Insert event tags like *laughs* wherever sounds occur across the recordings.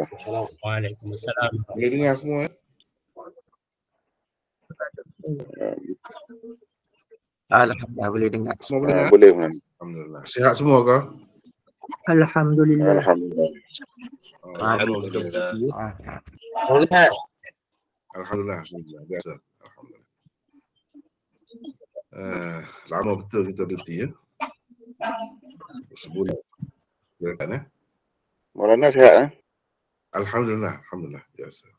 InsyaAllah. Waalaikumsalam. Boleh dengar semua. Eh? Alhamdulillah boleh dengar. Semua boleh. Ha, boleh. Alhamdulillah. Sihat semua ke? Alhamdulillah. Alhamdulillah. Alhamdulillah. Alhamdulillah. Alhamdulillah. Alhamdulillah. Biasa. Alhamdulillah. Eh, lama betul kita berhenti ya. Sebulan. Ya kan eh. sehat eh. Alhamdulillah, alhamdulillah biasa.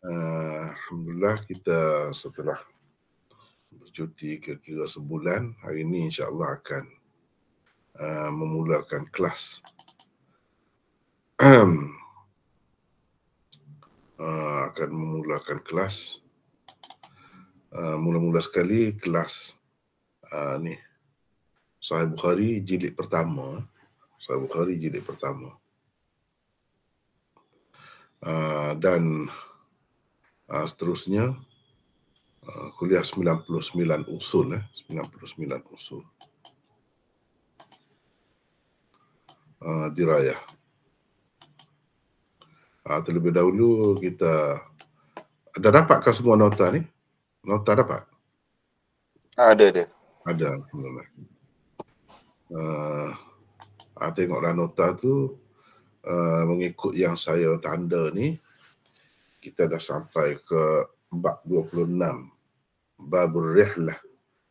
Ya, uh, ah, alhamdulillah kita setelah bercuti ke kira sebulan, hari ini insya-Allah akan uh, memulakan kelas. uh, *clears throat* akan memulakan kelas. Uh, mula-mula sekali kelas uh, ni Sahih Bukhari jilid pertama. Sahih Bukhari jilid pertama. Ah, dan uh, seterusnya uh, kuliah 99 usul eh 99 usul uh, diraya uh, terlebih dahulu kita ada dapatkah semua nota ni nota dapat ada ada ada alhamdulillah uh, Ah, tengoklah nota tu uh, mengikut yang saya tanda ni kita dah sampai ke bab 26 Bab rihlah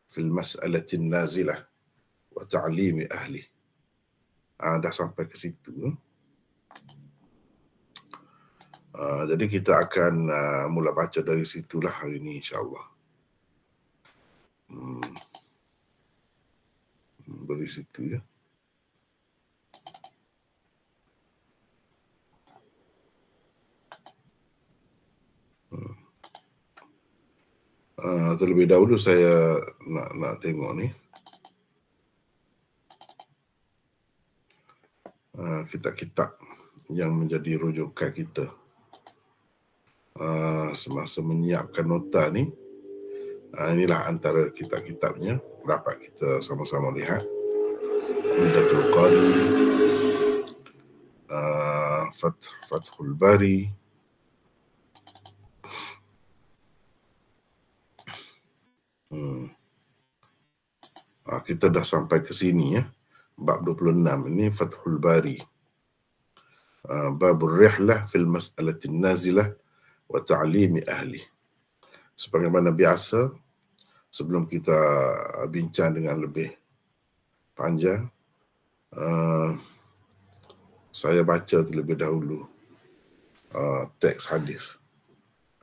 fil mas'alati nazilah wa ta'limi ahli uh, dah sampai ke situ uh, jadi kita akan uh, mula baca dari situlah hari ini insyaallah hmm. dari hmm, situ ya Ah, terlebih dahulu saya nak nak tengok ni. Ah, kitab-kitab uh, yang menjadi rujukan kita. Uh, semasa menyiapkan nota ni, uh, inilah antara kitab-kitabnya dapat kita sama-sama lihat. Mudatul Qadir, uh, Fath, Fathul Bari, Hmm. Ha, kita dah sampai ke sini ya. Bab 26 ini Fathul Bari. Ha, ah, bab rihlah fil mas'alati nazilah wa ta'limi ahli. Sebagaimana biasa sebelum kita bincang dengan lebih panjang uh, saya baca terlebih dahulu uh, teks hadis.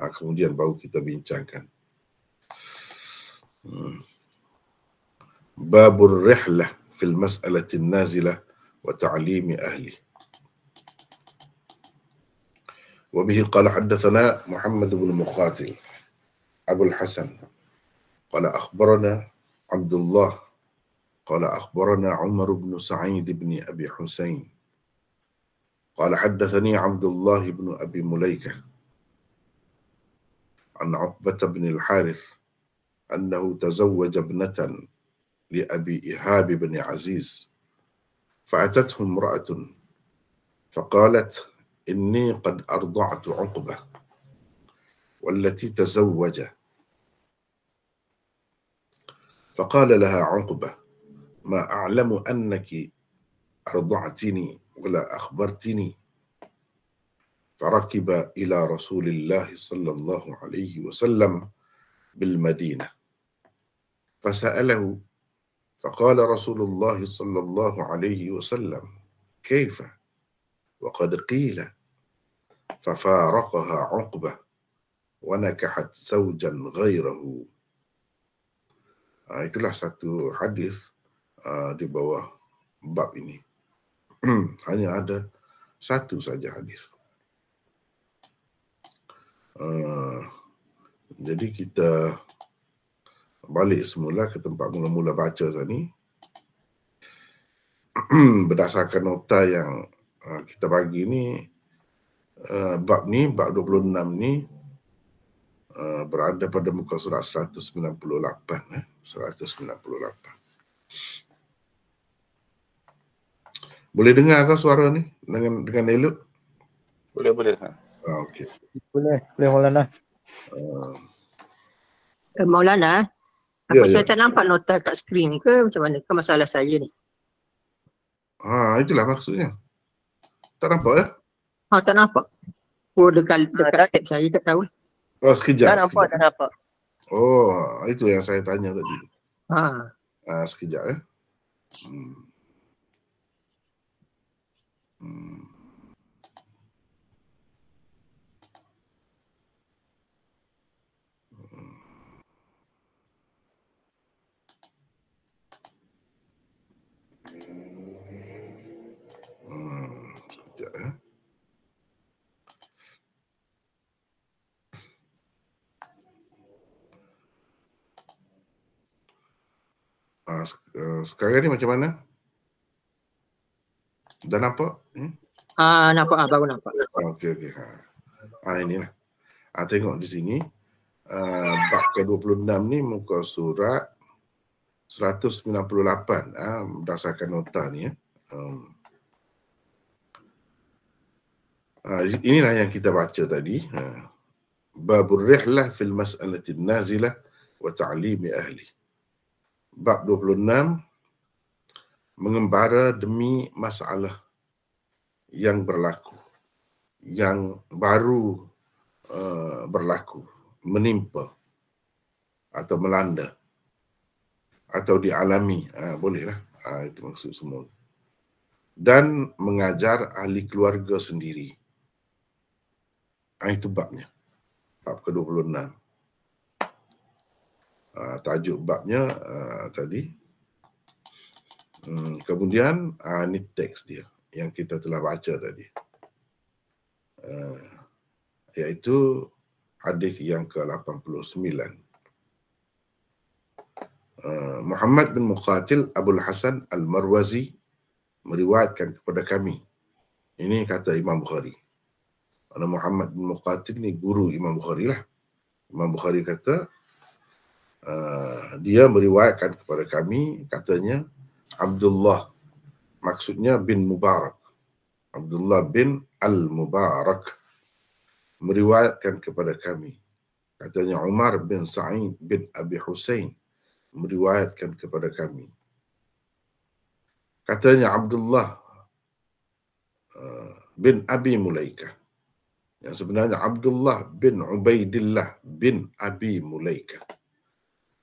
Uh, kemudian baru kita bincangkan. باب الرحلة في المسألة النازلة وتعليم أهله وبه قال حدثنا محمد بن مقاتل أبو الحسن قال أخبرنا عبد الله قال أخبرنا عمر بن سعيد بن أبي حسين قال حدثني عبد الله بن أبي مليكة عن عقبة بن الحارث أنه تزوج ابنة لأبي إيهاب بن عزيز فأتته امرأة فقالت إني قد أرضعت عقبة والتي تزوج فقال لها عقبة ما أعلم أنك أرضعتني ولا أخبرتني فركب إلى رسول الله صلى الله عليه وسلم بالمدينة فسأله فقال رسول الله صلى الله عليه وسلم كيف وقد قيل ففارقها عقبة ونكحت زوجا غيره uh, itulah satu hadis آه، di bawah bab ini *clears throat* hanya ada satu saja hadis ah, jadi kita balik semula ke tempat mula-mula baca tadi *clears throat* berdasarkan nota yang uh, kita bagi ni uh, bab ni bab 26 ni uh, berada pada muka surat 198 eh 198 boleh dengar ke suara ni dengan dengan elok? Boleh boleh. Ah, okey. Boleh boleh Maulana. Uh. Eh, Maulana. Ya, Apa ya, saya ya. tak nampak nota kat skrin ke macam mana ke masalah saya ni? Ha, itulah maksudnya. Tak nampak ya? Eh? Ha, tak nampak. Oh, dekat, ha, dekat ha, tab saya tak tahu. Oh, sekejap. Tak nampak, sekejap. tak nampak. Oh, itu yang saya tanya tadi. Ha. Ha, sekejap ya. Hmm. Hmm. Eh. Ah, sekejap Uh, sekarang ni macam mana? Dah nampak? Hmm? Ah, uh, nampak ah, baru nampak. Ah, okey okey. Ha. Ah, ini lah. Ah, tengok di sini. Ah, uh, bab ke-26 ni muka surat 198 ah, berdasarkan nota ni ya. Um, Ah, inilah yang kita baca tadi. Bab ha. Babur rihlah fil mas'alati nazilah wa ta'limi ahli. Bab 26 mengembara demi masalah yang berlaku yang baru uh, berlaku menimpa atau melanda atau dialami ha, bolehlah ha, itu maksud semua dan mengajar ahli keluarga sendiri Ah, itu babnya. Bab ke-26. Uh, tajuk babnya uh, tadi. Hmm, kemudian, uh, ini teks dia yang kita telah baca tadi. Uh, iaitu hadis yang ke-89. Uh, Muhammad bin Muqatil Abdul Hasan Al-Marwazi meriwayatkan kepada kami. Ini kata Imam Bukhari. Anak Muhammad bin Muqatil ni guru Imam Bukhari lah. Imam Bukhari kata, uh, dia meriwayatkan kepada kami, katanya, Abdullah, maksudnya bin Mubarak. Abdullah bin Al-Mubarak. Meriwayatkan kepada kami. Katanya Umar bin Sa'id bin Abi Hussein. Meriwayatkan kepada kami. Katanya Abdullah uh, bin Abi Mulaikah yang sebenarnya Abdullah bin Ubaidillah bin Abi Mulaika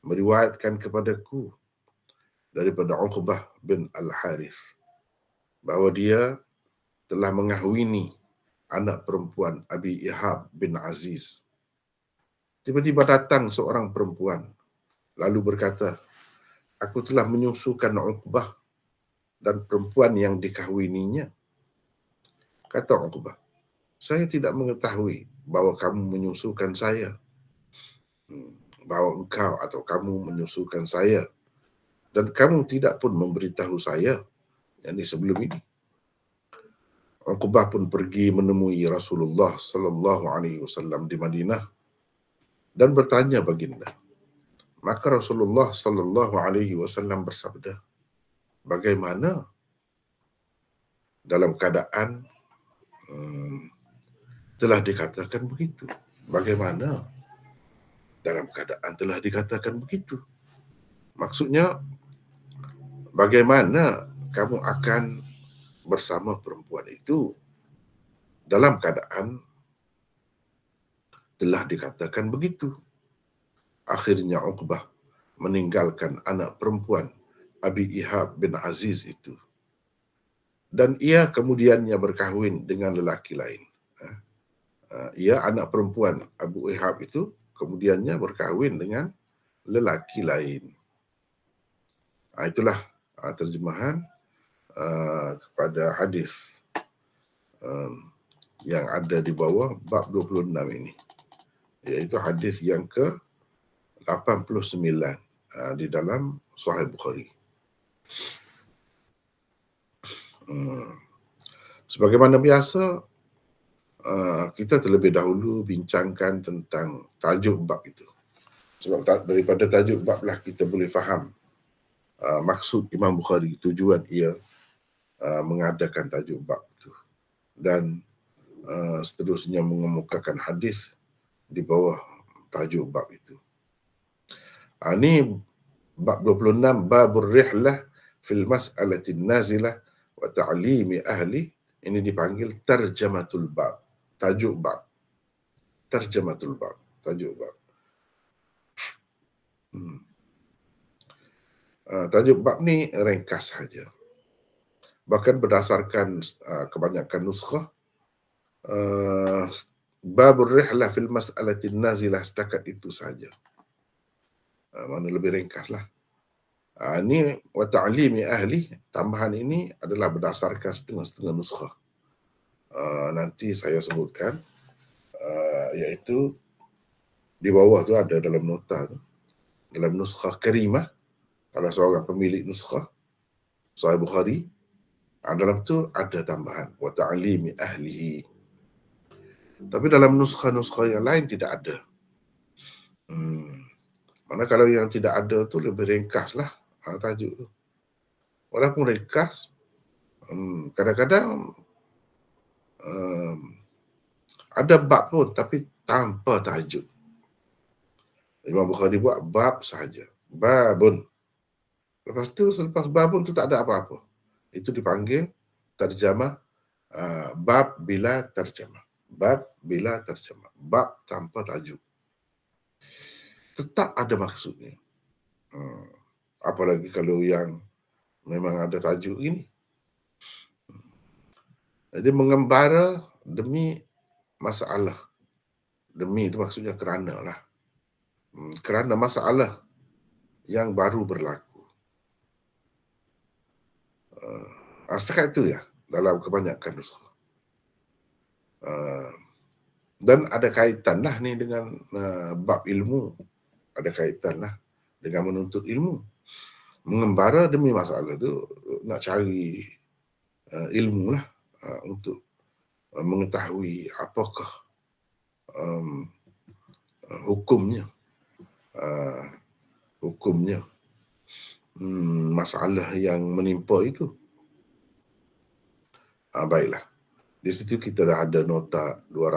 meriwayatkan kepadaku daripada Uqbah bin Al-Harith bahawa dia telah mengahwini anak perempuan Abi Ihab bin Aziz. Tiba-tiba datang seorang perempuan lalu berkata, aku telah menyusukan Uqbah dan perempuan yang dikahwininya. Kata Uqbah, saya tidak mengetahui bahawa kamu menyusukan saya. Hmm, bahawa engkau atau kamu menyusukan saya. Dan kamu tidak pun memberitahu saya yang di sebelum ini. Uqbah pun pergi menemui Rasulullah sallallahu alaihi wasallam di Madinah dan bertanya baginda. Maka Rasulullah sallallahu alaihi wasallam bersabda, "Bagaimana dalam keadaan hmm, telah dikatakan begitu. Bagaimana dalam keadaan telah dikatakan begitu? Maksudnya, bagaimana kamu akan bersama perempuan itu dalam keadaan telah dikatakan begitu? Akhirnya Uqbah meninggalkan anak perempuan Abi Ihab bin Aziz itu. Dan ia kemudiannya berkahwin dengan lelaki lain. Ha? Ah, ia anak perempuan Abu Ihab itu kemudiannya berkahwin dengan lelaki lain. Uh, itulah uh, terjemahan uh, kepada hadis uh, yang ada di bawah bab 26 ini. Iaitu hadis yang ke 89 uh, di dalam Sahih Bukhari. Hmm. Sebagaimana biasa Uh, kita terlebih dahulu bincangkan tentang tajuk bab itu. Sebab daripada tajuk bab lah kita boleh faham uh, maksud Imam Bukhari, tujuan ia uh, mengadakan tajuk bab itu. Dan uh, seterusnya mengemukakan hadis di bawah tajuk bab itu. Ini uh, bab 26, Bab rihlah fil mas'alatin nazilah wa ta'limi ahli ini dipanggil terjematul bab tajuk bab. Terjematul bab, tajuk bab. Hmm. Uh, tajuk bab ni ringkas saja. Bahkan berdasarkan uh, kebanyakan nuskhah, bab rihlah fil mas'alati nazilah setakat itu saja. Uh, mana lebih ringkas lah. Uh, ini wa ta'limi ahli, tambahan ini adalah berdasarkan setengah-setengah nuskhah. Uh, nanti saya sebutkan uh, iaitu di bawah tu ada dalam nota tu dalam nuskah karimah ada seorang pemilik nuskah Sahih Bukhari uh, dalam tu ada tambahan wa ta'limi ahlihi tapi dalam nuskah-nuskah yang lain tidak ada hmm. mana kalau yang tidak ada tu lebih ringkas lah uh, tajuk tu walaupun ringkas hmm, kadang-kadang um, ada bab pun tapi tanpa tajuk. Imam Bukhari buat bab sahaja. Babun. Lepas tu selepas babun tu tak ada apa-apa. Itu dipanggil terjemah uh, bab bila terjemah. Bab bila terjemah. Bab tanpa tajuk. Tetap ada maksudnya. Hmm. Apalagi kalau yang memang ada tajuk ini. Dia mengembara demi masalah. Demi itu maksudnya kerana lah. Hmm, kerana masalah yang baru berlaku. Uh, setakat itu ya dalam kebanyakan nusrah. dan ada kaitan lah ni dengan ah, bab ilmu. Ada kaitan lah dengan menuntut ilmu. Mengembara demi masalah tu nak cari ah, ilmu lah. Uh, untuk uh, mengetahui apakah um, uh, hukumnya uh, hukumnya um, masalah yang menimpa itu uh, baiklah di situ kita dah ada nota 287 uh,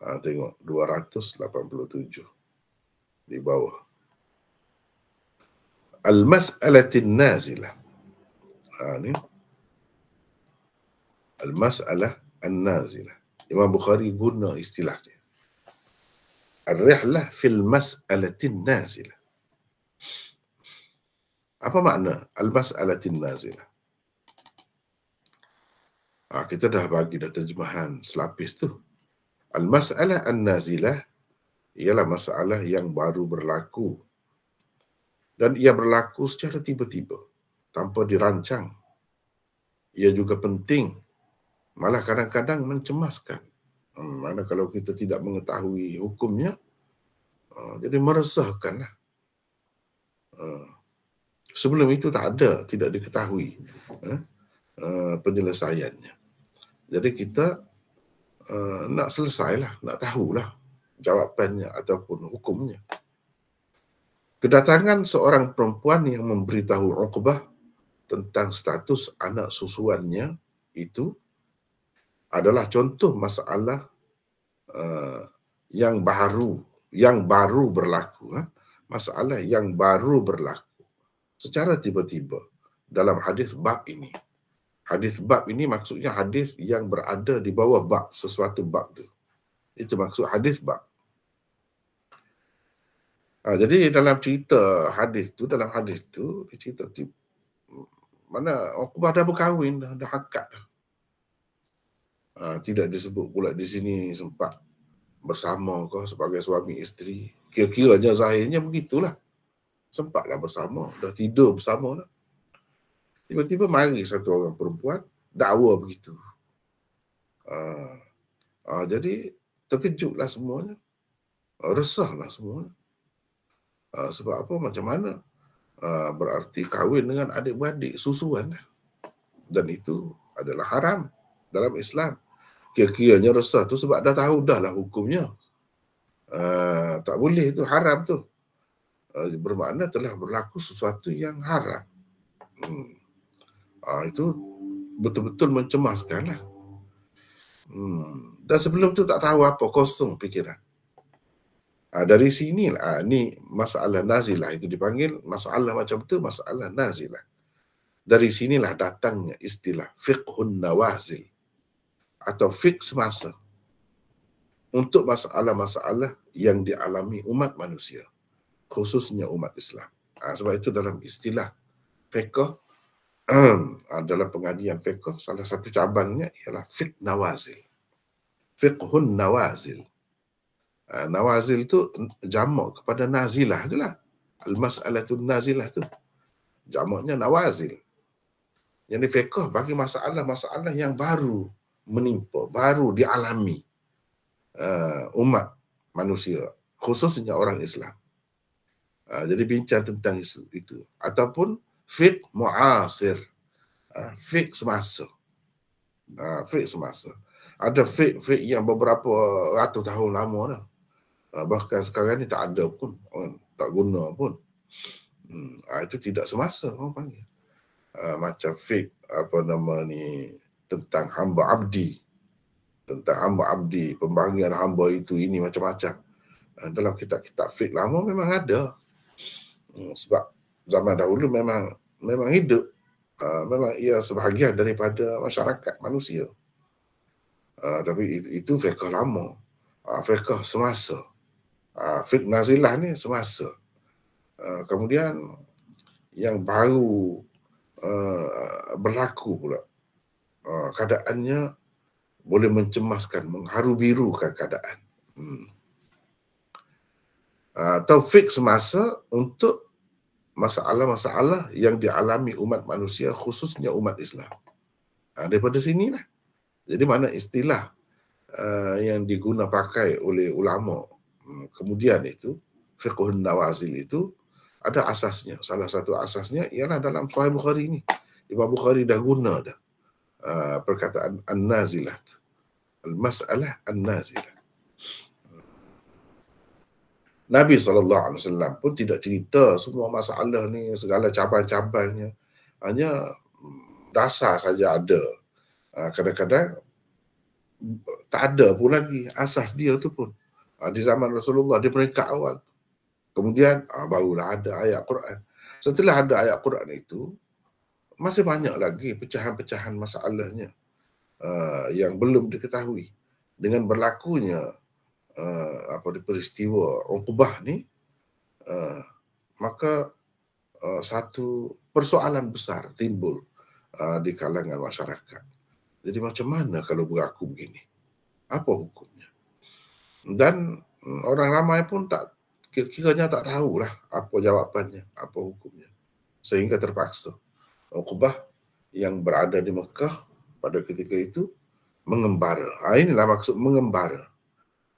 ah, tengok 287 di bawah المساله النازله ha, al-mas'alah an-nazilah Imam Bukhari guna istilah dia ar-rihlah fil mas'alati an-nazilah apa makna al-mas'alati an-nazilah ah, ha, kita dah bagi dah terjemahan selapis tu al-mas'alah an-nazilah ialah masalah yang baru berlaku dan ia berlaku secara tiba-tiba tanpa dirancang. Ia juga penting. Malah kadang-kadang mencemaskan. Hmm, mana kalau kita tidak mengetahui hukumnya, uh, jadi meresahkanlah. Uh, sebelum itu tak ada, tidak diketahui uh, uh, penyelesaiannya. Jadi kita uh, nak selesailah, nak tahulah jawapannya ataupun hukumnya. Kedatangan seorang perempuan yang memberitahu Uqbah tentang status anak susuannya itu adalah contoh masalah uh, yang baru yang baru berlaku ha? masalah yang baru berlaku secara tiba-tiba dalam hadis bab ini hadis bab ini maksudnya hadis yang berada di bawah bab sesuatu bab tu itu maksud hadis bab ha, jadi dalam cerita hadis tu dalam hadis tu cerita tiba mana aku dah berkahwin dah, dah akad dah. Ha, tidak disebut pula di sini sempat bersama kau sebagai suami isteri. Kira-kiranya zahirnya begitulah. Sempatlah bersama. Dah tidur bersama dah. Tiba-tiba mari satu orang perempuan dakwa begitu. Ha, ha, jadi terkejutlah semuanya. Resahlah semua. Ha, sebab apa? Macam mana? Ah, berarti kahwin dengan adik-beradik susuan. Lah. Dan itu adalah haram dalam Islam. Kira-kiranya resah tu sebab dah tahu dah lah hukumnya. Uh, tak boleh itu haram tu. Uh, bermakna telah berlaku sesuatu yang haram. Hmm. Uh, itu betul-betul mencemaskan lah. Hmm. Dan sebelum tu tak tahu apa, kosong pikiran. Ha, dari sini ha, ni masalah nazilah itu dipanggil masalah macam tu masalah nazilah. Dari sinilah datangnya istilah fiqhun nawazil atau fiqh semasa untuk masalah-masalah yang dialami umat manusia khususnya umat Islam. Ha, sebab itu dalam istilah fiqh *clears throat* dalam pengajian fiqh salah satu cabangnya ialah fiqh nawazil. Fiqhun nawazil. Ah, nawazil tu jamak kepada nazilah tu lah. Al-mas'alah tu nazilah tu. Jamaknya nawazil. Yang ni fiqah bagi masalah-masalah yang baru menimpa, baru dialami uh, umat manusia, khususnya orang Islam. Uh, jadi bincang tentang itu. Ataupun fiqh mu'asir. Uh, fiqh semasa. Uh, fiqh semasa. Ada fiqh-fiqh yang beberapa ratus tahun lama dah. Ah, bahkan sekarang ni tak ada pun orang tak guna pun hmm, ah, itu tidak semasa orang panggil uh, macam fake apa nama ni tentang hamba abdi tentang hamba abdi pembahagian hamba itu ini macam-macam uh, dalam kitab-kitab fake lama memang ada hmm, sebab zaman dahulu memang memang hidup uh, memang ia sebahagian daripada masyarakat manusia uh, tapi itu, itu fake lama uh, semasa uh, ah, fitnah ni semasa. Uh, kemudian yang baru uh, berlaku pula uh, keadaannya boleh mencemaskan, mengharu-birukan keadaan. Hmm. Uh, taufik semasa untuk masalah-masalah yang dialami umat manusia khususnya umat Islam. Uh, daripada lah. Jadi mana istilah uh, yang pakai oleh ulama' Hmm, kemudian itu fiqh nawazil itu ada asasnya salah satu asasnya ialah dalam sahih bukhari ini imam bukhari dah guna dah uh, perkataan an-nazilat al-mas'alah an-nazilah Nabi SAW pun tidak cerita semua masalah ni, segala cabang-cabangnya. Hanya hmm, dasar saja ada. Uh, kadang-kadang tak ada pun lagi asas dia tu pun uh, di zaman Rasulullah di mereka awal. Kemudian uh, barulah ada ayat Quran. Setelah ada ayat Quran itu masih banyak lagi pecahan-pecahan masalahnya uh, yang belum diketahui dengan berlakunya uh, apa di peristiwa Uqbah ni uh, maka uh, satu persoalan besar timbul uh, di kalangan masyarakat. Jadi macam mana kalau beraku begini? Apa hukum? dan mm, orang ramai pun tak kira-kiranya tak tahulah apa jawapannya, apa hukumnya. Sehingga terpaksa Uqbah yang berada di Mekah pada ketika itu mengembara. Ha, inilah maksud mengembara.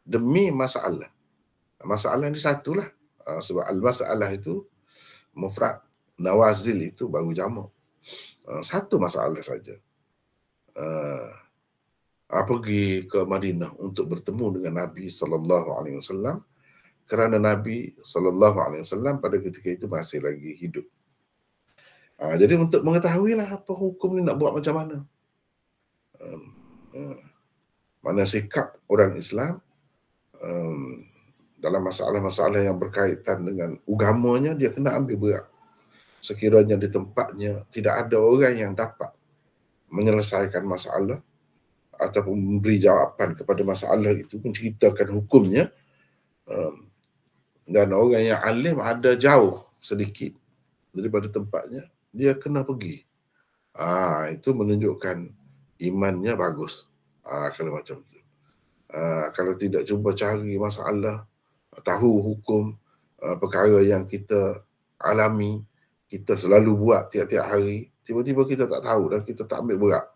Demi masalah. Masalah ini satulah. Ha, sebab al-masalah itu mufrad nawazil itu baru jamak. Ha, satu masalah saja. Uh, uh, pergi ke Madinah untuk bertemu dengan Nabi saw kerana Nabi saw pada ketika itu masih lagi hidup. Uh, jadi untuk mengetahui lah apa hukum ni nak buat macam mana. Um, uh, mana sikap orang Islam um, dalam masalah-masalah yang berkaitan dengan agamanya dia kena ambil berat. Sekiranya di tempatnya tidak ada orang yang dapat menyelesaikan masalah ataupun memberi jawapan kepada masalah itu menceritakan hukumnya um, dan orang yang alim ada jauh sedikit daripada tempatnya dia kena pergi ah ha, itu menunjukkan imannya bagus ha, kalau macam tu ha, kalau tidak cuba cari masalah tahu hukum ha, perkara yang kita alami kita selalu buat tiap-tiap hari tiba-tiba kita tak tahu dan kita tak ambil berat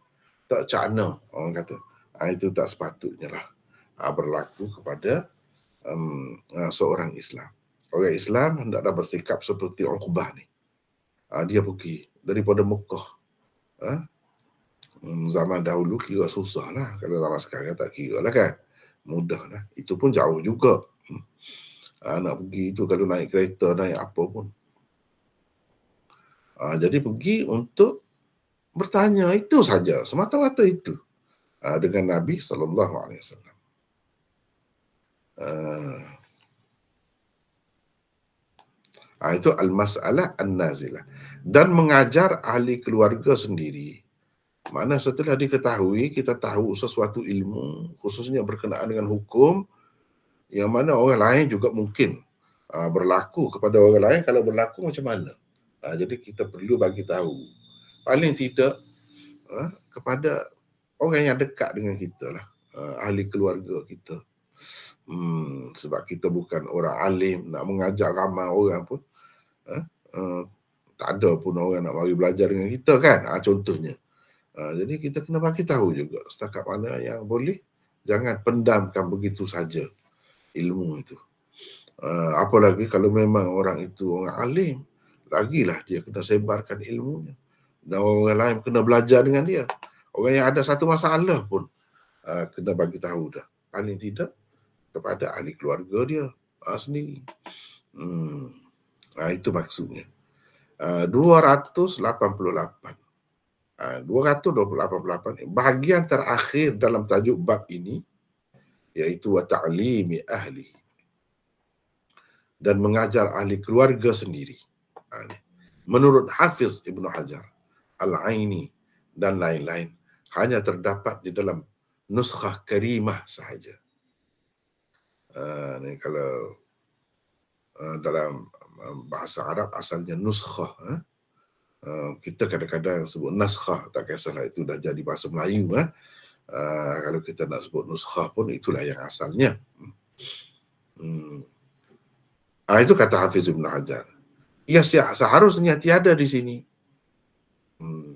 tak cana orang kata ha, itu tak sepatutnya lah ha, berlaku kepada um, seorang Islam orang Islam hendaklah bersikap seperti orang Kubah ni ha, dia pergi daripada Mekah ha? zaman dahulu kira susah lah kalau zaman sekarang tak kira lah kan mudah lah itu pun jauh juga ha, nak pergi itu kalau naik kereta naik apa pun ha, jadi pergi untuk bertanya itu saja semata-mata itu uh, dengan Nabi saw. alaihi ah. Ah, itu al-mas'alah an nazila dan mengajar ahli keluarga sendiri. Mana setelah diketahui kita tahu sesuatu ilmu khususnya berkenaan dengan hukum yang mana orang lain juga mungkin berlaku kepada orang lain kalau berlaku macam mana. jadi kita perlu bagi tahu paling tidak uh, kepada orang yang dekat dengan kita lah uh, ahli keluarga kita hmm, sebab kita bukan orang alim nak mengajak ramai orang pun uh, uh, tak ada pun orang nak mari belajar dengan kita kan uh, contohnya uh, jadi kita kena bagi tahu juga setakat mana yang boleh jangan pendamkan begitu saja ilmu itu uh, apalagi kalau memang orang itu orang alim lagilah dia kena sebarkan ilmunya dan orang lain kena belajar dengan dia. Orang yang ada satu masalah pun uh, kena bagi tahu dah. Paling tidak kepada ahli keluarga dia uh, sendiri. Hmm. Uh, itu maksudnya. Uh, 288. Uh, 288 bahagian terakhir dalam tajuk bab ini iaitu wa ta'limi ahli dan mengajar ahli keluarga sendiri uh, menurut Hafiz Ibnu Hajar Al-Aini dan lain-lain hanya terdapat di dalam nuskah karimah sahaja. Uh, ni kalau uh, dalam ah, bahasa Arab asalnya nuskah. Uh, kita kadang-kadang sebut naskah, tak kisahlah itu dah jadi bahasa Melayu. Eh? Uh, kalau kita nak sebut nuskah pun itulah yang asalnya. Hmm. Uh, itu kata Hafiz Ibn Hajar. Ya, seharusnya tiada di sini. Hmm.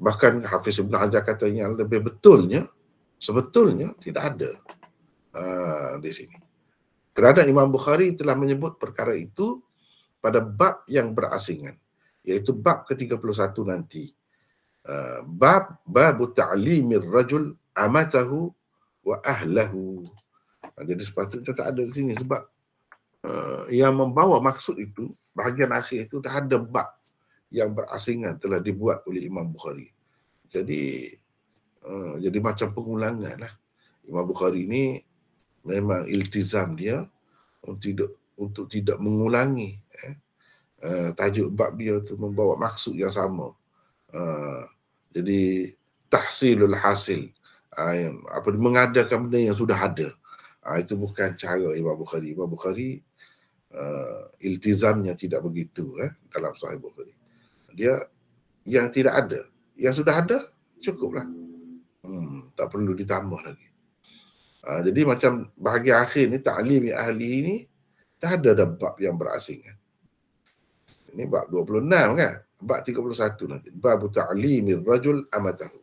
bahkan Hafiz Ibn Hajar kata yang lebih betulnya sebetulnya tidak ada uh, di sini. Kerana Imam Bukhari telah menyebut perkara itu pada bab yang berasingan iaitu bab ke-31 nanti. Uh, bab babu ta'limir rajul amatahu wa ahlahu. Ah, jadi sepatutnya tak ada di sini sebab uh, yang membawa maksud itu bahagian akhir itu tak ada bab yang berasingan telah dibuat oleh Imam Bukhari. Jadi uh, jadi macam pengulangan lah. Imam Bukhari ini memang iltizam dia untuk tidak untuk tidak mengulangi eh, uh, tajuk bab dia tu membawa maksud yang sama. Uh, jadi tahsilul hasil uh, apa mengadakan benda yang sudah ada. Uh, itu bukan cara Imam Bukhari. Imam Bukhari uh, iltizamnya tidak begitu eh, dalam Sahih Bukhari dia yang tidak ada. Yang sudah ada, cukuplah. Hmm, tak perlu ditambah lagi. Uh, jadi macam bahagian akhir ni, ta'lim ahli ni, dah ada dah bab yang berasing. Kan? Ini bab 26 kan? Bab 31 nanti. Bab ta'limir rajul amatahu.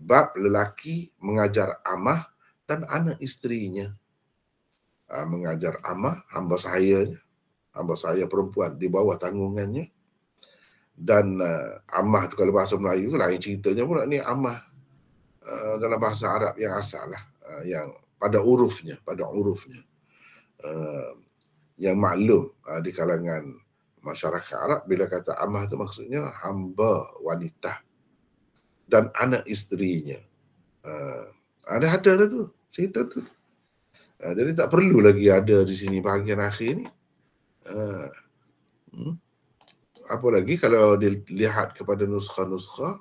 Bab lelaki mengajar amah dan anak isterinya. Uh, mengajar amah, hamba sahayanya. Hamba saya perempuan di bawah tanggungannya dan uh, amah tu kalau bahasa Melayu tu lain ceritanya pula ni amah uh, dalam bahasa Arab yang asal lah uh, yang pada urufnya pada urufnya uh, yang maklum uh, di kalangan masyarakat Arab bila kata amah tu maksudnya hamba wanita dan anak isterinya uh, ada ada lah tu cerita tu uh, jadi tak perlu lagi ada di sini bahagian akhir ni uh, hmm? apalagi kalau dilihat kepada nuskah-nuskah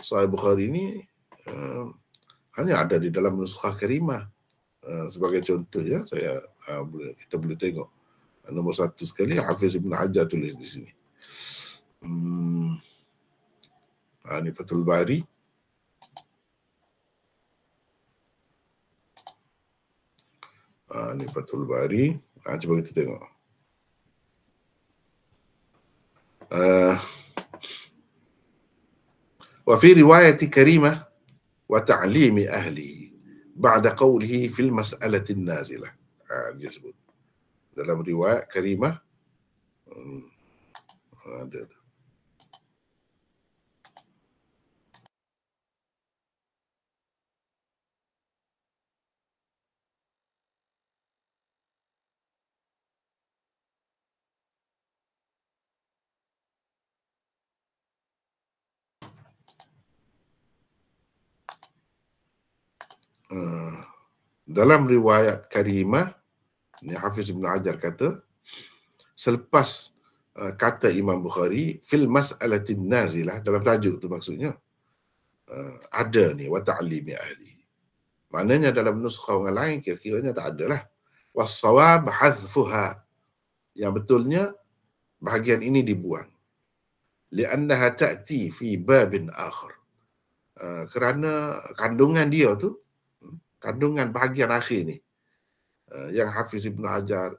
Sahih Bukhari ini uh, eh, hanya ada di dalam nuskah kerima Uh, eh, sebagai contoh ya, saya uh, kita boleh tengok uh, nombor satu sekali Hafiz Ibn Hajar tulis di sini. Hmm. Uh, ini Fatul Bari. Uh, ini Fatul Bari. Uh, cuba kita tengok. آه. وفي رواية كريمة وتعليم أهله بعد قوله في المسألة النازلة dalam riwayat karimah hmm, Uh, dalam riwayat karimah ni Hafiz Ibn Ajar kata selepas uh, kata Imam Bukhari fil mas'alatin nazilah dalam tajuk tu maksudnya uh, ada ni wa ta'limi ahli maknanya dalam nuskha orang lain kira-kiranya tak ada lah wassawab hazfuha yang betulnya bahagian ini dibuang li'annaha ta'ti fi babin akhir uh, kerana kandungan dia tu kandungan bahagian akhir ni eh, yang Hafiz Ibn Hajar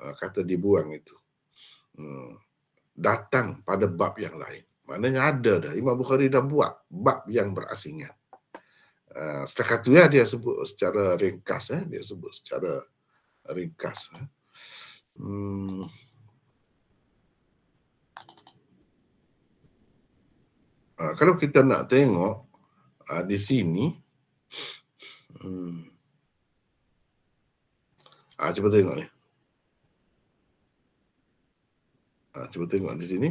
eh, kata dibuang itu hmm. datang pada bab yang lain maknanya ada dah Imam Bukhari dah buat bab yang berasingan uh, setakat tu ya dia sebut secara ringkas eh? dia sebut secara ringkas eh? hmm. kalau kita nak tengok di sini Hmm. Ah, cuba tengok ni. Ah, cuba tengok di sini.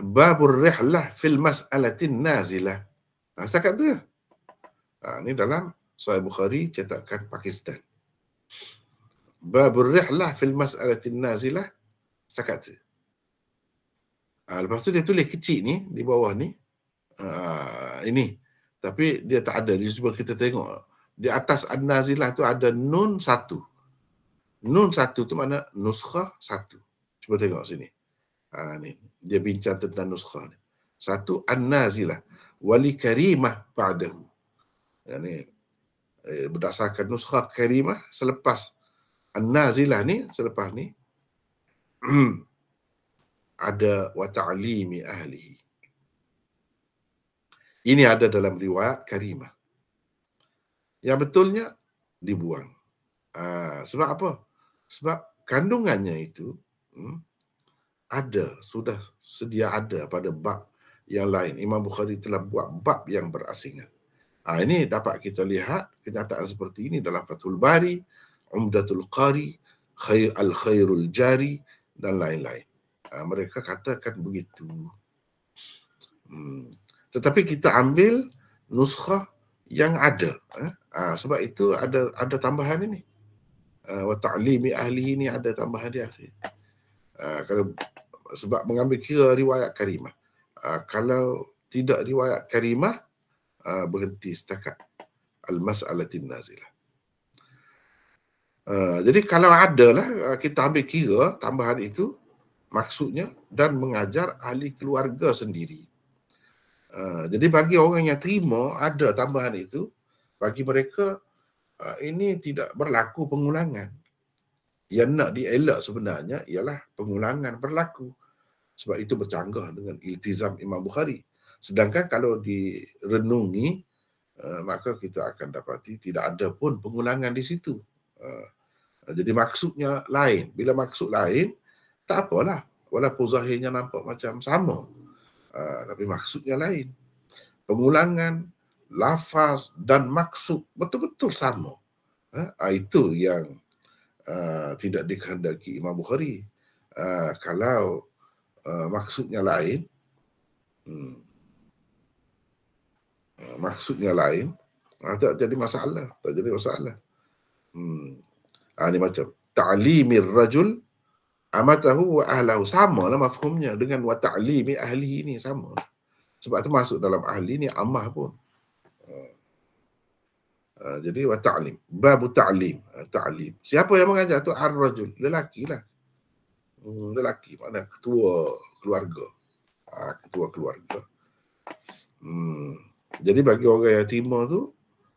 Babur rihlah fil mas'alatin nazilah. Ah, setakat tu. Ya. Ah, ni dalam Sahih Bukhari cetakan Pakistan. Babur rihlah fil mas'alatin nazilah. Setakat tu. Ah, lepas tu dia tulis kecil ni di bawah ni. Ah, ini. Tapi dia tak ada. Dia cuba kita tengok di atas an-nazilah tu ada nun satu. Nun satu tu mana nuskhah satu. Cuba tengok sini. Ha, ni. Dia bincang tentang nuskhah ni. Satu an-nazilah. Wali karimah ba'dahu. Yang ha, ni eh, berdasarkan nuskhah karimah selepas an-nazilah ni, selepas ni *clears throat* ada wa ta'limi ahlihi. Ini ada dalam riwayat karimah. Yang betulnya dibuang. Uh, sebab apa? Sebab kandungannya itu hmm, ada, sudah sedia ada pada bab yang lain. Imam Bukhari telah buat bab yang berasingan. Uh, ini dapat kita lihat kenyataan seperti ini dalam Fathul Bari, Umdatul Qari, Khair Al-Khairul Jari dan lain-lain. Uh, mereka katakan begitu. Hmm. Tetapi kita ambil nuskah yang ada. Eh? Ha, sebab itu ada ada tambahan ini. Uh, wa ta'limi ahli ini ada tambahan dia. Ha, uh, kalau sebab mengambil kira riwayat karimah. Uh, kalau tidak riwayat karimah uh, berhenti setakat al-mas'alatin nazilah. Uh, jadi kalau ada lah kita ambil kira tambahan itu maksudnya dan mengajar ahli keluarga sendiri Uh, jadi bagi orang yang terima ada tambahan itu, bagi mereka uh, ini tidak berlaku pengulangan. Yang nak dielak sebenarnya ialah pengulangan berlaku. Sebab itu bercanggah dengan iltizam Imam Bukhari. Sedangkan kalau direnungi, uh, maka kita akan dapati tidak ada pun pengulangan di situ. Uh, jadi maksudnya lain. Bila maksud lain, tak apalah. Walaupun zahirnya nampak macam sama. Ah, tapi maksudnya lain. Pengulangan, lafaz dan maksud betul-betul sama. Ha, itu yang uh, tidak dikehendaki Imam Bukhari. Uh, kalau uh, maksudnya lain, hmm, uh, maksudnya lain, uh, tak jadi masalah. Tak jadi masalah. Hmm. Ha, ini macam, ta'limir rajul amatahu wa ahlahu sama lah mafhumnya dengan wa ta'limi ahli ini sama sebab tu masuk dalam ahli ni amah pun ah. Ah, jadi wa ta'lim babu ta'lim uh, ta'lim siapa yang mengajar tu ar-rajul lelaki lah hmm, lelaki mana ketua keluarga ketua keluarga hmm. jadi bagi orang Timur tu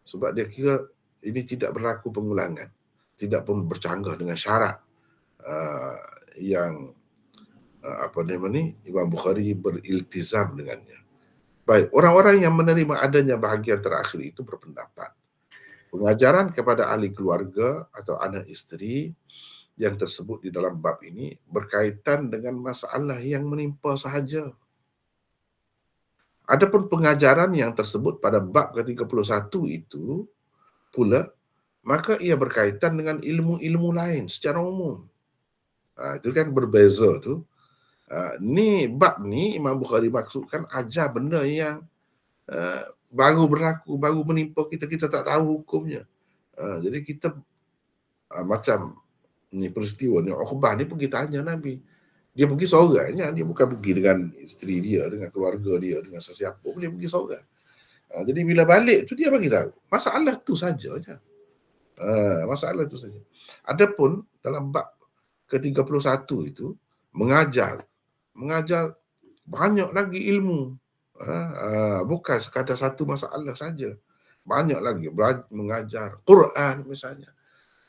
sebab dia kira ini tidak berlaku pengulangan tidak pun bercanggah dengan syarat uh, yang uh, apa nama ni Imam Bukhari beriltizam dengannya. Baik, orang-orang yang menerima adanya bahagian terakhir itu berpendapat pengajaran kepada ahli keluarga atau anak isteri yang tersebut di dalam bab ini berkaitan dengan masalah yang menimpa sahaja. Adapun pengajaran yang tersebut pada bab ke-31 itu pula maka ia berkaitan dengan ilmu-ilmu lain secara umum. Uh, itu kan berbeza tu. Uh, ni bab ni Imam Bukhari maksudkan ajar benda yang uh, baru berlaku, baru menimpa kita, kita tak tahu hukumnya. Uh, jadi kita uh, macam ni peristiwa ni, Uqbah ni pergi tanya Nabi. Dia pergi seorangnya, dia bukan pergi dengan isteri dia, dengan keluarga dia, dengan sesiapa pun dia pergi seorang. Uh, jadi bila balik tu dia bagi tahu. Masalah tu sajanya. Uh, masalah tu saja. Adapun dalam bab ke-31 itu mengajar mengajar banyak lagi ilmu ha, ha, bukan sekadar satu masalah saja banyak lagi belajar, mengajar Quran misalnya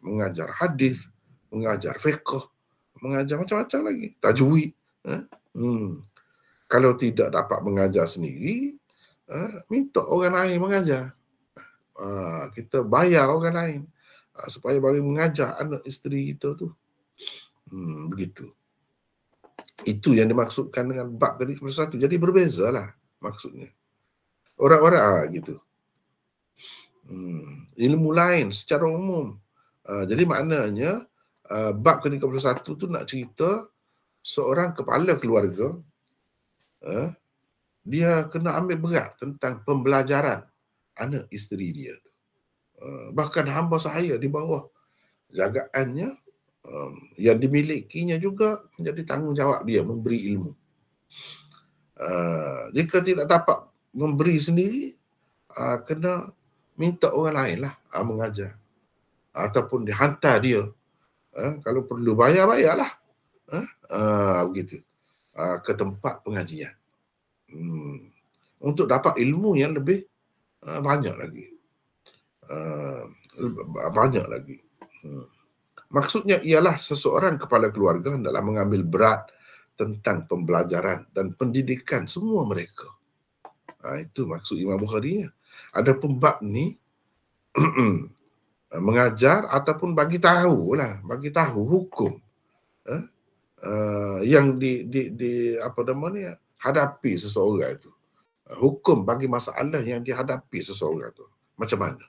mengajar hadis mengajar fiqh mengajar macam-macam lagi tajwid ha, hmm. kalau tidak dapat mengajar sendiri minta orang lain mengajar kita bayar orang lain supaya bagi mengajar anak isteri kita tu Hmm, begitu. Itu yang dimaksudkan dengan bab ketiga puluh satu. Jadi berbezalah maksudnya. Orang-orang ah, gitu. Hmm, ilmu lain secara umum. Uh, jadi maknanya uh, bab ketiga puluh tu nak cerita seorang kepala keluarga uh, dia kena ambil berat tentang pembelajaran anak isteri dia. Uh, bahkan hamba saya di bawah jagaannya um, yang dimilikinya juga menjadi tanggungjawab dia memberi ilmu. Uh, jika tidak dapat memberi sendiri, uh, kena minta orang lain lah uh, mengajar. Ataupun dihantar dia. Uh, kalau perlu bayar, bayarlah. Uh, uh, begitu. Uh, ke tempat pengajian. Hmm. Untuk dapat ilmu yang lebih uh, banyak lagi. Uh, banyak lagi. Hmm. Maksudnya ialah seseorang kepala keluarga hendaklah mengambil berat tentang pembelajaran dan pendidikan semua mereka. Ha, itu maksud Imam Bukhari. Ada pembab ni *clears throat* mengajar ataupun bagi tahu lah, bagi tahu hukum eh, uh, yang di, di, di apa nama ni hadapi seseorang itu. Hukum bagi masalah yang dihadapi seseorang itu. Macam mana?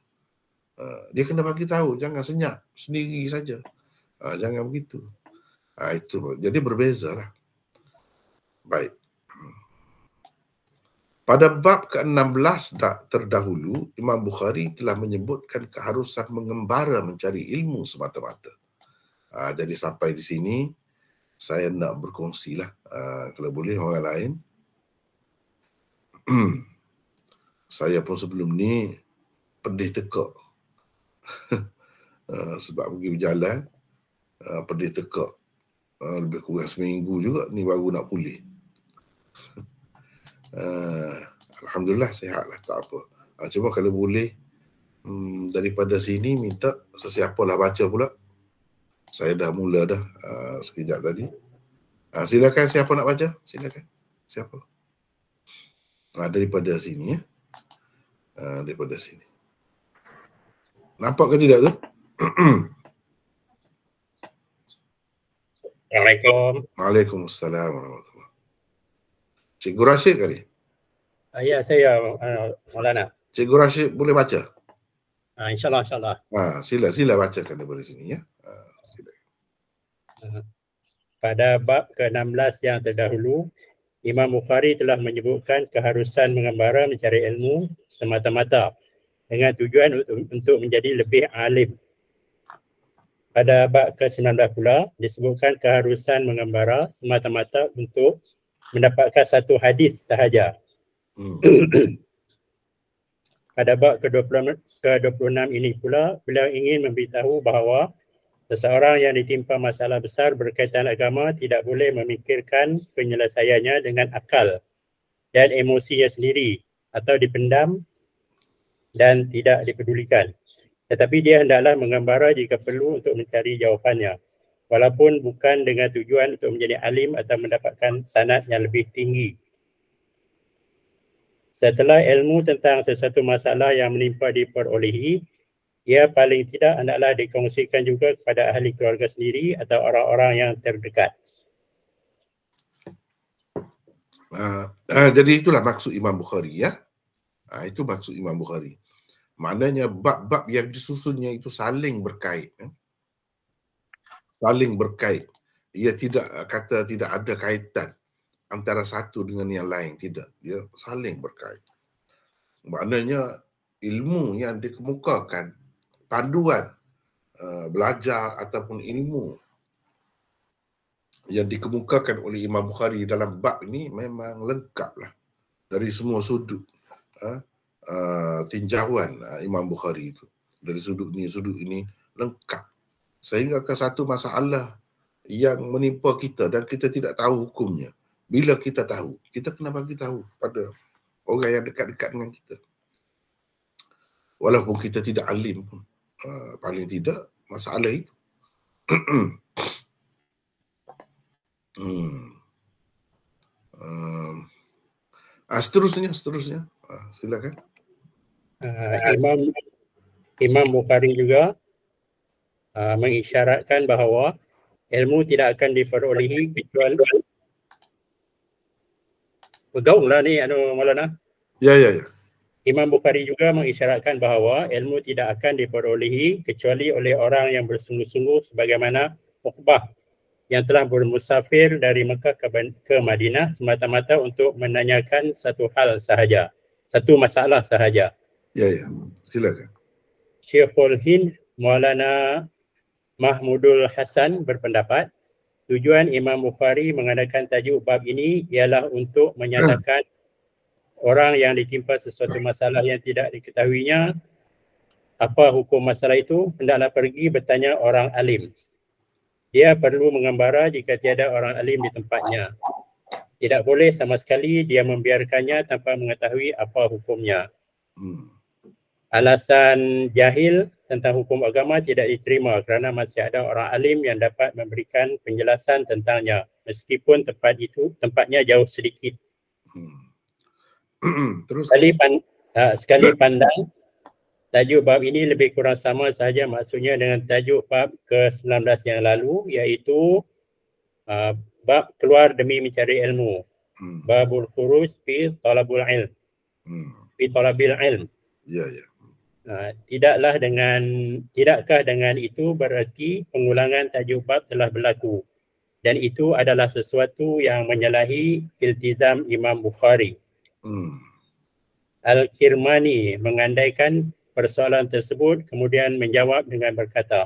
Ah, dia kena bagi tahu jangan senyap sendiri saja uh, jangan begitu uh, itu jadi berbeza lah baik pada bab ke-16 dak terdahulu Imam Bukhari telah menyebutkan keharusan mengembara mencari ilmu semata-mata uh, jadi sampai di sini saya nak berkongsilah uh, kalau boleh orang lain *clears throat* saya pun sebelum ni pedih tekak *laughs* Ah, sebab pergi berjalan uh, ah, pedih tekak uh, lebih kurang seminggu juga ni baru nak pulih uh, *laughs* Alhamdulillah sihat lah tak apa uh, cuma kalau boleh um, daripada sini minta sesiapa lah baca pula saya dah mula dah uh, sekejap tadi uh, silakan siapa nak baca silakan siapa uh, daripada sini ya uh, daripada sini Nampak ke tidak tu? Assalamualaikum. Waalaikumsalam. Cikgu Rashid kali? Uh, ya, saya uh, Maulana. Cikgu Rashid boleh baca? Uh, InsyaAllah, insyaAllah. Ha, sila, sila bacakan daripada sini ya. Uh, sila. Pada bab ke-16 yang terdahulu, Imam Bukhari telah menyebutkan keharusan mengembara mencari ilmu semata-mata dengan tujuan untuk menjadi lebih alim. Pada abad ke-19 pula disebutkan keharusan mengembara semata-mata untuk mendapatkan satu hadis sahaja. Hmm. *clears throat* Pada bab ke-26 ke ini pula, beliau ingin memberitahu bahawa seseorang yang ditimpa masalah besar berkaitan agama tidak boleh memikirkan penyelesaiannya dengan akal dan emosinya sendiri atau dipendam dan tidak dipedulikan. Tetapi dia hendaklah mengembara jika perlu untuk mencari jawapannya. Walaupun bukan dengan tujuan untuk menjadi alim atau mendapatkan sanat yang lebih tinggi. Setelah ilmu tentang sesuatu masalah yang menimpa diperolehi, ia paling tidak hendaklah dikongsikan juga kepada ahli keluarga sendiri atau orang-orang yang terdekat. Uh, uh, jadi itulah maksud Imam Bukhari ya. Uh, itu maksud Imam Bukhari. Maknanya bab-bab yang disusunnya itu saling berkait. Eh. Saling berkait. Ia tidak kata tidak ada kaitan antara satu dengan yang lain. Tidak. Ia saling berkait. Maknanya ilmu yang dikemukakan, panduan eh, belajar ataupun ilmu yang dikemukakan oleh Imam Bukhari dalam bab ini memang lengkaplah dari semua sudut. Uh, Uh, tinjauan uh, Imam Bukhari itu dari sudut ini sudut ini lengkap sehingga ke satu masalah yang menimpa kita dan kita tidak tahu hukumnya bila kita tahu kita kena bagi tahu pada orang yang dekat-dekat dengan kita walaupun kita tidak alim pun uh, paling tidak masalah itu *coughs* hmm. Uh, seterusnya, seterusnya. Uh, silakan. Ah, Imam Imam Bukhari juga uh, mengisyaratkan bahawa ilmu tidak akan diperolehi kecuali Pegang lah ni anu Maulana. Ya ya ya. Imam Bukhari juga mengisyaratkan bahawa ilmu tidak akan diperolehi kecuali oleh orang yang bersungguh-sungguh sebagaimana Uqbah yang telah bermusafir dari Mekah ke, ke Madinah semata-mata untuk menanyakan satu hal sahaja, satu masalah sahaja. Ya, ya. Silakan. Syekhul Hind Maulana Mahmudul Hasan berpendapat tujuan Imam Bukhari mengadakan tajuk bab ini ialah untuk menyatakan *clears throat* orang yang ditimpa sesuatu masalah yang tidak diketahuinya apa hukum masalah itu hendaklah pergi bertanya orang alim. Dia perlu mengembara jika tiada orang alim di tempatnya. Tidak boleh sama sekali dia membiarkannya tanpa mengetahui apa hukumnya. Hmm alasan jahil tentang hukum agama tidak diterima kerana masih ada orang alim yang dapat memberikan penjelasan tentangnya meskipun tempat itu tempatnya jauh sedikit. Hmm. *clears throat* Terus sekali, pan, ha, sekali pandang tajuk bab ini lebih kurang sama sahaja maksudnya dengan tajuk bab ke-19 yang lalu iaitu uh, bab keluar demi mencari ilmu. Hmm. Babul khuruj fi talabul ilm. Hmm. Fi talabil ilm. Ya yeah, ya. Yeah. Ha, tidaklah dengan tidakkah dengan itu bererti pengulangan tajuk bab telah berlaku dan itu adalah sesuatu yang menyalahi iltizam Imam Bukhari. Hmm. Al-Kirmani mengandaikan persoalan tersebut kemudian menjawab dengan berkata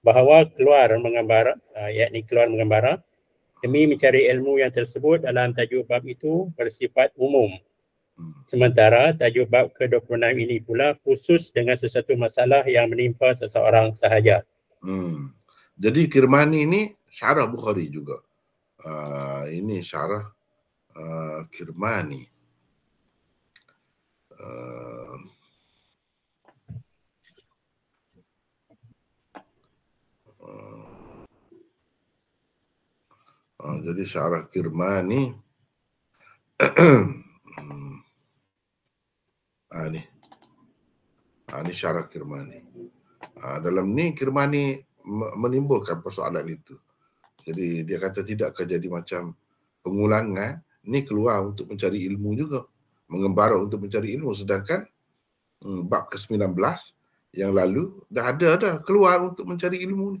bahawa keluar mengembara, uh, ha, yakni keluar mengembara demi mencari ilmu yang tersebut dalam tajuk bab itu bersifat umum. Hmm. Sementara tajuk bab ke-26 ini pula khusus dengan sesuatu masalah yang menimpa seseorang sahaja. Hmm. Jadi Kirmani ini syarah Bukhari juga. Uh, ini syarah uh, Kirmani. Uh, Uh, jadi syarah Kirmani *clears throat* hmm. Ha, ni. Ha, ni syarah kirman ni. Ha, dalam ni kirman ni menimbulkan persoalan itu. Jadi dia kata tidak akan jadi macam pengulangan. Ni keluar untuk mencari ilmu juga. Mengembara untuk mencari ilmu. Sedangkan hmm, bab ke-19 yang lalu dah ada dah keluar untuk mencari ilmu ni.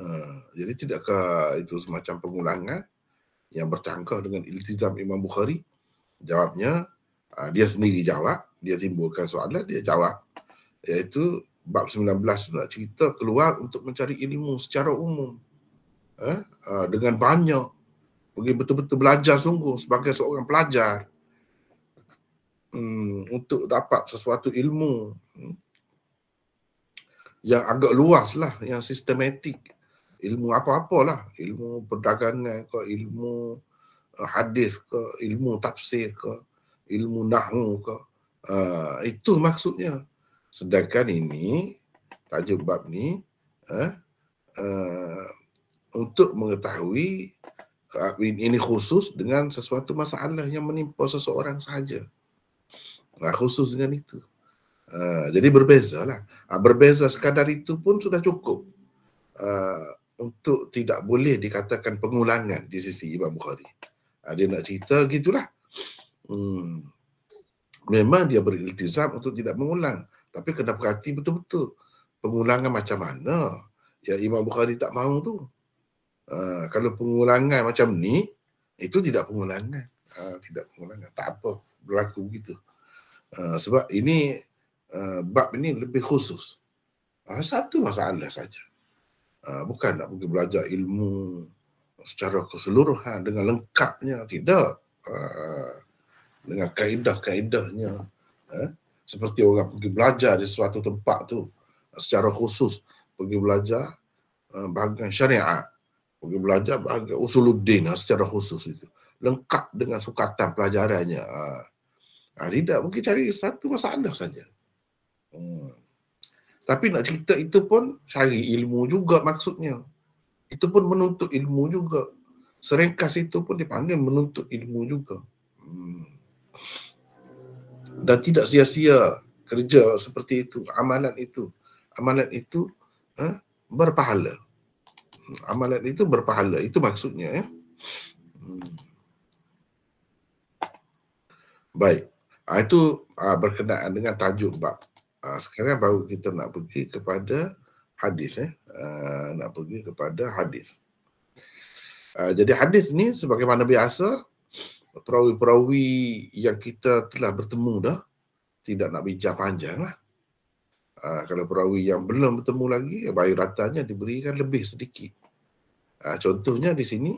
Ha, jadi tidakkah itu semacam pengulangan yang bertangkah dengan iltizam Imam Bukhari? Jawabnya, Ah, dia sendiri jawab, dia timbulkan soalan, dia jawab. Iaitu bab 19 nak cerita keluar untuk mencari ilmu secara umum. Eh? Ah, dengan banyak. Pergi betul-betul belajar sungguh sebagai seorang pelajar. Hmm, untuk dapat sesuatu ilmu hmm, yang agak luas lah, yang sistematik. Ilmu apa-apalah. Ilmu perdagangan ke, ilmu eh, hadis ke, ilmu tafsir ke ilmu nahu ke. Uh, itu maksudnya. Sedangkan ini, tajuk bab ni, uh, uh, untuk mengetahui ini khusus dengan sesuatu masalah yang menimpa seseorang sahaja. Nah, khusus dengan itu. Uh, jadi berbezalah. Uh, berbeza sekadar itu pun sudah cukup. Uh, untuk tidak boleh dikatakan pengulangan di sisi Imam Bukhari. Uh, dia nak cerita gitulah. Hmm. Memang dia beriltizam untuk tidak mengulang. Tapi kena perhati betul-betul. Pengulangan macam mana Ya, Imam Bukhari tak mahu tu. Uh, kalau pengulangan macam ni, itu tidak pengulangan. Uh, tidak pengulangan. Tak apa berlaku begitu. Uh, sebab ini, uh, bab ini lebih khusus. Uh, satu masalah saja. Uh, bukan nak pergi belajar ilmu secara keseluruhan dengan lengkapnya. Tidak. Uh, dengan kaedah-kaedahnya eh? seperti orang pergi belajar di suatu tempat tu secara khusus pergi belajar uh, bahagian syariah pergi belajar bahagian usuluddin eh, secara khusus itu lengkap dengan sukatan pelajarannya uh, uh, tidak mungkin cari satu masalah saja hmm. tapi nak cerita itu pun cari ilmu juga maksudnya itu pun menuntut ilmu juga seringkas itu pun dipanggil menuntut ilmu juga hmm dan tidak sia-sia kerja seperti itu amalan itu amalan itu eh, berpahala amalan itu berpahala itu maksudnya ya hmm. baik ha, itu uh, berkenaan dengan tajuk bab uh, sekarang baru kita nak pergi kepada hadis eh uh, nak pergi kepada hadis uh, jadi hadis ni sebagaimana biasa perawi-perawi yang kita telah bertemu dah tidak nak bincang panjang lah. Ha, kalau perawi yang belum bertemu lagi, bayu ratanya diberikan lebih sedikit. Ha, contohnya di sini,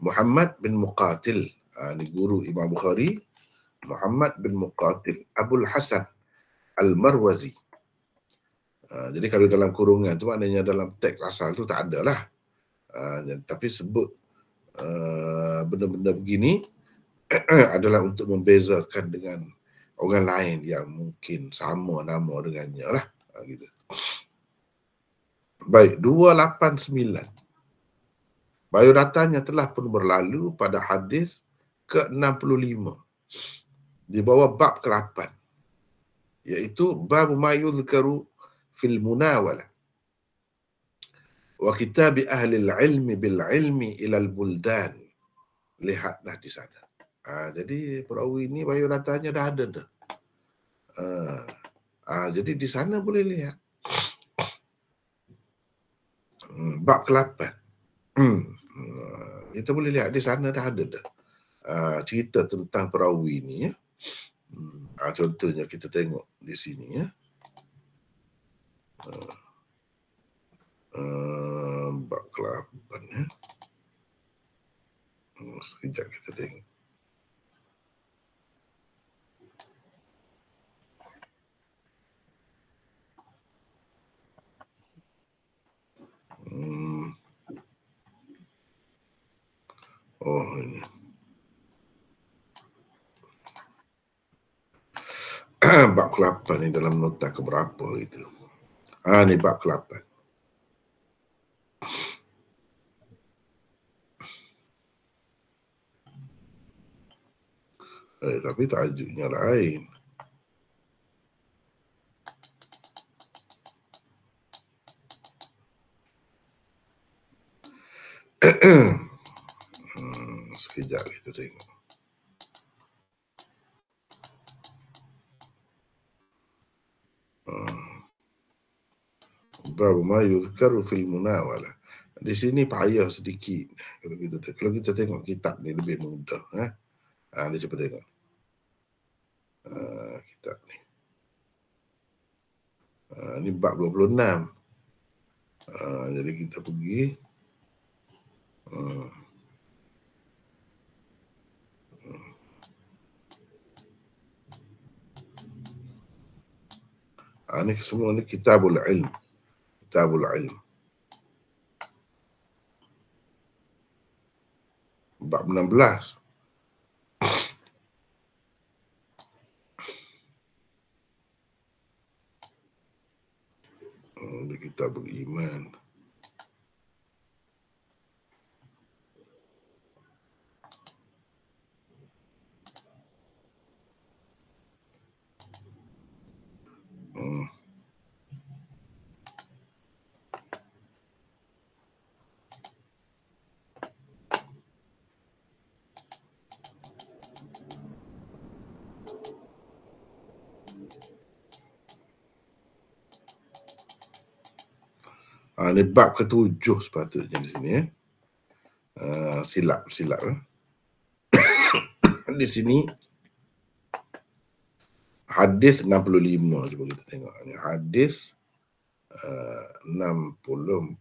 Muhammad bin Muqatil. Ha, ah, ini guru Imam Bukhari. Muhammad bin Muqatil. Abdul Hasan Al-Marwazi. Ha, jadi kalau dalam kurungan tu maknanya dalam teks asal itu tak ada lah. tapi sebut uh, benda-benda begini *clears throat* adalah untuk membezakan dengan orang lain yang mungkin sama nama dengannya lah ha, gitu. Baik, 289. Biodatanya telah pun berlalu pada hadis ke-65 di bawah bab ke-8 iaitu bab ma yuzkaru fil munawalah wa kitab ahli al-ilmi bil ilmi ila al-buldan lihatlah di sana Ha, jadi perawi ini bayu datanya dah ada dah. Ha, ha, jadi di sana boleh lihat. Hmm, bab ke-8. Hmm, hmm, kita boleh lihat di sana dah ada dah. Ha, cerita tentang perawi ini. Ya. Ha, contohnya kita tengok di sini. Ya. Hmm, bab ke-8. Ya. Hmm, sekejap kita tengok. Hmm. Oh ini. *clears throat* bab ke-8 ni dalam nota keberapa berapa gitu. Ah ni bab ke-8. Eh, tapi tajuknya lain. hmm, sekejap kita tengok. Hmm. Bab ma yuzkaru fil munawala. Di sini payah sedikit. Kalau kita kalau kita tengok kitab ni lebih mudah, Ah, Ha, ni cuba tengok. Uh, kitab ni. Uh, ni bab 26. Uh, ha, jadi kita pergi Ha, ah. ah, ini semua ni kitabul ilm. Kitabul ilm. Bab 16. Kita beriman. Kita Ha, ah, ini bab ketujuh sepatutnya di sini. Eh. Uh, silap, silap. Eh. *coughs* di sini, hadis 65 cuba kita tengok ni hadis uh, 64 65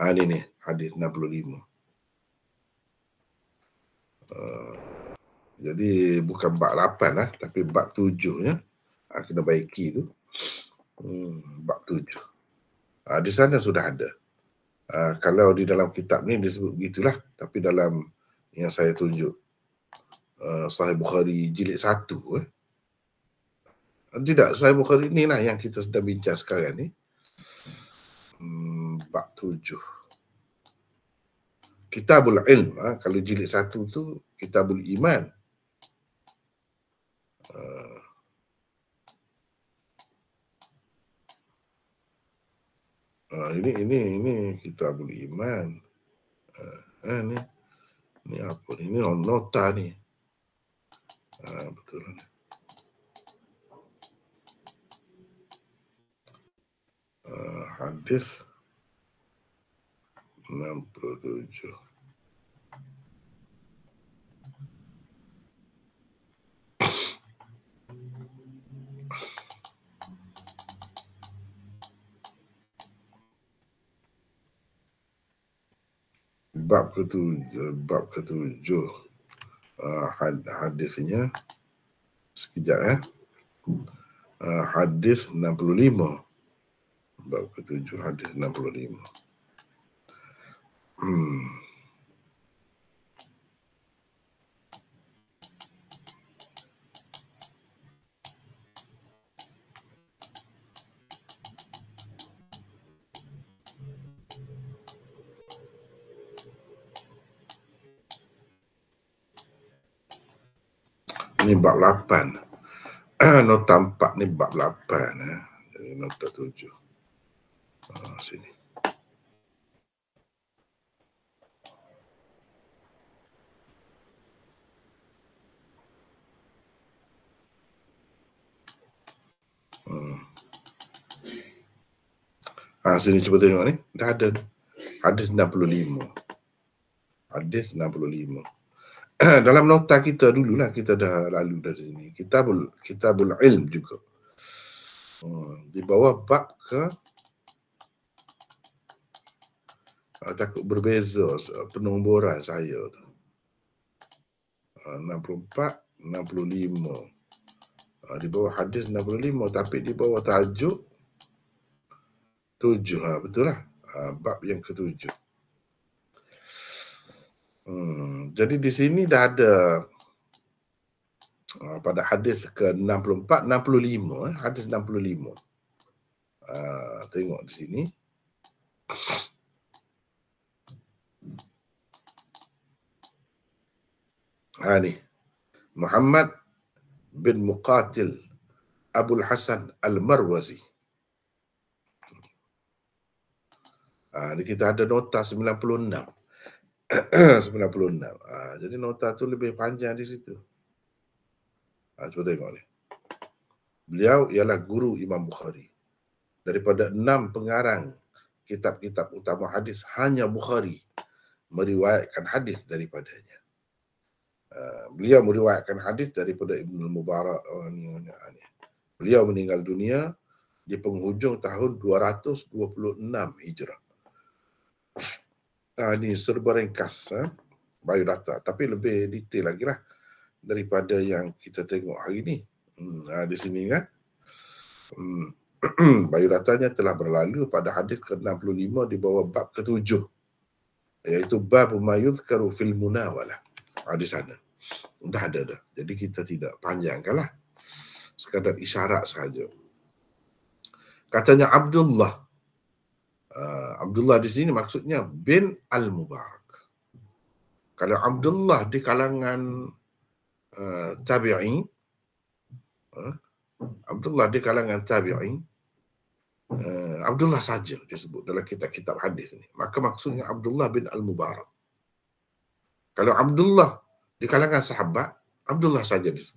ah ni ni hadis 65 uh, eh, jadi bukan bab 8 lah tapi bab 7 ya ah, kena baiki tu hmm, bab 7 uh, ah, di sana sudah ada uh, kalau di dalam kitab ni disebut gitulah, tapi dalam yang saya tunjuk Eh, Sahih Bukhari jilid satu eh. eh. Tidak, Sahih Bukhari ni lah yang kita sedang bincang sekarang ni. Hmm, bab tujuh. Kitabul Ilm, ha, kalau jilid satu tu, Kitabul Iman. Uh, ini ini ini kita beli iman. Uh, eh, ini ni apa? Ini nota ni. Ah, betul. Uh, hadis 67 Bab ketujuh, bab ketujuh uh, had, hadisnya sekejap eh. Uh, hadis 65. Bab ketujuh hadis 65. Hmm. bab 8. nota 4 ni bab 8 eh. Jadi nota tujuh. Ah sini. Ha, sini cuba tengok ni. Dah ada. Hadis 65. Hadis 65. *clears throat* dalam nota kita dululah kita dah lalu dari sini. Kitabul Kitabul Ilm juga. Hmm, di bawah bab ke uh, takut berbeza penomboran saya tu. Uh, 64, 65. Uh, di bawah hadis 65 tapi di bawah tajuk 7. Ha, ah, betul lah. Uh, bab yang ketujuh. Hmm, jadi di sini dah ada uh, pada hadis ke-64, 65, eh, hadis 65. Uh, tengok di sini. Ha ni. Muhammad bin Muqatil Abu Hasan Al-Marwazi. Ha, ni kita ada nota 96. 96. *clears throat* Ha, ah, jadi nota tu lebih panjang di situ. Ha, cuba tengok ni. Beliau ialah guru Imam Bukhari. Daripada enam pengarang kitab-kitab utama hadis, hanya Bukhari meriwayatkan hadis daripadanya. Uh, beliau meriwayatkan hadis daripada Ibn Mubarak. Oh, ni, oh, ni, ni. Beliau meninggal dunia di penghujung tahun 226 Hijrah uh, ni serba ringkas ha? uh, data, tapi lebih detail lagi lah daripada yang kita tengok hari ni hmm, uh, di sini ya. Hmm. *clears throat* biodatanya telah berlalu pada hadis ke-65 di bawah bab ke-7 iaitu bab mayud karu fil munawalah uh, di sana dah ada dah jadi kita tidak panjangkan lah sekadar isyarat sahaja katanya Abdullah uh, Abdullah di sini maksudnya bin Al-Mubarak. Kalau Abdullah di kalangan uh, eh, tabi'in, uh, eh, Abdullah di kalangan tabi'in, uh, Abdullah saja disebut dalam kitab-kitab hadis ini. Maka maksudnya Abdullah bin Al-Mubarak. Kalau Abdullah di kalangan sahabat, Abdullah saja disebut.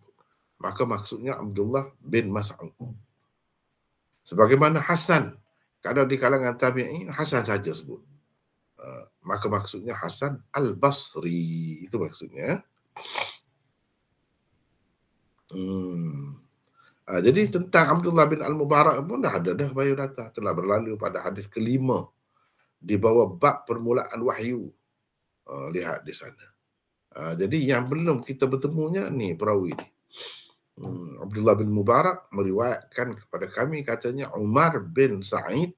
Maka maksudnya Abdullah bin Mas'ud. Sebagaimana Hasan kalau di kalangan tabi'in, Hasan saja sebut. Uh, maka maksudnya Hasan Al-Basri. Itu maksudnya. Hmm. Uh, jadi tentang Abdullah bin Al-Mubarak pun dah ada dah data Telah berlalu pada hadis kelima. Di bawah bab permulaan wahyu. Uh, lihat di sana. Uh, jadi yang belum kita bertemunya ni perawi ni. Hmm, Abdullah bin Mubarak meriwayatkan kepada kami katanya Umar bin Sa'id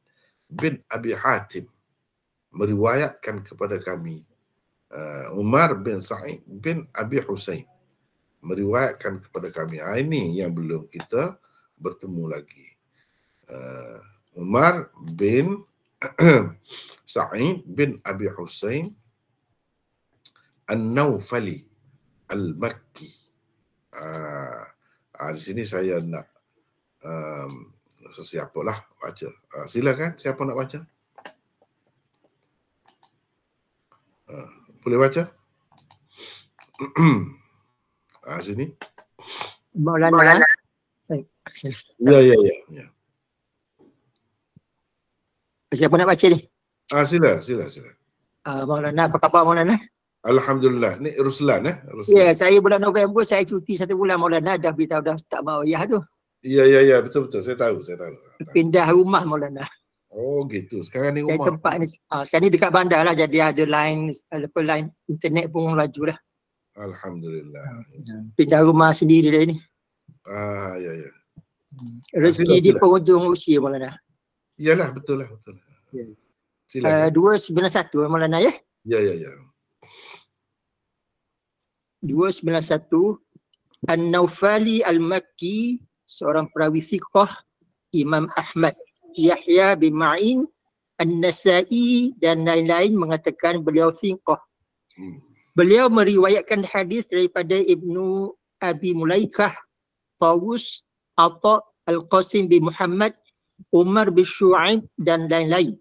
bin Abi Hatim meriwayatkan kepada kami uh, Umar bin Sa'id bin Abi Hussein meriwayatkan kepada kami ah, ini yang belum kita bertemu lagi uh, Umar bin *clears throat* Sa'id bin Abi Hussein An-Nawfali Al-Makki uh, Ha, di sini saya nak um, sesiapa lah baca. Ha, silakan siapa nak baca. Ha, boleh baca? *clears throat* di sini. Maulana. Maulana. Ya, ya, ya. ya. Siapa nak baca ni? Ah, sila, sila, sila. Uh, Maulana, apa khabar Maulana? Alhamdulillah. Ni Ruslan eh? Ruslan. Ya, yeah, saya bulan November saya cuti satu bulan Maulana dah beritahu dah tak mau ayah tu. Ya, ya, ya. Betul-betul. Saya tahu, saya tahu. Pindah rumah Maulana. Oh, gitu. Sekarang ni rumah. Saya tempat ni. Ha, sekarang ni dekat bandar lah. Jadi ada line, apa, line internet pun laju lah. Alhamdulillah. Ya, pindah rumah sendiri dah ni. Ah, ya, ya. Hmm. Rezeki ah, di penghujung usia Maulana. Yalah, betul lah. Betul. lah. Ya. Silakan. Uh, dua sebenar satu Maulana ya? Ya, ya, ya. 291 An-Naufali Al-Makki seorang perawi thiqah Imam Ahmad Yahya bin Ma'in An-Nasai dan lain-lain mengatakan beliau thiqah hmm. Beliau meriwayatkan hadis daripada Ibnu Abi Mulaikah Tawus Atta Al-Qasim bin Muhammad Umar bin Shu'aib dan lain-lain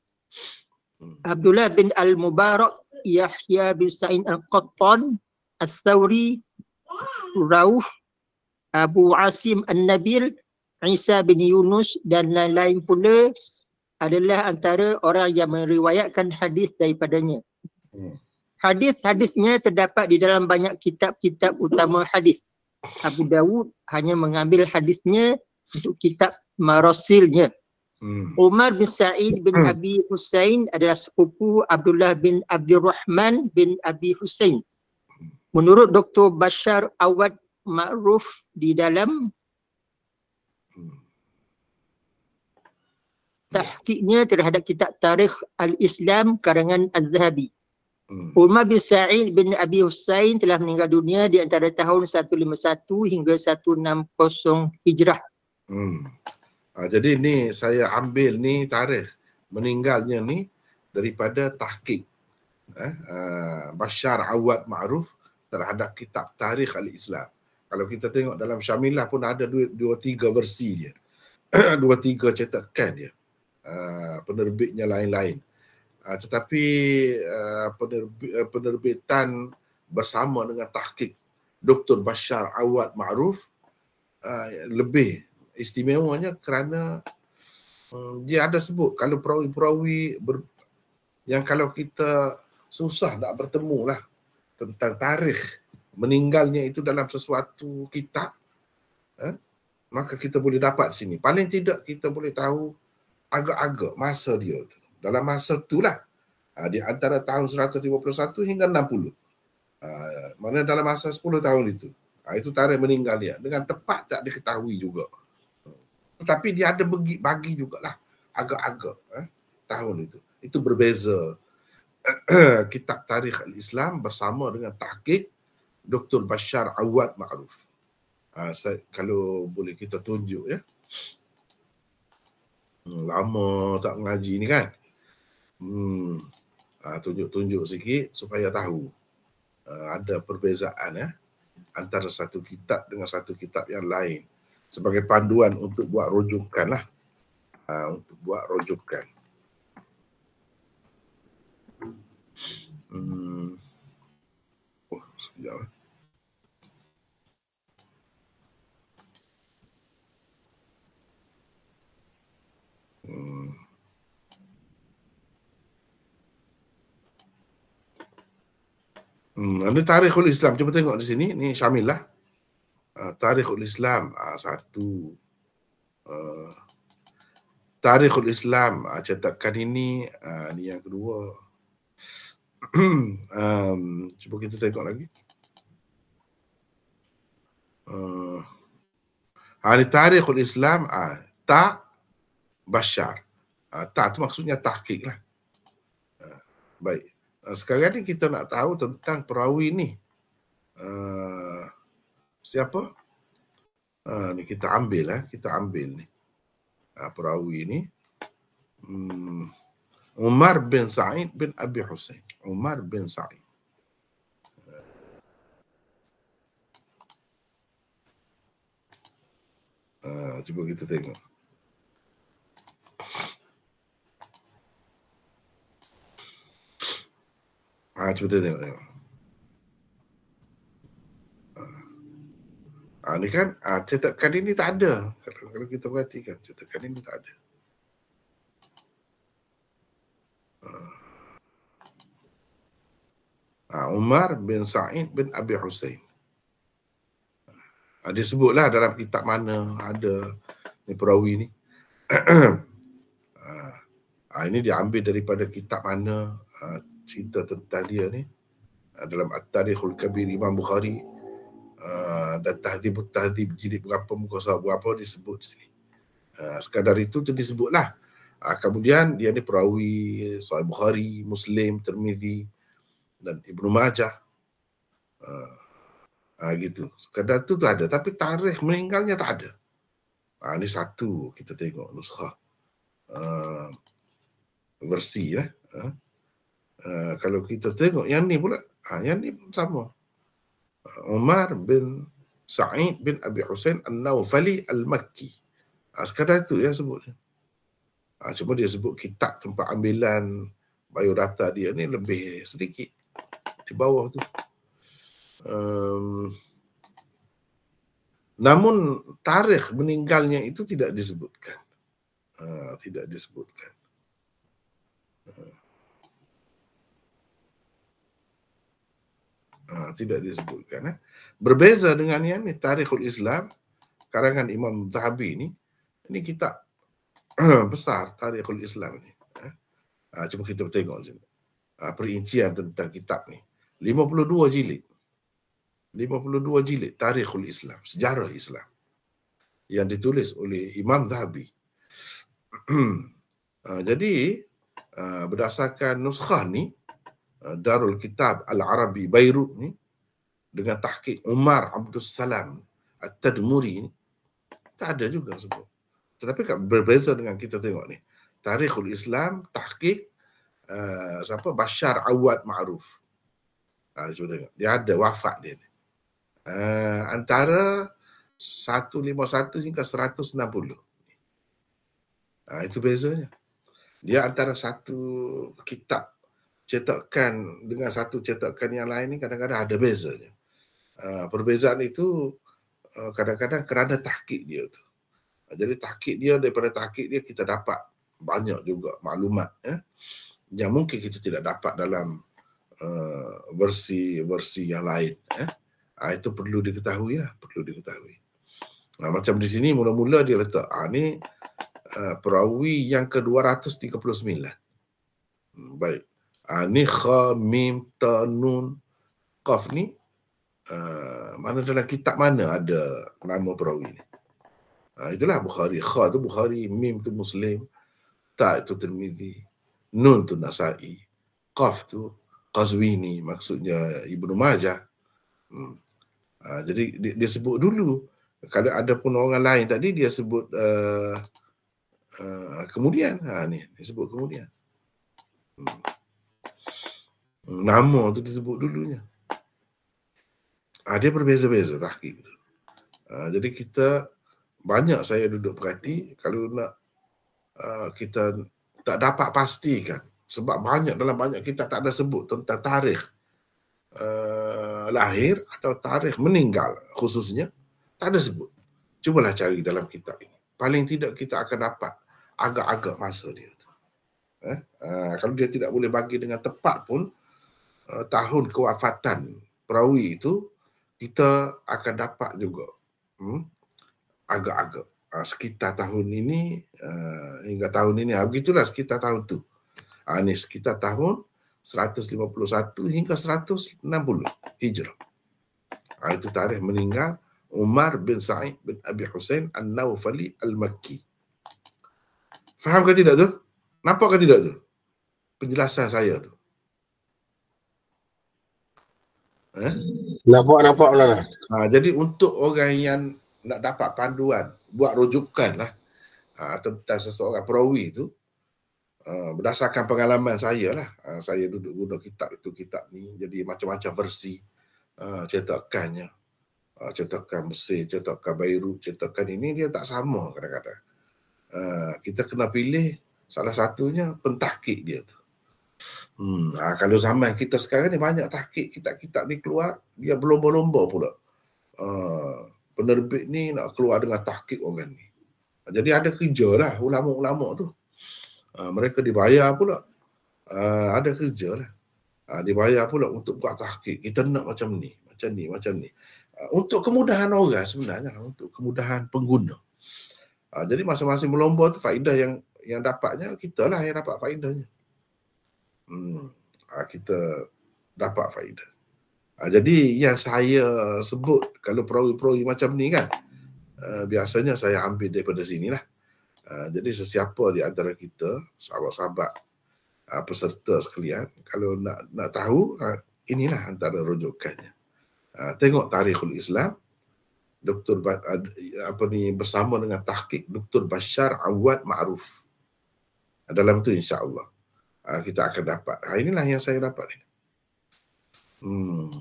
hmm. Abdullah bin Al-Mubarak Yahya bin Sa'in Al-Qattan Al-Thawri Rauh Abu Asim An-Nabil Isa bin Yunus dan lain-lain pula adalah antara orang yang meriwayatkan hadis daripadanya. Hmm. Hadis-hadisnya terdapat di dalam banyak kitab-kitab utama hadis. Abu Dawud hanya mengambil hadisnya untuk kitab Marasilnya. Hmm. Umar bin Sa'id bin hmm. Abi Hussein adalah sepupu Abdullah bin Abdul Rahman bin Abi Hussein. Menurut Dr. Bashar Awad Ma'ruf di dalam tahqiqnya terhadap kitab Tarikh Al-Islam karangan Az-Zahabi. Hmm. Umar bin Sa'id bin Abi Hussein telah meninggal dunia di antara tahun 151 hingga 160 Hijrah. Hmm. Ha, jadi ni saya ambil ni tarikh meninggalnya ni daripada tahqiq. Eh, uh, Bashar Awad Ma'ruf terhadap kitab tarikh al-Islam. Kalau kita tengok dalam Syamilah pun ada dua, dua tiga versi dia. *clears throat* dua tiga cetakan dia. Uh, penerbitnya lain-lain. Uh, tetapi uh, ah, penerbit, uh, eh, penerbitan bersama dengan tahqiq Dr. Bashar Awad Ma'ruf uh, lebih istimewanya kerana um, dia ada sebut kalau perawi-perawi yang kalau kita susah nak bertemu lah tentang tarikh meninggalnya itu dalam sesuatu kitab eh, maka kita boleh dapat sini paling tidak kita boleh tahu agak-agak masa dia tu dalam masa itulah uh, ha, di antara tahun 151 hingga 60 uh, ha, mana dalam masa 10 tahun itu uh, itu tarikh meninggal dia dengan tepat tak diketahui juga tetapi dia ada bagi, bagi lah agak-agak eh, tahun itu itu berbeza *clears throat* kitab tarikh al-Islam bersama dengan tahqiq Dr. Bashar Awad Ma'ruf. Uh, kalau boleh kita tunjuk ya. Hmm, lama tak mengaji ni kan. Hmm. Uh, tunjuk-tunjuk sikit supaya tahu uh, ada perbezaan ya antara satu kitab dengan satu kitab yang lain sebagai panduan untuk buat rujukan lah. Uh, untuk buat rujukan. Ini hmm, tarikhul Islam. Cuba tengok di sini. Ini Syamil lah. Ah, tarikhul Islam. Ah, satu. Ah, tarikhul Islam. cetakan ini. ini yang kedua. *clears throat* um, cuba kita tengok lagi. Uh, ini tarikhul Islam. Uh, tak Bashar. Uh, tak tu maksudnya tahkik lah. Uh, baik. Eh, sekarang ni kita nak tahu tentang perawi ni. Eh, siapa? Eh, ni kita ambil lah. Kita ambil ni. perawi ni. Hmm, Umar bin Sa'id bin Abi Hussein. Umar bin Sa'id. Uh, cuba kita tengok. Ah, cuba tengok tengok. tengok. Ah. ah, ni kan ah, cetakan ini tak ada. Kalau, kalau kita perhatikan cetakan ini tak ada. Ah, ah Umar bin Sa'id bin Abi Hussein. Ah, dia sebutlah dalam kitab mana ada ni perawi ni. *coughs* Ah. ah, ini diambil daripada kitab mana ah, cerita tentang dia ni ah, dalam At-Tarikhul Kabir Imam Bukhari ah, dan Tahzib Tahzib jilid berapa muka surat berapa disebut sini. Ah, sekadar itu tu disebutlah. kemudian dia ni perawi Sahih Bukhari, Muslim, Tirmizi dan Ibnu Majah. Ah gitu. Sekadar tu tu ada tapi tarikh meninggalnya tak ada. Ha, ini satu kita tengok nuskah. Uh, versi eh. Ya. Uh. Ah, kalau kita tengok yang ni pula, ha, yang ni pun sama. Ah, Umar bin Sa'id bin Abi Hussein An-Nawfali Al-Makki. Ha, sekadar itu yang sebutnya. Ha, cuma dia sebut kitab tempat ambilan biodata dia ni lebih sedikit di bawah tu. Um, namun tarikh meninggalnya itu tidak disebutkan. Ha, tidak disebutkan. Ha. ha, tidak disebutkan. Eh. Berbeza dengan yang ni, Tarikhul Islam, karangan Imam Zahabi ini. Ini kitab *clears throat* besar Tarikhul Islam ni. Eh. Ha, cuba kita tengok sini. Ha, perincian tentang kitab ni. 52 jilid. 52 jilid Tarikhul Islam, sejarah Islam. Yang ditulis oleh Imam Zahabi. *clears throat* ha, jadi, ha, berdasarkan nuskah ni, Eh, Darul Kitab Al-Arabi Beirut ni dengan tahqiq Umar Abdul Salam Al-Tadmuri ni tak ada juga sebut. Tetapi berbeza dengan kita tengok ni. Tarikhul Islam tahqiq uh, siapa Bashar Awad Ma'ruf. Ha, uh, cuba tengok. Dia ada wafat dia ni. Uh, antara 151 hingga 160. uh, ha, itu bezanya. Dia antara satu kitab cetakan dengan satu cetakan yang lain ni kadang-kadang ada bezanya. Uh, perbezaan itu uh, kadang-kadang kerana tahkik dia tu. Uh, jadi tahkik dia daripada tahkik dia kita dapat banyak juga maklumat ya. Eh, yang mungkin kita tidak dapat dalam uh, versi-versi yang lain eh. Uh, itu perlu diketahui lah, perlu diketahui. Nah, macam di sini mula-mula dia letak ah ni uh, perawi yang ke-239. Hmm, baik ani kha mim ta nun qaf ni uh, mana dalam kitab mana ada nama perawi ni uh, itulah bukhari kha tu bukhari mim tu muslim ta tu tirmizi nun tu nasai kaf tu qazwini maksudnya ibnu majah hmm. uh, jadi dia, dia sebut dulu kalau ada pun orang lain tadi dia sebut uh, uh, kemudian ha ni dia sebut kemudian hmm nama tu disebut dulunya. Ada ah, ha, berbeza-beza tahqiq tu. Ha, jadi kita banyak saya duduk perhati kalau nak uh, kita tak dapat pastikan sebab banyak dalam banyak kita tak ada sebut tentang tarikh uh, lahir atau tarikh meninggal khususnya tak ada sebut. Cubalah cari dalam kitab ini. Paling tidak kita akan dapat agak-agak masa dia tu. Eh? Uh, kalau dia tidak boleh bagi dengan tepat pun, Eh, tahun kewafatan perawi itu kita akan dapat juga hmm, agak-agak ha, sekitar tahun ini uh, hingga tahun ini ha, begitulah sekitar tahun tu ha, ni sekitar tahun 151 hingga 160 hijrah ha, itu tarikh meninggal Umar bin Sa'id bin Abi Hussein An-Nawfali Al-Makki faham ke tidak tu? nampak ke tidak tu? penjelasan saya tu Eh? Nampak, nampak lah. Ha, jadi untuk orang yang nak dapat panduan, buat rujukan lah ha, tentang seseorang perawi tu, ha, berdasarkan pengalaman saya lah, ha, saya duduk guna kitab itu, kitab ni, jadi macam-macam versi ha, cetakannya. Ha, cetakan Mesir, cetakan Beirut, cetakan ini dia tak sama kadang-kadang. Ha, kita kena pilih salah satunya pentakik dia tu. Hmm, ha, kalau zaman kita sekarang ni banyak takik kitab-kitab ni keluar, dia berlomba-lomba pula. Uh, penerbit ni nak keluar dengan takik orang ni. Ah, jadi ada kerja lah ulama-ulama tu. Uh, mereka dibayar pula. Uh, ada kerja lah. Uh, dibayar pula untuk buat takik Kita nak macam ni, macam ni, macam ni. Untuk kemudahan orang sebenarnya, lah, untuk kemudahan pengguna. Jadi masing-masing melomba tu faedah yang yang dapatnya, kita lah yang dapat faedahnya hmm, ah, kita dapat faedah. Ah, jadi yang saya sebut kalau perawi-perawi macam ni kan, ah, biasanya saya ambil daripada sini lah. Jadi sesiapa di antara kita, sahabat-sahabat, peserta sekalian, kalau nak nak tahu, inilah antara rujukannya. Tengok tarikhul Islam, Doktor apa ni bersama dengan tahqiq Doktor Bashar Awad Ma'ruf. Dalam tu insya-Allah uh, kita akan dapat. Ha, inilah yang saya dapat. Hmm.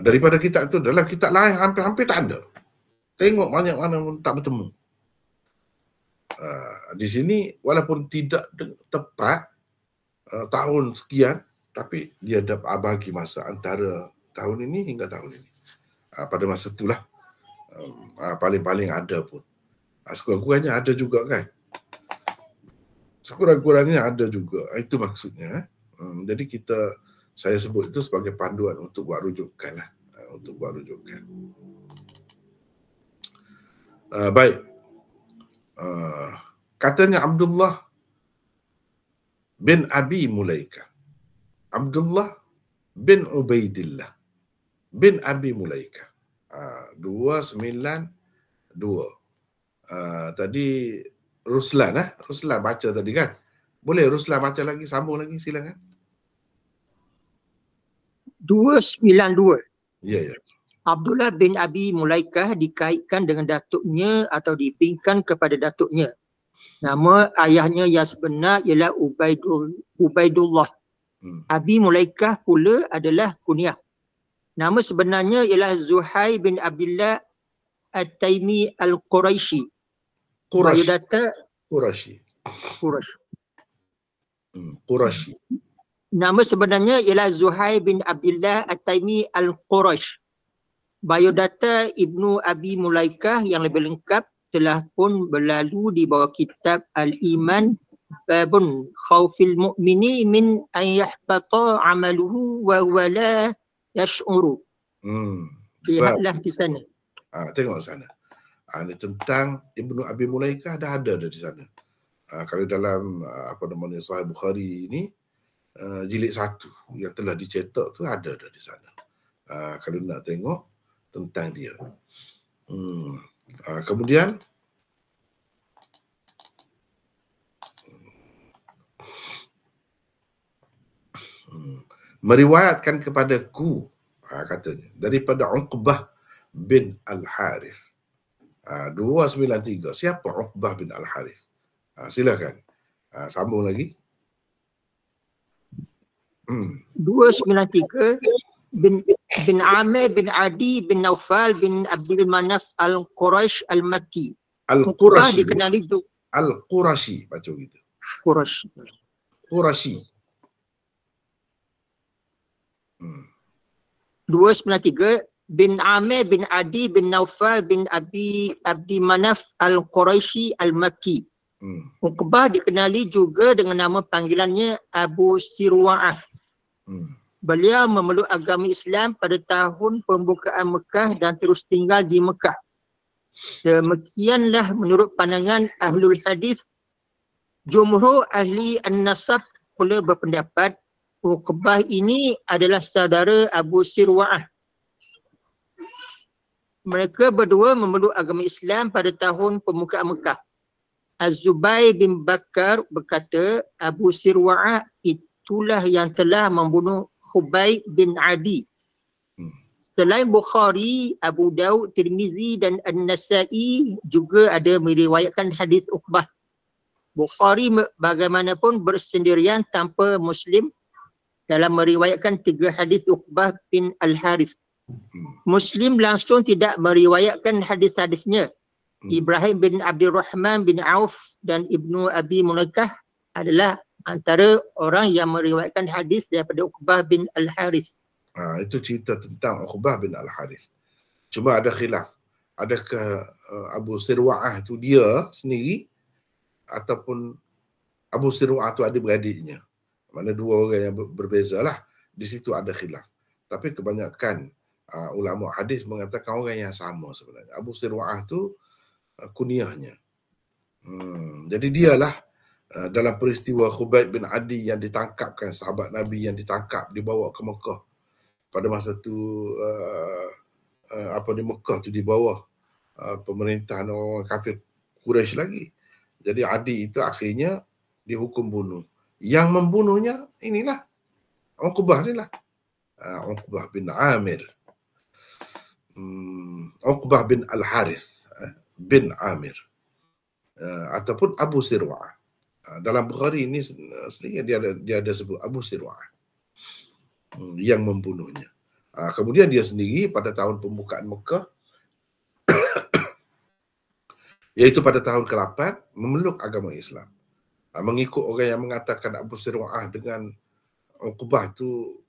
Daripada kitab itu, dalam kitab lain hampir-hampir tak ada. Tengok banyak mana pun tak bertemu. Uh, di sini, walaupun tidak tepat uh, tahun sekian, tapi dia ada bagi masa antara tahun ini hingga tahun ini. Uh, pada masa itulah, um, uh, paling-paling ada pun. Uh, Sekurang-kurangnya ada juga kan sekurang-kurangnya ada juga. Itu maksudnya. Eh. Hmm, jadi kita saya sebut itu sebagai panduan untuk buat rujukan lah. Eh, untuk buat rujukan. Uh, baik. Uh, katanya Abdullah bin Abi Mulaika. Abdullah bin Ubaidillah bin Abi Mulaika. Uh, 292. Uh, tadi Ruslan eh? Ruslan baca tadi kan boleh Ruslan baca lagi sambung lagi sila kan. 292 ya ya Abdullah bin Abi Mulaikah dikaitkan dengan datuknya atau dipingkan kepada datuknya. Nama ayahnya yang sebenar ialah Ubaidul, Ubaidullah. Hmm. Abi Mulaikah pula adalah kunyah. Nama sebenarnya ialah Zuhai bin Abdullah at taymi Al-Quraishi. Quraisy. Data... Quraisy. Quraisy. Nama sebenarnya ialah Zuhai bin Abdullah At-Taimi Al-Quraisy. Biodata Ibnu Abi Mulaikah yang lebih lengkap telah pun berlalu di bawah kitab Al-Iman babun khawfil mu'mini min an yahbata amaluhu wa wala yash'uru. Hmm. Lihatlah di sana. Ah, ha, tengok sana. Ah, ini tentang Ibnu Abi Mulaikah dah ada di sana. Uh, kalau dalam uh, apa namanya Sahih Bukhari ini uh, jilid satu yang telah dicetak tu ada di sana. Uh, kalau nak tengok tentang dia. Hmm. Uh, kemudian hmm. meriwayatkan kepadaku uh, katanya daripada Uqbah bin Al-Harith 293. Ah, Siapa Uqbah bin Al-Harith? Uh, silakan. Uh, sambung lagi. Hmm. 293 bin bin Amir bin Adi bin Naufal bin Abdul Manaf Al-Quraish Al-Makki. al quraish Dikenali itu. Al-Qurashi macam gitu. Qurashi. Qurashi. Hmm. 293 bin Amir bin Adi bin Naufal bin Abi Abdi Manaf al Quraishi al Makki. Hmm. Uqbah dikenali juga dengan nama panggilannya Abu Sirwa'ah. Hmm. Beliau memeluk agama Islam pada tahun pembukaan Mekah dan terus tinggal di Mekah. Demikianlah menurut pandangan Ahlul Hadis, Jumhur Ahli An-Nasab pula berpendapat Uqbah ini adalah saudara Abu Sirwa'ah mereka berdua memeluk agama Islam pada tahun pembukaan Mekah. Az-Zubair bin Bakar berkata, Abu Sirwa'ah itulah yang telah membunuh Khubay bin Adi. Hmm. Selain Bukhari, Abu Daud, Tirmizi dan An-Nasai juga ada meriwayatkan hadis Uqbah. Bukhari bagaimanapun bersendirian tanpa Muslim dalam meriwayatkan tiga hadis Uqbah bin Al-Harith. Hmm. Muslim langsung tidak meriwayatkan hadis-hadisnya. Hmm. Ibrahim bin Abdul Rahman bin Auf dan Ibnu Abi Munakah adalah antara orang yang meriwayatkan hadis daripada Uqbah bin Al-Haris. Ha, itu cerita tentang Uqbah bin Al-Haris. Cuma ada khilaf. Adakah uh, Abu Sirwa'ah itu dia sendiri ataupun Abu Sirwa'ah itu ada beradiknya. Mana dua orang yang berbeza lah. Di situ ada khilaf. Tapi kebanyakan uh, ulama hadis mengatakan orang yang sama sebenarnya. Abu Sirwa'ah tu uh, kuniahnya. Hmm, jadi dialah uh, dalam peristiwa Khubaib bin Adi yang ditangkapkan sahabat Nabi yang ditangkap dibawa ke Mekah. Pada masa tu uh, uh, apa di Mekah tu di bawah uh, pemerintahan orang kafir Quraisy lagi. Jadi Adi itu akhirnya dihukum bunuh. Yang membunuhnya inilah Uqbah inilah. Uh, Uqbah bin Amir. Hmm, Uqbah bin Al-Harith eh, bin Amir eh, ataupun Abu Sirwa'ah. Eh, dalam Bukhari ini sendiri dia ada, dia ada sebut Abu Sirwa'ah hmm, yang membunuhnya. Ah, kemudian dia sendiri pada tahun pembukaan Mekah *coughs* iaitu pada tahun ke-8 memeluk agama Islam. Ah, mengikut orang yang mengatakan Abu Sirwa'ah dengan Uqbah itu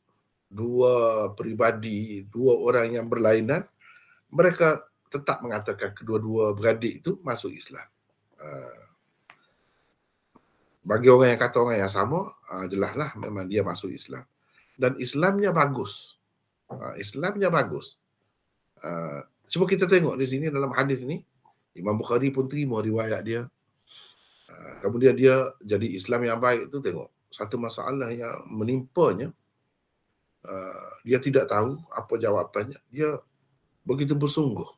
dua peribadi, dua orang yang berlainan mereka tetap mengatakan kedua-dua beradik itu masuk Islam. Ah, bagi orang yang kata orang yang sama, ah, jelaslah memang dia masuk Islam. Dan Islamnya bagus. Ah, Islamnya bagus. Cuba kita tengok di sini dalam hadis ini, Imam Bukhari pun terima riwayat dia. Kemudian dia jadi Islam yang baik itu tengok. Satu masalah yang menimpanya, dia tidak tahu apa jawapannya. Dia begitu bersungguh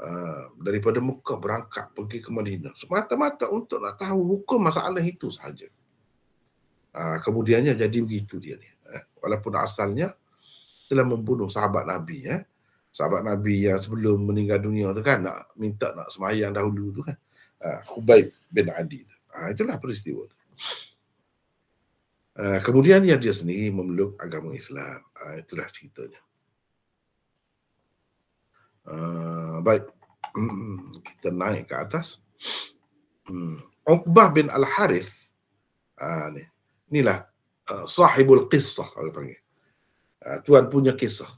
uh, daripada Mekah berangkat pergi ke Madinah semata-mata untuk nak tahu hukum masalah itu sahaja. Uh, kemudiannya jadi begitu dia ni. Eh. Walaupun asalnya telah membunuh sahabat Nabi ya. Eh. Sahabat Nabi yang sebelum meninggal dunia tu kan nak minta nak semayang dahulu tu kan. Uh, Hubaib bin Adi tu. Uh, itulah peristiwa tu. Uh, kemudian yang dia sendiri memeluk agama Islam. Uh, itulah ceritanya. Ah, baik, hmm, kita naik ke atas. Hmm. Uqbah bin Al-Harith, uh, ni. inilah uh, sahibul kisah, kalau panggil. Uh, Tuan punya kisah.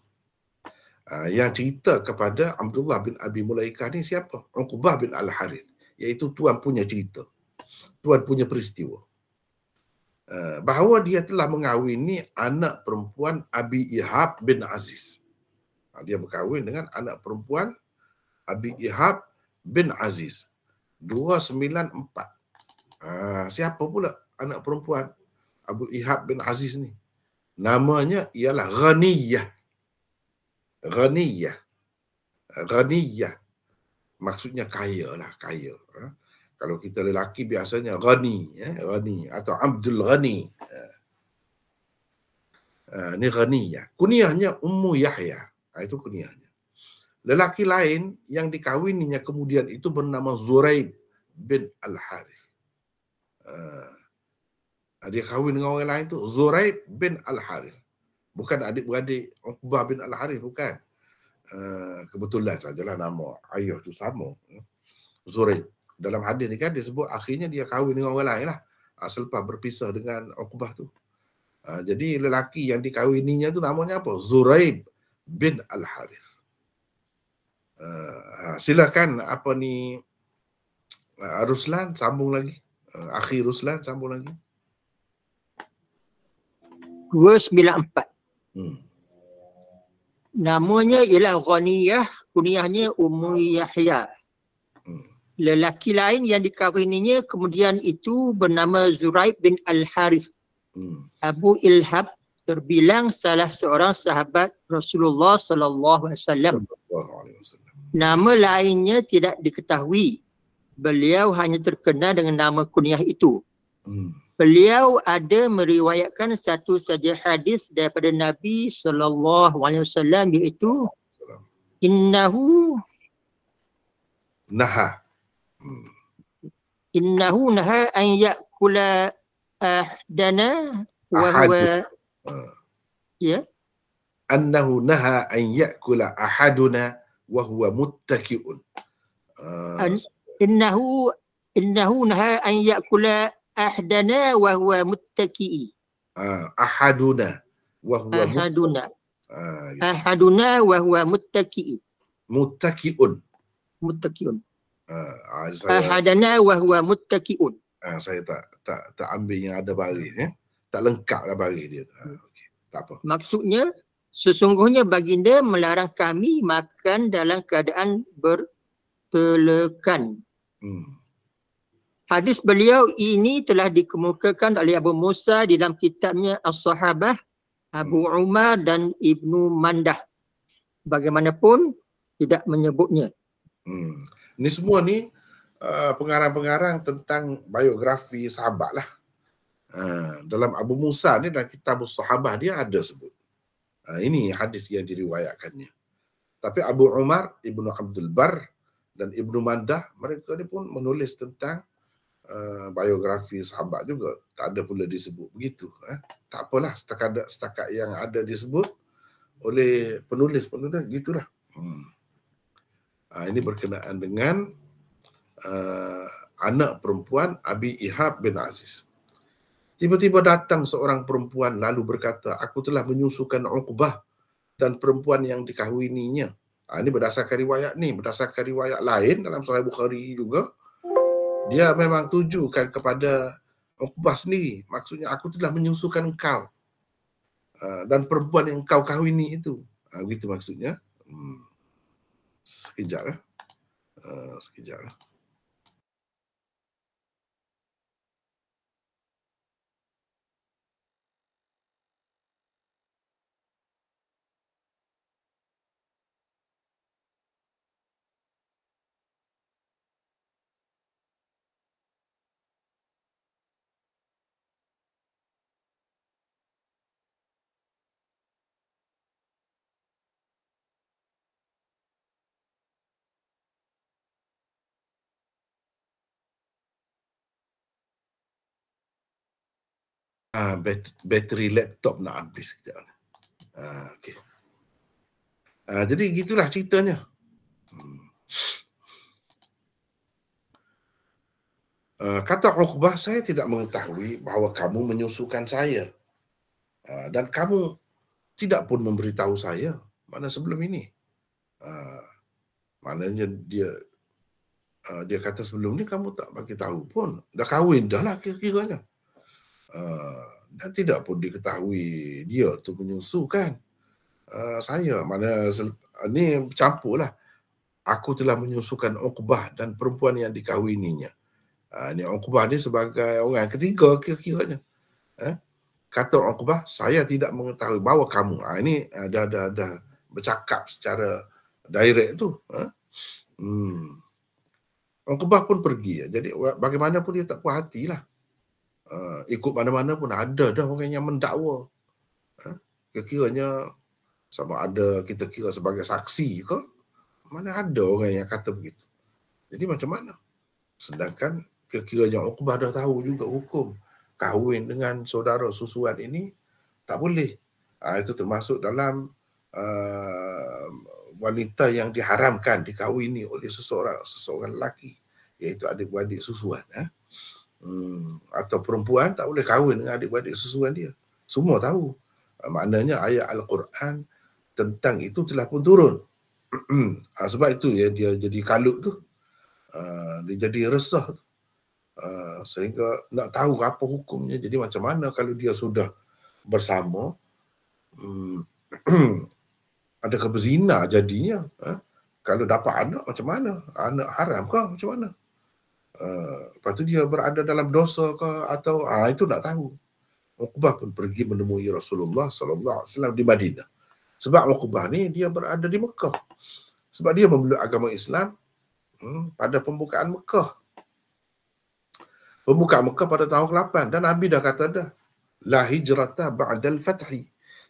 Uh, yang cerita kepada Abdullah bin Abi Mulaikah ni siapa? Uqbah bin Al-Harith. Iaitu Tuhan punya cerita. Tuhan punya peristiwa. bahawa dia telah mengawini anak perempuan Abi Ihab bin Aziz. Uh, Ha, dia berkahwin dengan anak perempuan Abi Ihab bin Aziz. 294. Ha, siapa pula anak perempuan Abu Ihab bin Aziz ni? Namanya ialah Ghaniyah. Ghaniyah. Ghaniyah. Maksudnya kaya lah, kaya. Ha? Kalau kita lelaki biasanya Ghani. Eh? Ghani atau Abdul Ghani. Ini Ghaniyah. Kuniahnya Ummu Yahya. Ha, itu kunianya. Lelaki lain yang dikawininya kemudian itu bernama Zuraib bin al Haris. Uh, ha, dia kahwin dengan orang lain itu Zuraib bin al Haris, Bukan adik-beradik Uqbah bin al Haris, bukan. Uh, kebetulan sajalah nama ayah tu sama. Zuraib. Dalam hadis ni kan dia sebut akhirnya dia kahwin dengan orang lain lah. Uh, selepas berpisah dengan Uqbah tu. Uh, jadi lelaki yang dikahwininya tu namanya apa? Zuraib bin Al Harith. Uh, ha, silakan apa ni uh, Ruslan sambung lagi. Uh, akhir Ruslan sambung lagi. Verse 94. Hmm. Namanya ialah Ghaniyah, kuniahnya Ummu Yahya. Hmm. Lelaki lain yang dikahwininya kemudian itu bernama Zuraib bin Al-Harith. Hmm. Abu Ilhab terbilang salah seorang sahabat Rasulullah sallallahu alaihi wasallam. Nama lainnya tidak diketahui. Beliau hanya terkenal dengan nama kunyah itu. Hmm. Beliau ada meriwayatkan satu saja hadis daripada Nabi sallallahu alaihi wasallam iaitu innahu naha hmm. innahu naha an yakula ahdana wa huwa Ya. Yeah. Annahu naha an ya'kula ahaduna wa huwa muttaki'un. Ah. Innahu innahu naha an ya'kula ahdana wa huwa muttaki'i. Ah, ahaduna wa huwa ahaduna. Ah, gitu. ahaduna wa huwa muttaki'i. Muttaki'un. Muttaki'un. Ah, ah, saya... Ahadana wa huwa muttaki'un. Ah, saya tak tak tak ambil yang ada baris ya. Eh? tak lengkap lah baris dia tu. Ah, okay. Tak apa. Maksudnya sesungguhnya baginda melarang kami makan dalam keadaan bertelekan. Hmm. Hadis beliau ini telah dikemukakan oleh Abu Musa di dalam kitabnya As-Sahabah, Abu hmm. Umar dan Ibnu Mandah. Bagaimanapun tidak menyebutnya. Hmm. Ini semua ni uh, pengarang-pengarang tentang biografi sahabat lah. Ha, dalam Abu Musa ni dan kitab sahabah dia ada sebut. Ha, ini hadis yang diriwayatkannya. Tapi Abu Umar, Ibnu Abdul Bar dan Ibnu Mandah mereka ni pun menulis tentang uh, biografi sahabat juga. Tak ada pula disebut begitu. Eh? Tak apalah setakat, setakat yang ada disebut oleh penulis-penulis, gitulah. Hmm. Ha, ini berkenaan dengan uh, anak perempuan Abi Ihab bin Aziz. Tiba-tiba datang seorang perempuan lalu berkata, aku telah menyusukan Uqbah dan perempuan yang dikahwininya. Ha, ini berdasarkan riwayat ni, berdasarkan riwayat lain dalam Sahih Bukhari juga. Dia memang tujukan kepada Uqbah sendiri. Maksudnya, aku telah menyusukan kau ha, dan perempuan yang kau kahwini itu. Ha, begitu maksudnya. Hmm. Sekejap. Eh. Uh, sekejap. Eh. Ah, bateri laptop nak habis sekejap. Ah, okay. Ah, jadi gitulah ceritanya. Hmm. Ah, kata Rukbah, saya tidak mengetahui bahawa kamu menyusukan saya. Ah, dan kamu tidak pun memberitahu saya mana sebelum ini. Ah, maknanya dia ah, dia kata sebelum ini kamu tak bagi tahu pun. Dah kahwin dah lah kira-kiranya. -kira Ah, dan tidak pun diketahui dia tu menyusukan uh, saya mana ini ah, lah. aku telah menyusukan Uqbah dan perempuan yang dikahwininya uh, ni Uqbah ni sebagai orang yang ketiga kira-kiranya eh? kata Uqbah saya tidak mengetahui bahawa kamu uh, ini ada ada ada bercakap secara direct tu eh? hmm. Uqbah pun pergi jadi bagaimanapun dia tak puas hatilah uh, ikut mana-mana pun ada dah orang yang mendakwa. Ha? Kiranya sama ada kita kira sebagai saksi ke, mana ada orang yang kata begitu. Jadi macam mana? Sedangkan kiranya Uqbah dah tahu juga hukum kahwin dengan saudara susuan ini tak boleh. Ha, itu termasuk dalam uh, wanita yang diharamkan dikahwini oleh seseorang seseorang lelaki iaitu adik-adik susuan. Eh? hmm, atau perempuan tak boleh kahwin dengan adik beradik susuan dia. Semua tahu. Ah, maknanya ayat Al-Quran tentang itu telah pun turun. *clears throat* Ah, sebab itu ya dia jadi kalut tu. Ah, dia jadi resah tu. sehingga nak tahu apa hukumnya. Jadi macam mana kalau dia sudah bersama hmm, *clears throat* ada keberzina jadinya. kalau dapat anak macam mana? Anak haram ke macam mana? Eh, lepas tu dia berada dalam dosa ke atau ha, itu nak tahu. Uqbah pun pergi menemui Rasulullah sallallahu alaihi wasallam di Madinah. Sebab Uqbah ni dia berada di Mekah. Sebab dia memeluk agama Islam hmm, pada pembukaan Mekah. Pembuka Mekah pada tahun ke-8 dan Nabi dah kata dah la hijrata ba'dal fathi.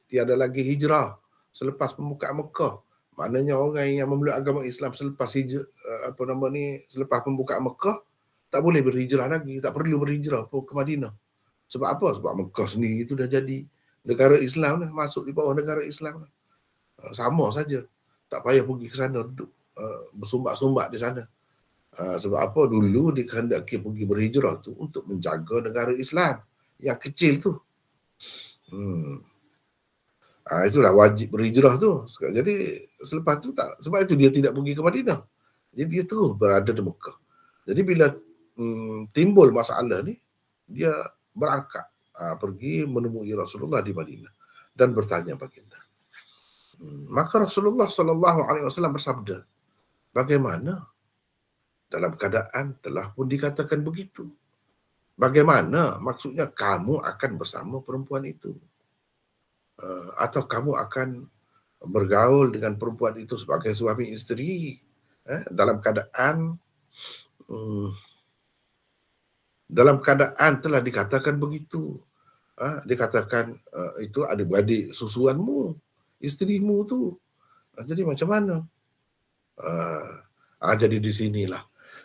Tiada lagi hijrah selepas pembukaan Mekah. Maknanya orang yang memeluk agama Islam selepas hijrah, eh, apa nama ni selepas pembukaan Mekah tak boleh berhijrah lagi, tak perlu berhijrah pun ke Madinah. Sebab apa? Sebab Mekah sendiri itu dah jadi negara Islam dah masuk di bawah negara Islam. Dah. Ah, sama saja. Tak payah pergi ke sana duduk uh, ah, bersumbat di sana. Ah, sebab apa? Dulu dikehendaki pergi berhijrah tu untuk menjaga negara Islam yang kecil tu. Hmm. Ha, itulah wajib berhijrah tu. Jadi selepas tu tak sebab itu dia tidak pergi ke Madinah. Jadi dia terus berada di Mekah. Jadi bila hmm, timbul masalah ni dia berangkat uh, pergi menemui Rasulullah di Madinah dan bertanya baginda hmm, maka Rasulullah sallallahu alaihi wasallam bersabda bagaimana dalam keadaan telah pun dikatakan begitu bagaimana maksudnya kamu akan bersama perempuan itu uh, atau kamu akan bergaul dengan perempuan itu sebagai suami isteri eh, dalam keadaan mm, dalam keadaan telah dikatakan begitu. ha, dikatakan uh, itu adik-adik susuanmu, isterimu tu. Ha, jadi macam mana? Ah, ha, jadi di sinilah.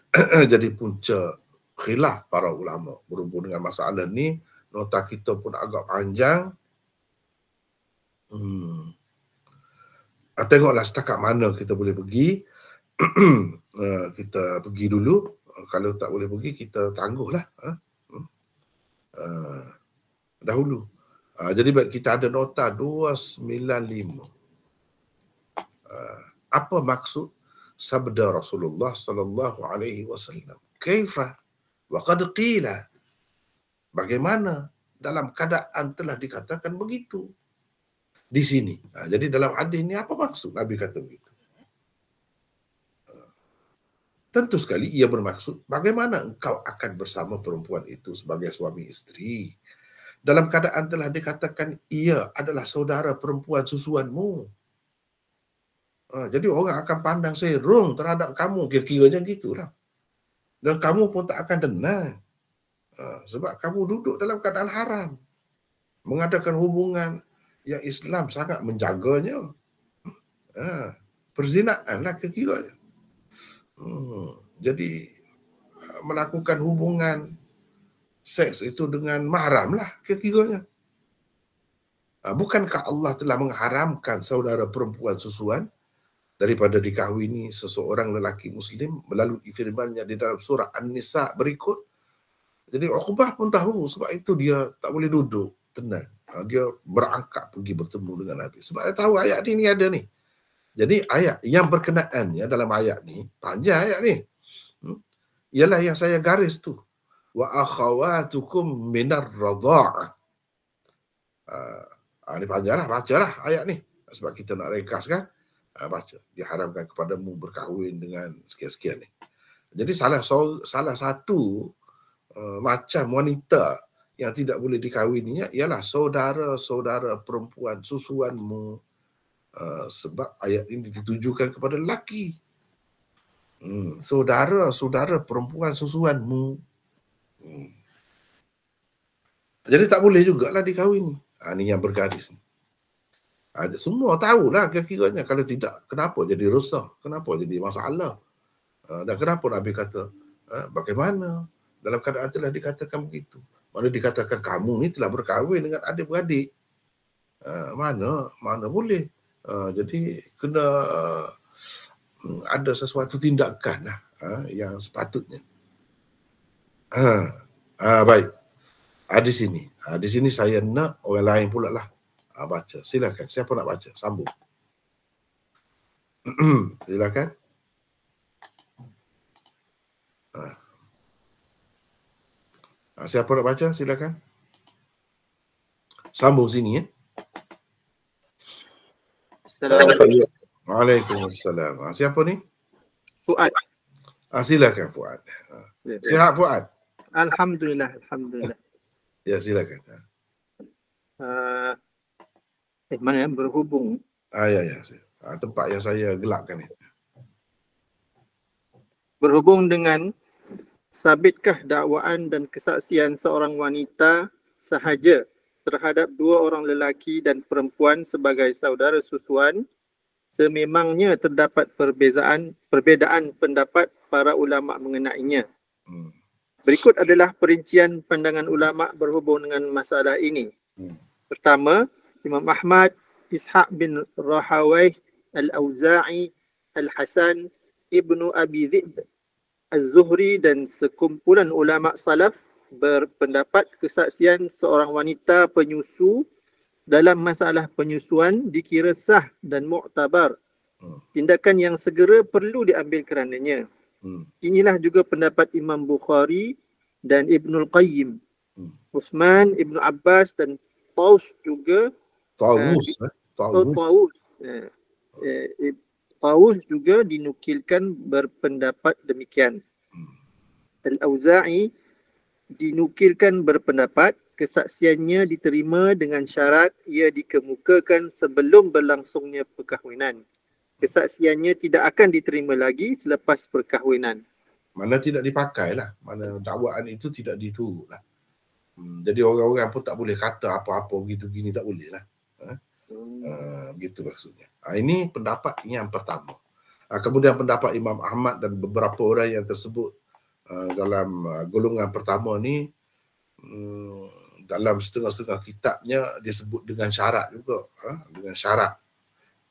*clears throat* jadi punca khilaf para ulama berhubung dengan masalah ni, nota kita pun agak panjang. Hmm. Ha, tengoklah setakat mana kita boleh pergi. uh, *clears throat* kita pergi dulu. Eh, kalau tak boleh pergi kita tangguhlah ha? Eh. hmm? uh, dahulu uh, jadi kita ada nota 295 uh, apa maksud sabda Rasulullah sallallahu alaihi wasallam kaifa wa qad qila bagaimana dalam keadaan telah dikatakan begitu di sini. Jadi dalam hadis ini apa maksud Nabi kata begitu? Tentu sekali ia bermaksud bagaimana engkau akan bersama perempuan itu sebagai suami isteri. Dalam keadaan telah dikatakan ia adalah saudara perempuan susuanmu. Ah, jadi orang akan pandang serong terhadap kamu. Kira-kiranya gitulah. Dan kamu pun tak akan tenang. Ah, sebab kamu duduk dalam keadaan haram. Mengadakan hubungan yang Islam sangat menjaganya. Ah, Perzinaan lah kira Hmm. Jadi eh, melakukan hubungan seks itu dengan mahram lah kira-kiranya. Ah, bukankah Allah telah mengharamkan saudara perempuan susuan daripada dikahwini seseorang lelaki muslim melalui firmannya di dalam surah An-Nisa berikut? Jadi Uqbah pun tahu sebab itu dia tak boleh duduk tenang. Ah, dia berangkat pergi bertemu dengan Nabi. Sebab dia tahu ayat ini ada ni. Ada ni. Jadi ayat yang berkenaannya dalam ayat ni, panjang ayat ni. Hmm? Ialah yang saya garis tu. Wa akhawatukum minar radha'. Ah, uh, ah, ini panjanglah, bacalah ayat ni. Sebab kita nak ringkas kan. Uh, ah, baca. Diharamkan mu berkahwin dengan sekian-sekian ni. Jadi salah so, salah satu uh, macam wanita yang tidak boleh dikahwininya ialah saudara-saudara perempuan susuanmu. Uh, Eh, sebab ayat ini ditujukan kepada lelaki. Hmm. Saudara-saudara perempuan susuanmu. Hmm. Jadi tak boleh jugalah dikahwin. Ha, ini yang bergaris. Ni. Ha, semua tahulah kira-kiranya. Kalau tidak, kenapa jadi rusak, Kenapa jadi masalah? Ha, dan kenapa Nabi kata, ha, bagaimana? Dalam keadaan telah dikatakan begitu. Mana dikatakan kamu ni telah berkahwin dengan adik-beradik. Ha, mana? Mana boleh? Uh, jadi kena uh, ada sesuatu tindakan lah uh, yang sepatutnya. Uh, uh, baik. Uh, di sini. Uh, di sini saya nak orang lain pula lah uh, baca. Silakan. Siapa nak baca? Sambung. *clears throat* Silakan. Uh. Uh, siapa nak baca? Silakan. Sambung sini ya. Eh? Assalamualaikum. Waalaikumsalam. Ah, siapa ni? Fuad. Ah, silakan Fuad. Ah. Ya, ya. Sihat Fuad. Alhamdulillah, alhamdulillah. ya, silakan. Uh, eh, mana berhubung? Ah, ya, ya. Ah, tempat yang saya gelapkan ni. Berhubung dengan sabitkah dakwaan dan kesaksian seorang wanita sahaja terhadap dua orang lelaki dan perempuan sebagai saudara susuan sememangnya terdapat perbezaan perbezaan pendapat para ulama mengenainya. Hmm. Berikut adalah perincian pandangan ulama berhubung dengan masalah ini. Hmm. Pertama, Imam Ahmad Ishaq bin Rahawaih Al-Auza'i Al-Hasan Ibnu Abi Dhib Az-Zuhri dan sekumpulan ulama salaf berpendapat kesaksian seorang wanita penyusu dalam masalah penyusuan dikira sah dan muktabar. Hmm. Tindakan yang segera perlu diambil kerananya. Hmm. Inilah juga pendapat Imam Bukhari dan Ibnul Qayyim. Hmm. Uthman, Ibn Abbas dan Taus juga. Taus. Uh, eh? Taus. Eh, eh, Taus juga dinukilkan berpendapat demikian. Al-Auza'i dinukilkan berpendapat kesaksiannya diterima dengan syarat ia dikemukakan sebelum berlangsungnya perkahwinan. Kesaksiannya tidak akan diterima lagi selepas perkahwinan. Mana tidak dipakailah. Mana dakwaan itu tidak diturutlah. Hmm, jadi orang-orang pun tak boleh kata apa-apa gitu gini tak boleh lah. Ha? Hmm. Uh, gitu maksudnya. Uh, ini pendapat yang pertama. Uh, kemudian pendapat Imam Ahmad dan beberapa orang yang tersebut Uh, dalam uh, golongan pertama ni hmm, dalam setengah-setengah kitabnya dia sebut dengan syarat juga ha, dengan syarat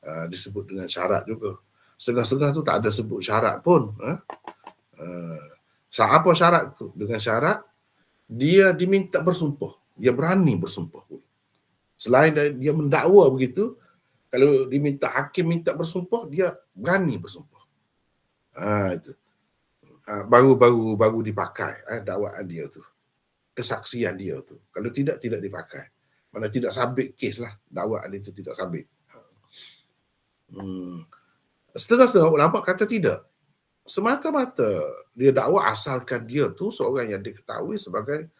uh, disebut dengan syarat juga setengah-setengah tu tak ada sebut syarat pun ha? apa syarat tu dengan syarat dia diminta bersumpah dia berani bersumpah selain dia mendakwa begitu kalau diminta hakim minta bersumpah dia berani bersumpah ha, itu. Ah, baru-baru baru dipakai eh, dakwaan dia tu kesaksian dia tu kalau tidak tidak dipakai mana tidak sabit kes lah dakwaan itu tidak sabit hmm. setengah setengah ulama kata tidak semata-mata dia dakwa asalkan dia tu seorang yang diketahui sebagai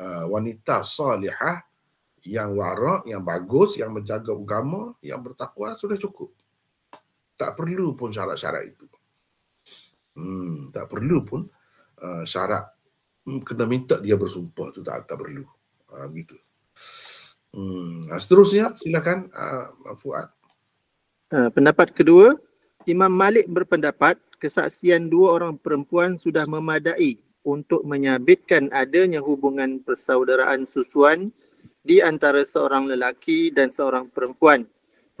uh, wanita salihah yang warak, yang bagus, yang menjaga agama, yang bertakwa sudah cukup. Tak perlu pun syarat-syarat itu. Hmm, tak perlu pun uh, syarat hmm, kena minta dia bersumpah tu tak tak perlu. Uh, begitu. Hmm, ah, seterusnya silakan uh, Fuad. Uh, pendapat kedua, Imam Malik berpendapat kesaksian dua orang perempuan sudah memadai untuk menyabitkan adanya hubungan persaudaraan susuan di antara seorang lelaki dan seorang perempuan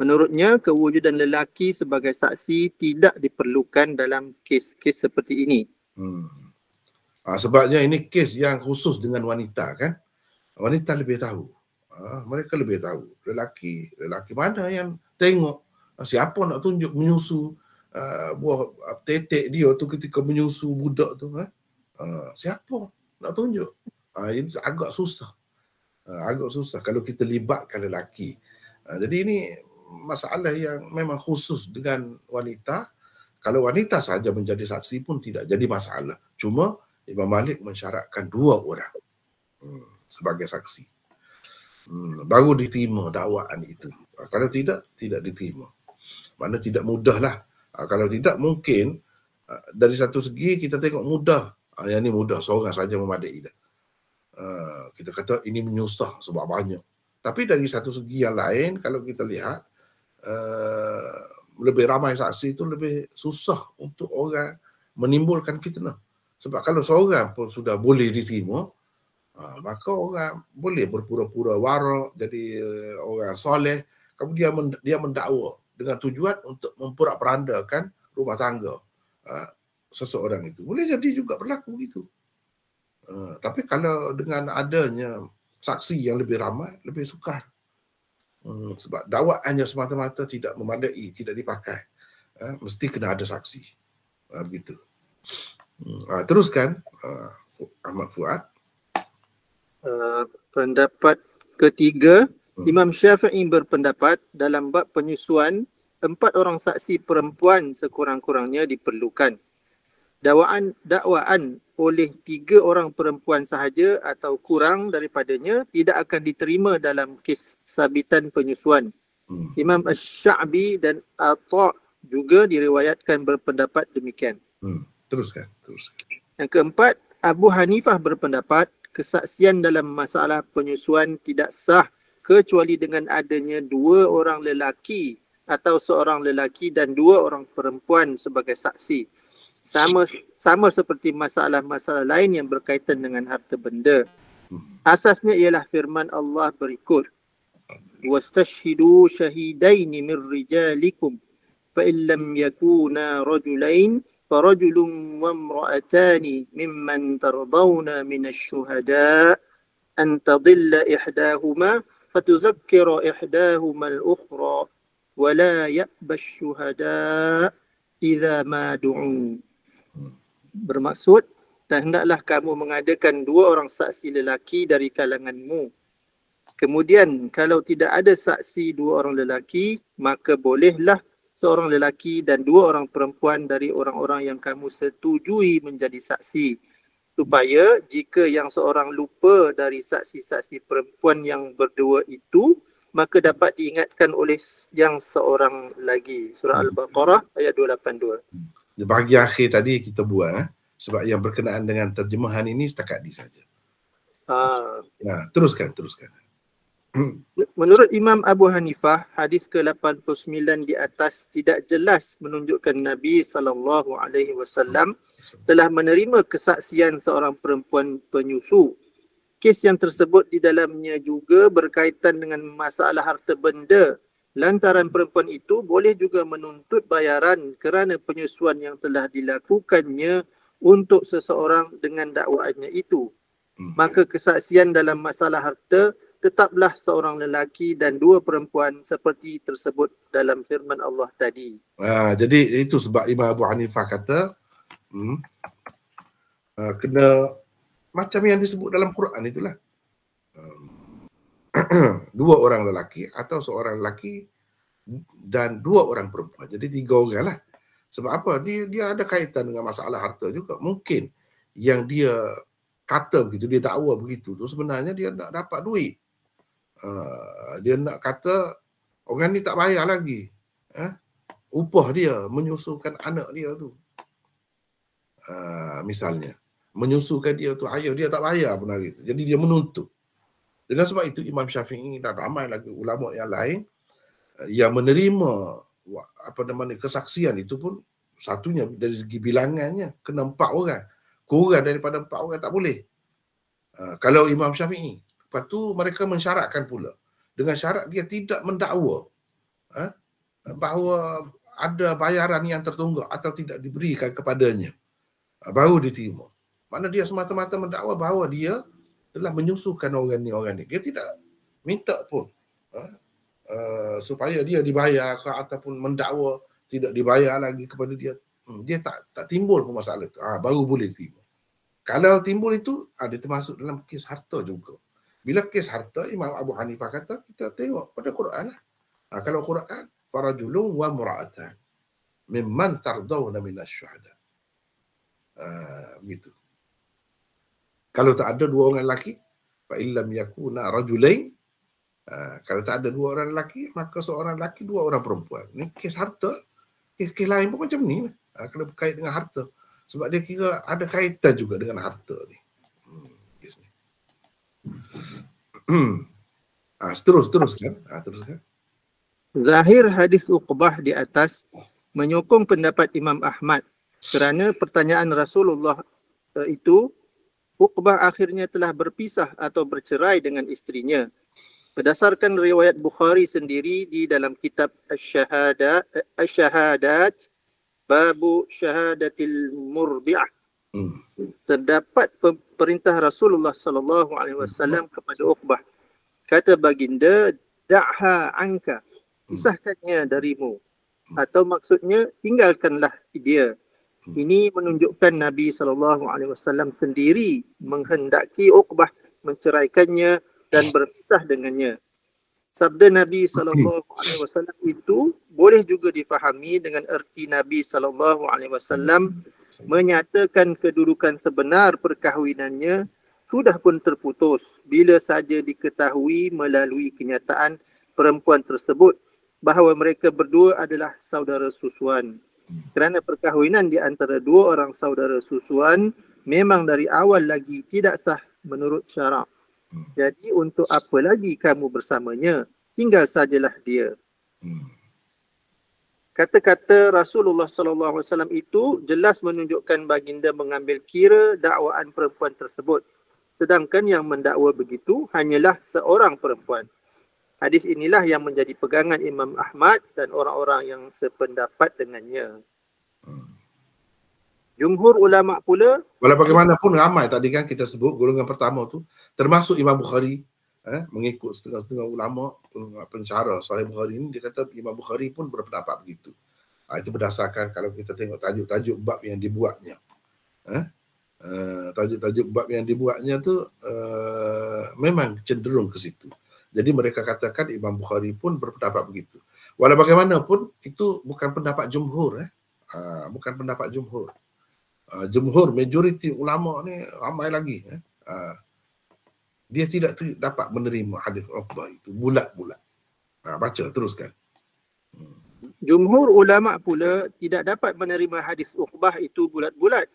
Menurutnya, kewujudan lelaki sebagai saksi tidak diperlukan dalam kes-kes seperti ini. Hmm. Ha, sebabnya ini kes yang khusus dengan wanita kan. Wanita lebih tahu. Ha, mereka lebih tahu. Lelaki, lelaki mana yang tengok ah, siapa nak tunjuk menyusu uh, buah tetek dia tu ketika menyusu budak tu. Eh? Uh, siapa nak tunjuk? Ha, ini agak susah. Uh, agak susah kalau kita libatkan lelaki. Uh, jadi ini masalah yang memang khusus dengan wanita. Kalau wanita saja menjadi saksi pun tidak jadi masalah. Cuma Imam Malik mensyaratkan dua orang hmm, sebagai saksi. Hmm, baru diterima dakwaan itu. Ah, kalau tidak, tidak diterima. Mana tidak mudahlah. Ah, kalau tidak, mungkin ah, dari satu segi kita tengok mudah. Yang ini mudah, seorang saja memadai. Dah. Kita kata ini menyusah sebab banyak. Tapi dari satu segi yang lain, kalau kita lihat, Eh, lebih ramai saksi itu lebih susah untuk orang menimbulkan fitnah. Sebab kalau seorang pun sudah boleh diterima, ha, maka orang boleh berpura-pura warak, jadi eh, orang soleh. Kemudian dia mendakwa dengan tujuan untuk memperak-perandakan rumah tangga ha, seseorang itu. Boleh jadi juga berlaku begitu. Ha, tapi kalau dengan adanya saksi yang lebih ramai, lebih sukar Hmm, sebab dakwah hanya semata-mata tidak memadai, tidak dipakai. Eh, mesti kena ada saksi. Ah, begitu. Hmm, ah, teruskan ah, Ahmad Fuad. pendapat ketiga, hmm. Imam Syafi'i berpendapat dalam bab penyusuan empat orang saksi perempuan sekurang-kurangnya diperlukan dakwaan dakwaan oleh tiga orang perempuan sahaja atau kurang daripadanya tidak akan diterima dalam kes sabitan penyusuan. Hmm. Imam Ash-Sha'bi dan Atta' juga diriwayatkan berpendapat demikian. Hmm. Teruskan, teruskan. Yang keempat, Abu Hanifah berpendapat kesaksian dalam masalah penyusuan tidak sah kecuali dengan adanya dua orang lelaki atau seorang lelaki dan dua orang perempuan sebagai saksi sama sama seperti masalah-masalah lain yang berkaitan dengan harta benda. Hmm. Asasnya ialah firman Allah berikut. Wastashhidu shahidaini min rijalikum fa in lam yakuna rajulain fa rajulun wa imra'atani mimman tardawna min ash-shuhada an tadilla ihdahuma fa tudhakkira ihdahuma al-ukhra wa la yabash shuhada idza ma du'un bermaksud dan hendaklah kamu mengadakan dua orang saksi lelaki dari kalanganmu. Kemudian kalau tidak ada saksi dua orang lelaki, maka bolehlah seorang lelaki dan dua orang perempuan dari orang-orang yang kamu setujui menjadi saksi. Supaya jika yang seorang lupa dari saksi-saksi perempuan yang berdua itu, maka dapat diingatkan oleh yang seorang lagi. Surah Al-Baqarah ayat 282 bahagian akhir tadi kita buat eh? sebab yang berkenaan dengan terjemahan ini setakat di saja. Uh, ah, okay. Nah, teruskan, teruskan. Menurut Imam Abu Hanifah, hadis ke-89 di atas tidak jelas menunjukkan Nabi sallallahu alaihi wasallam hmm. telah menerima kesaksian seorang perempuan penyusu. Kes yang tersebut di dalamnya juga berkaitan dengan masalah harta benda lantaran perempuan itu boleh juga menuntut bayaran kerana penyusuan yang telah dilakukannya untuk seseorang dengan dakwaannya itu. Hmm. Maka kesaksian dalam masalah harta tetaplah seorang lelaki dan dua perempuan seperti tersebut dalam firman Allah tadi. Ah, jadi itu sebab Imam Abu Hanifah kata hmm, ah, kena macam yang disebut dalam Quran itulah. Um, *clears throat* dua orang lelaki atau seorang lelaki dan dua orang perempuan. Jadi tiga orang lah. Sebab apa? Dia, dia ada kaitan dengan masalah harta juga. Mungkin yang dia kata begitu, dia dakwa begitu tu sebenarnya dia nak dapat duit. Uh, dia nak kata orang ni tak bayar lagi. Eh? Upah dia menyusukan anak dia tu. Uh, misalnya. Menyusukan dia tu, ayah dia tak bayar pun hari tu. Jadi dia menuntut. Dengan sebab itu Imam Syafi'i dan ramai lagi ulama yang lain eh, yang menerima apa namanya kesaksian itu pun satunya dari segi bilangannya kena empat orang. Kurang daripada empat orang tak boleh. Uh, kalau Imam Syafi'i. Lepas tu mereka mensyaratkan pula. Dengan syarat dia tidak mendakwa uh, bahawa ada bayaran yang tertunggak atau tidak diberikan kepadanya. Uh, baru diterima. Mana dia semata-mata mendakwa bahawa dia telah menyusukan orang ni orang ni dia tidak minta pun ha? uh, supaya dia dibayar ke ataupun mendakwa tidak dibayar lagi kepada dia hmm, dia tak tak timbul pun masalah tu ha, baru boleh timbul kalau timbul itu ada ha, termasuk dalam kes harta juga bila kes harta Imam Abu Hanifah kata kita tengok pada Quran lah ha, kalau Quran farajulun wa mura'atan mimman tardawna minasyuhada ha, begitu kalau tak ada dua orang lelaki, fa illam yakuna rajulain. Uh, kalau tak ada dua orang lelaki, maka seorang lelaki, dua orang perempuan. Ini kes harta. Kes, kes lain pun macam ni. Lah. Uh, kena berkait dengan harta. Sebab dia kira ada kaitan juga dengan harta ni. Hmm, kes ni. ah, terus, teruskan. Ah, teruskan. Zahir hadis Uqbah di atas menyokong pendapat Imam Ahmad kerana pertanyaan Rasulullah eh, itu Uqbah akhirnya telah berpisah atau bercerai dengan istrinya. Berdasarkan riwayat Bukhari sendiri di dalam kitab Asy-Syahadat Asy-Syahadat Babu Syahadatil Murdi'ah. Hmm. Terdapat perintah Rasulullah sallallahu alaihi wasallam kepada Uqbah. Kata baginda, "Da'ha angka, hmm. Pisahkannya darimu. Atau maksudnya tinggalkanlah dia. Hmm. Ini menunjukkan Nabi saw sendiri menghendaki Uqbah menceraikannya dan berpisah dengannya. Sabda Nabi saw itu boleh juga difahami dengan erti Nabi saw alaihi menyatakan kedudukan sebenar perkahwinannya sudah pun terputus bila saja diketahui melalui kenyataan perempuan tersebut bahawa mereka berdua adalah saudara susuan kerana perkahwinan di antara dua orang saudara susuan memang dari awal lagi tidak sah menurut syarak. Hmm. Jadi untuk apa lagi kamu bersamanya? Tinggal sajalah dia. Hmm. Kata-kata Rasulullah SAW itu jelas menunjukkan baginda mengambil kira dakwaan perempuan tersebut. Sedangkan yang mendakwa begitu hanyalah seorang perempuan. Hadis inilah yang menjadi pegangan Imam Ahmad dan orang-orang yang sependapat dengannya. Hmm. Jumhur ulama pula Walau bagaimanapun ramai tadi kan kita sebut golongan pertama tu termasuk Imam Bukhari eh, mengikut setengah-setengah ulama pencara Sahih Bukhari ini dia kata Imam Bukhari pun berpendapat begitu. Ha, itu berdasarkan kalau kita tengok tajuk-tajuk bab yang dibuatnya. Eh, uh, tajuk-tajuk bab yang dibuatnya tu uh, memang cenderung ke situ. Jadi mereka katakan Imam Bukhari pun berpendapat begitu. Walau bagaimanapun itu bukan pendapat jumhur eh. Uh, bukan pendapat jumhur. Uh, jumhur majoriti ulama ni ramai lagi eh. Uh, dia tidak ter- dapat menerima hadis Uqbah itu bulat-bulat. Uh, baca teruskan. Hmm. Jumhur ulama pula tidak dapat menerima hadis Uqbah itu bulat-bulat.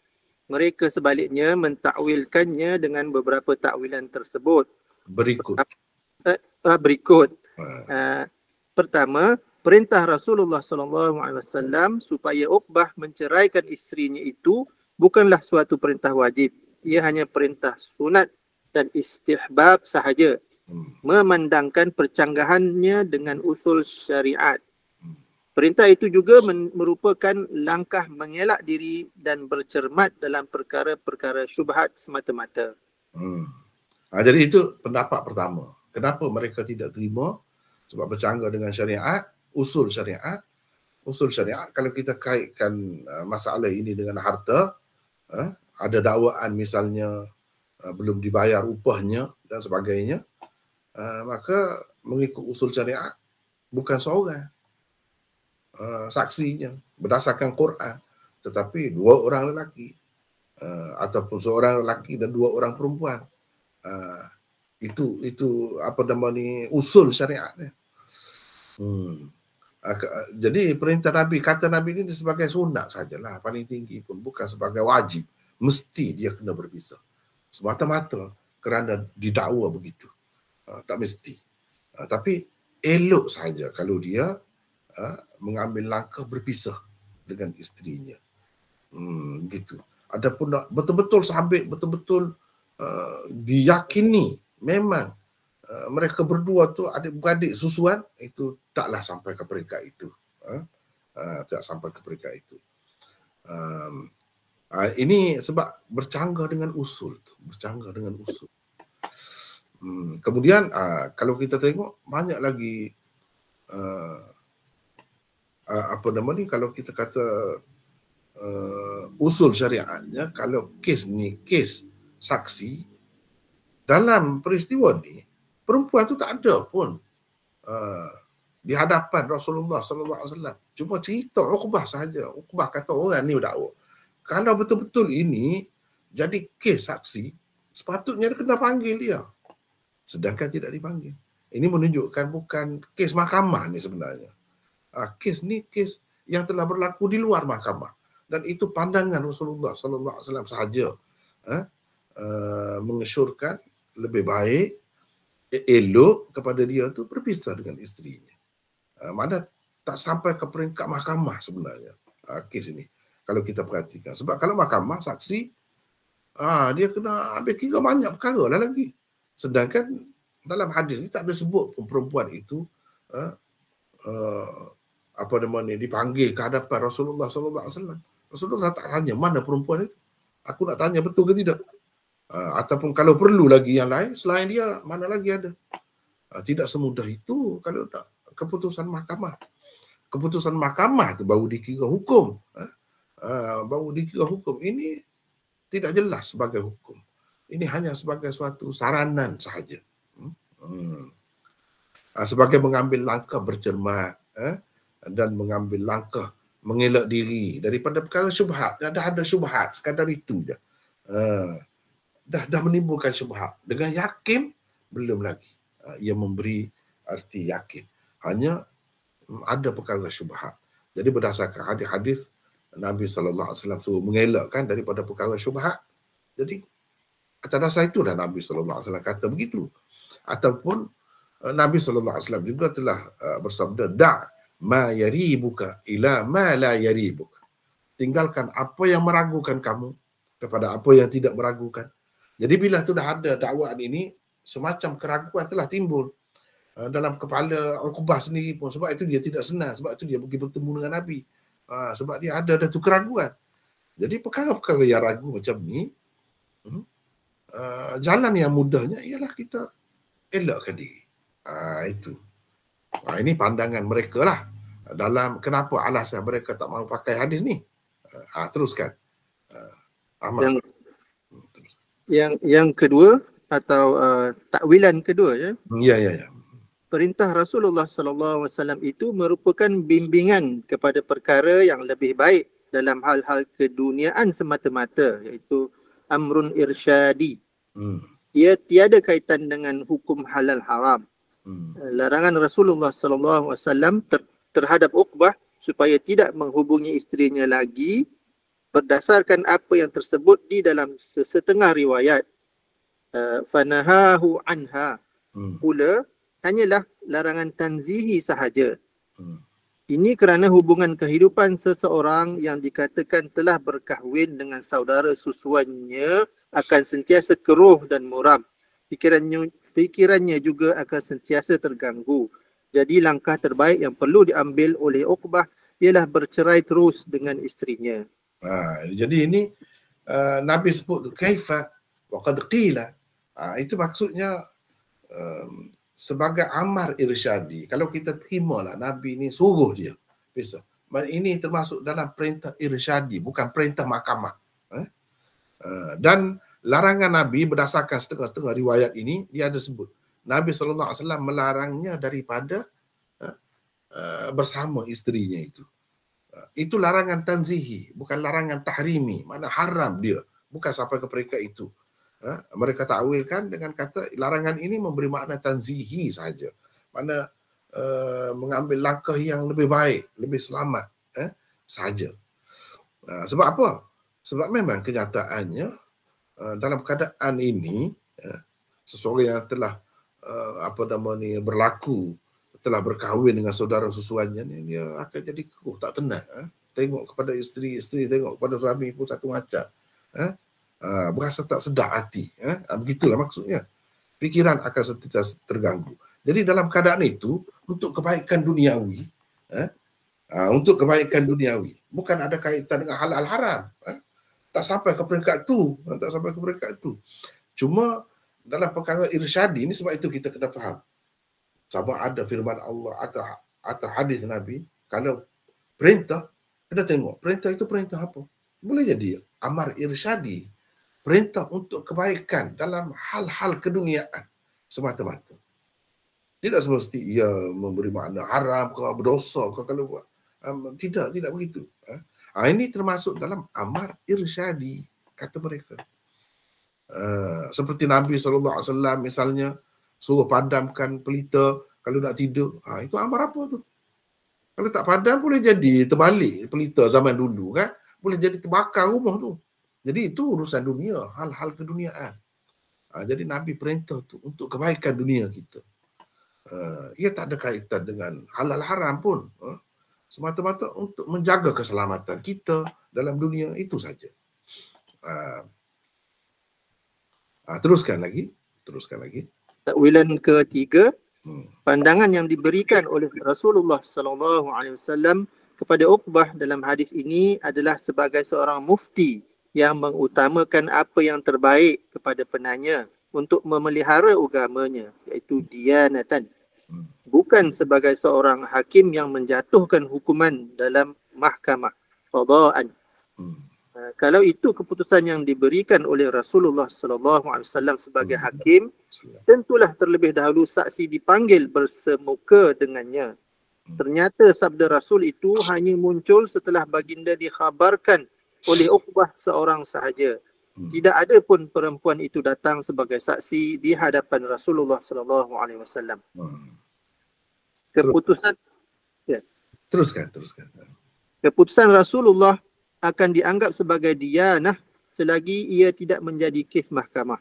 Mereka sebaliknya mentakwilkannya dengan beberapa takwilan tersebut. Berikut. Pertama, uh, uh, berikut. Uh, pertama, perintah Rasulullah sallallahu alaihi wasallam supaya Uqbah menceraikan isterinya itu bukanlah suatu perintah wajib. Ia hanya perintah sunat dan istihbab sahaja. Hmm. Memandangkan percanggahannya dengan usul syariat. Hmm. Perintah itu juga merupakan langkah mengelak diri dan bercermat dalam perkara-perkara syubhat semata-mata. Hmm. Ha, jadi itu pendapat pertama kenapa mereka tidak terima sebab bercanggah dengan syariat usul syariat usul syariat kalau kita kaitkan uh, masalah ini dengan harta uh, ada dakwaan misalnya uh, belum dibayar upahnya dan sebagainya maka mengikut usul syariat bukan seorang saksinya berdasarkan Quran tetapi dua orang lelaki ataupun seorang lelaki dan dua orang perempuan itu itu apa nama ni usul syariat ni. Hmm. Ah, jadi perintah Nabi kata Nabi ini sebagai sunat sajalah paling tinggi pun bukan sebagai wajib mesti dia kena berpisah. semata-mata kerana didakwa begitu ah, tak mesti ah, tapi elok saja kalau dia mengambil langkah berpisah dengan isterinya hmm, gitu. Adapun betul-betul sahabat betul-betul uh, diyakini memang uh, mereka berdua tu adik-beradik susuan itu taklah sampai ke peringkat itu uh, uh, tak sampai ke peringkat itu um, uh, ini sebab bercanggah dengan usul tu bercanggah dengan usul um, kemudian uh, kalau kita tengok banyak lagi uh, uh, apa nama ni kalau kita kata Uh, usul syariahnya kalau kes ni kes saksi dalam peristiwa ni perempuan tu tak ada pun uh, di hadapan Rasulullah sallallahu alaihi wasallam. Cuma cerita Uqbah saja. Uqbah kata orang ni dakwa. Kalau betul-betul ini jadi kes saksi, sepatutnya dia kena panggil dia. Sedangkan tidak dipanggil. Ini menunjukkan bukan kes mahkamah ni sebenarnya. Uh, kes ni kes yang telah berlaku di luar mahkamah dan itu pandangan Rasulullah sallallahu alaihi wasallam saja. Eh? Uh, eh, mengesyorkan lebih baik e- elok kepada dia tu berpisah dengan isterinya. Ha, mana tak sampai ke peringkat mahkamah sebenarnya uh, kes ini kalau kita perhatikan sebab kalau mahkamah saksi ah dia kena ambil kira banyak perkara lah lagi sedangkan dalam hadis ni tak ada sebut perempuan itu apa nama ni dipanggil ke hadapan Rasulullah sallallahu alaihi wasallam Rasulullah tak tanya mana perempuan itu aku nak tanya betul ke tidak Ah, ataupun kalau perlu lagi yang lain selain dia mana lagi ada uh, tidak semudah itu kalau tak keputusan mahkamah keputusan mahkamah itu baru dikira hukum uh, baru dikira hukum ini tidak jelas sebagai hukum ini hanya sebagai suatu saranan sahaja hmm. uh, sebagai mengambil langkah bercermat uh, dan mengambil langkah mengelak diri daripada perkara syubhat ada ada syubhat sekadar itu je uh, dah dah menimbulkan syubhat dengan yakin belum lagi uh, ia memberi arti yakin hanya mm, ada perkara syubhat jadi berdasarkan hadis-hadis Nabi sallallahu alaihi wasallam suruh mengelakkan daripada perkara syubhat jadi atas dasar itulah Nabi sallallahu alaihi wasallam kata begitu ataupun uh, Nabi sallallahu alaihi wasallam juga telah uh, bersabda da ma yaribuka ila ma la yaribuk tinggalkan apa yang meragukan kamu kepada apa yang tidak meragukan jadi bila tu dah ada dakwaan ini, semacam keraguan telah timbul eh, dalam kepala Al-Qubah sendiri pun. Sebab itu dia tidak senang. Sebab itu dia pergi bertemu dengan Nabi. Ah, sebab dia ada ada tu keraguan. Jadi perkara-perkara yang ragu macam ni, hmm, eh, jalan yang mudahnya ialah kita elakkan diri. Ah, itu. Ah, ini pandangan mereka lah. Dalam kenapa alasan mereka tak mahu pakai hadis ni. teruskan. Ahmad. Yang yang yang kedua atau uh, takwilan kedua ya. Hmm, ya ya ya. Perintah Rasulullah sallallahu alaihi wasallam itu merupakan bimbingan kepada perkara yang lebih baik dalam hal-hal keduniaan semata-mata iaitu amrun irsyadi. Hmm. Ia tiada kaitan dengan hukum halal haram. Hmm. Eh, larangan Rasulullah sallallahu alaihi wasallam terhadap Uqbah supaya tidak menghubungi istrinya lagi berdasarkan apa yang tersebut di dalam setengah riwayat eh, fanahahu anha hmm. pula hanyalah larangan tanzihi sahaja hmm. ini kerana hubungan kehidupan seseorang yang dikatakan telah berkahwin dengan saudara susuannya akan sentiasa keruh dan muram fikirannya fikirannya juga akan sentiasa terganggu jadi langkah terbaik yang perlu diambil oleh Uqbah ialah bercerai terus dengan isterinya Ha, jadi ini uh, Nabi sebut tu kaifa waqad qila. Ha, itu maksudnya um, sebagai amar irsyadi. Kalau kita terimalah Nabi ni suruh dia. Bisa. Man ini termasuk dalam perintah irsyadi bukan perintah mahkamah. Eh? Uh, dan larangan Nabi berdasarkan setengah-setengah riwayat ini dia ada sebut Nabi sallallahu alaihi wasallam melarangnya daripada uh, bersama isterinya itu. Eh, itu larangan tanzihi bukan larangan tahrimi mana haram dia bukan sampai ke peringkat itu ha? mereka takwilkan dengan kata larangan ini memberi makna tanzihi saja mana uh, eh, mengambil langkah yang lebih baik lebih selamat eh saja uh, sebab apa sebab memang kenyataannya uh, dalam keadaan ini uh, seseorang yang telah uh, apa namanya berlaku telah berkahwin dengan saudara susuannya ni dia akan jadi keruh oh, tak tenang eh? tengok kepada isteri isteri tengok kepada suami pun satu macam eh? Uh, berasa tak sedar hati eh? begitulah maksudnya fikiran akan sentiasa terganggu jadi dalam keadaan itu untuk kebaikan duniawi eh? Uh, untuk kebaikan duniawi bukan ada kaitan dengan halal haram eh? tak sampai ke peringkat tu tak sampai ke peringkat tu cuma dalam perkara irsyadi ni sebab itu kita kena faham sama ada firman Allah atau atau hadis Nabi kalau perintah kita tengok perintah itu perintah apa boleh jadi amar irsyadi perintah untuk kebaikan dalam hal-hal keduniaan semata-mata tidak semesti ia memberi makna haram ke berdosa ke kalau buat um, tidak tidak begitu ha? ha? ini termasuk dalam amar irsyadi kata mereka uh, seperti Nabi SAW misalnya suruh padamkan pelita kalau nak tidur. Ha, itu amar apa tu? Kalau tak padam boleh jadi terbalik pelita zaman dulu kan. Boleh jadi terbakar rumah tu. Jadi itu urusan dunia, hal-hal keduniaan. Ha, jadi Nabi perintah tu untuk kebaikan dunia kita. Uh, ia tak ada kaitan dengan halal haram pun. Uh, semata-mata untuk menjaga keselamatan kita dalam dunia itu saja. Uh, uh, teruskan lagi, teruskan lagi takwilan ketiga hmm. pandangan yang diberikan oleh Rasulullah sallallahu alaihi wasallam kepada Uqbah dalam hadis ini adalah sebagai seorang mufti yang mengutamakan apa yang terbaik kepada penanya untuk memelihara agamanya iaitu dianatan hmm. bukan sebagai seorang hakim yang menjatuhkan hukuman dalam mahkamah qadaan hmm. Eh, kalau itu keputusan yang diberikan oleh Rasulullah sallallahu alaihi wasallam sebagai hmm. hakim tentulah terlebih dahulu saksi dipanggil bersemuka dengannya hmm. ternyata sabda rasul itu hanya muncul setelah baginda dikhabarkan oleh Uqbah seorang sahaja hmm. tidak ada pun perempuan itu datang sebagai saksi di hadapan Rasulullah sallallahu alaihi wasallam keputusan ya. teruskan teruskan Keputusan Rasulullah akan dianggap sebagai diyanah selagi ia tidak menjadi kes mahkamah.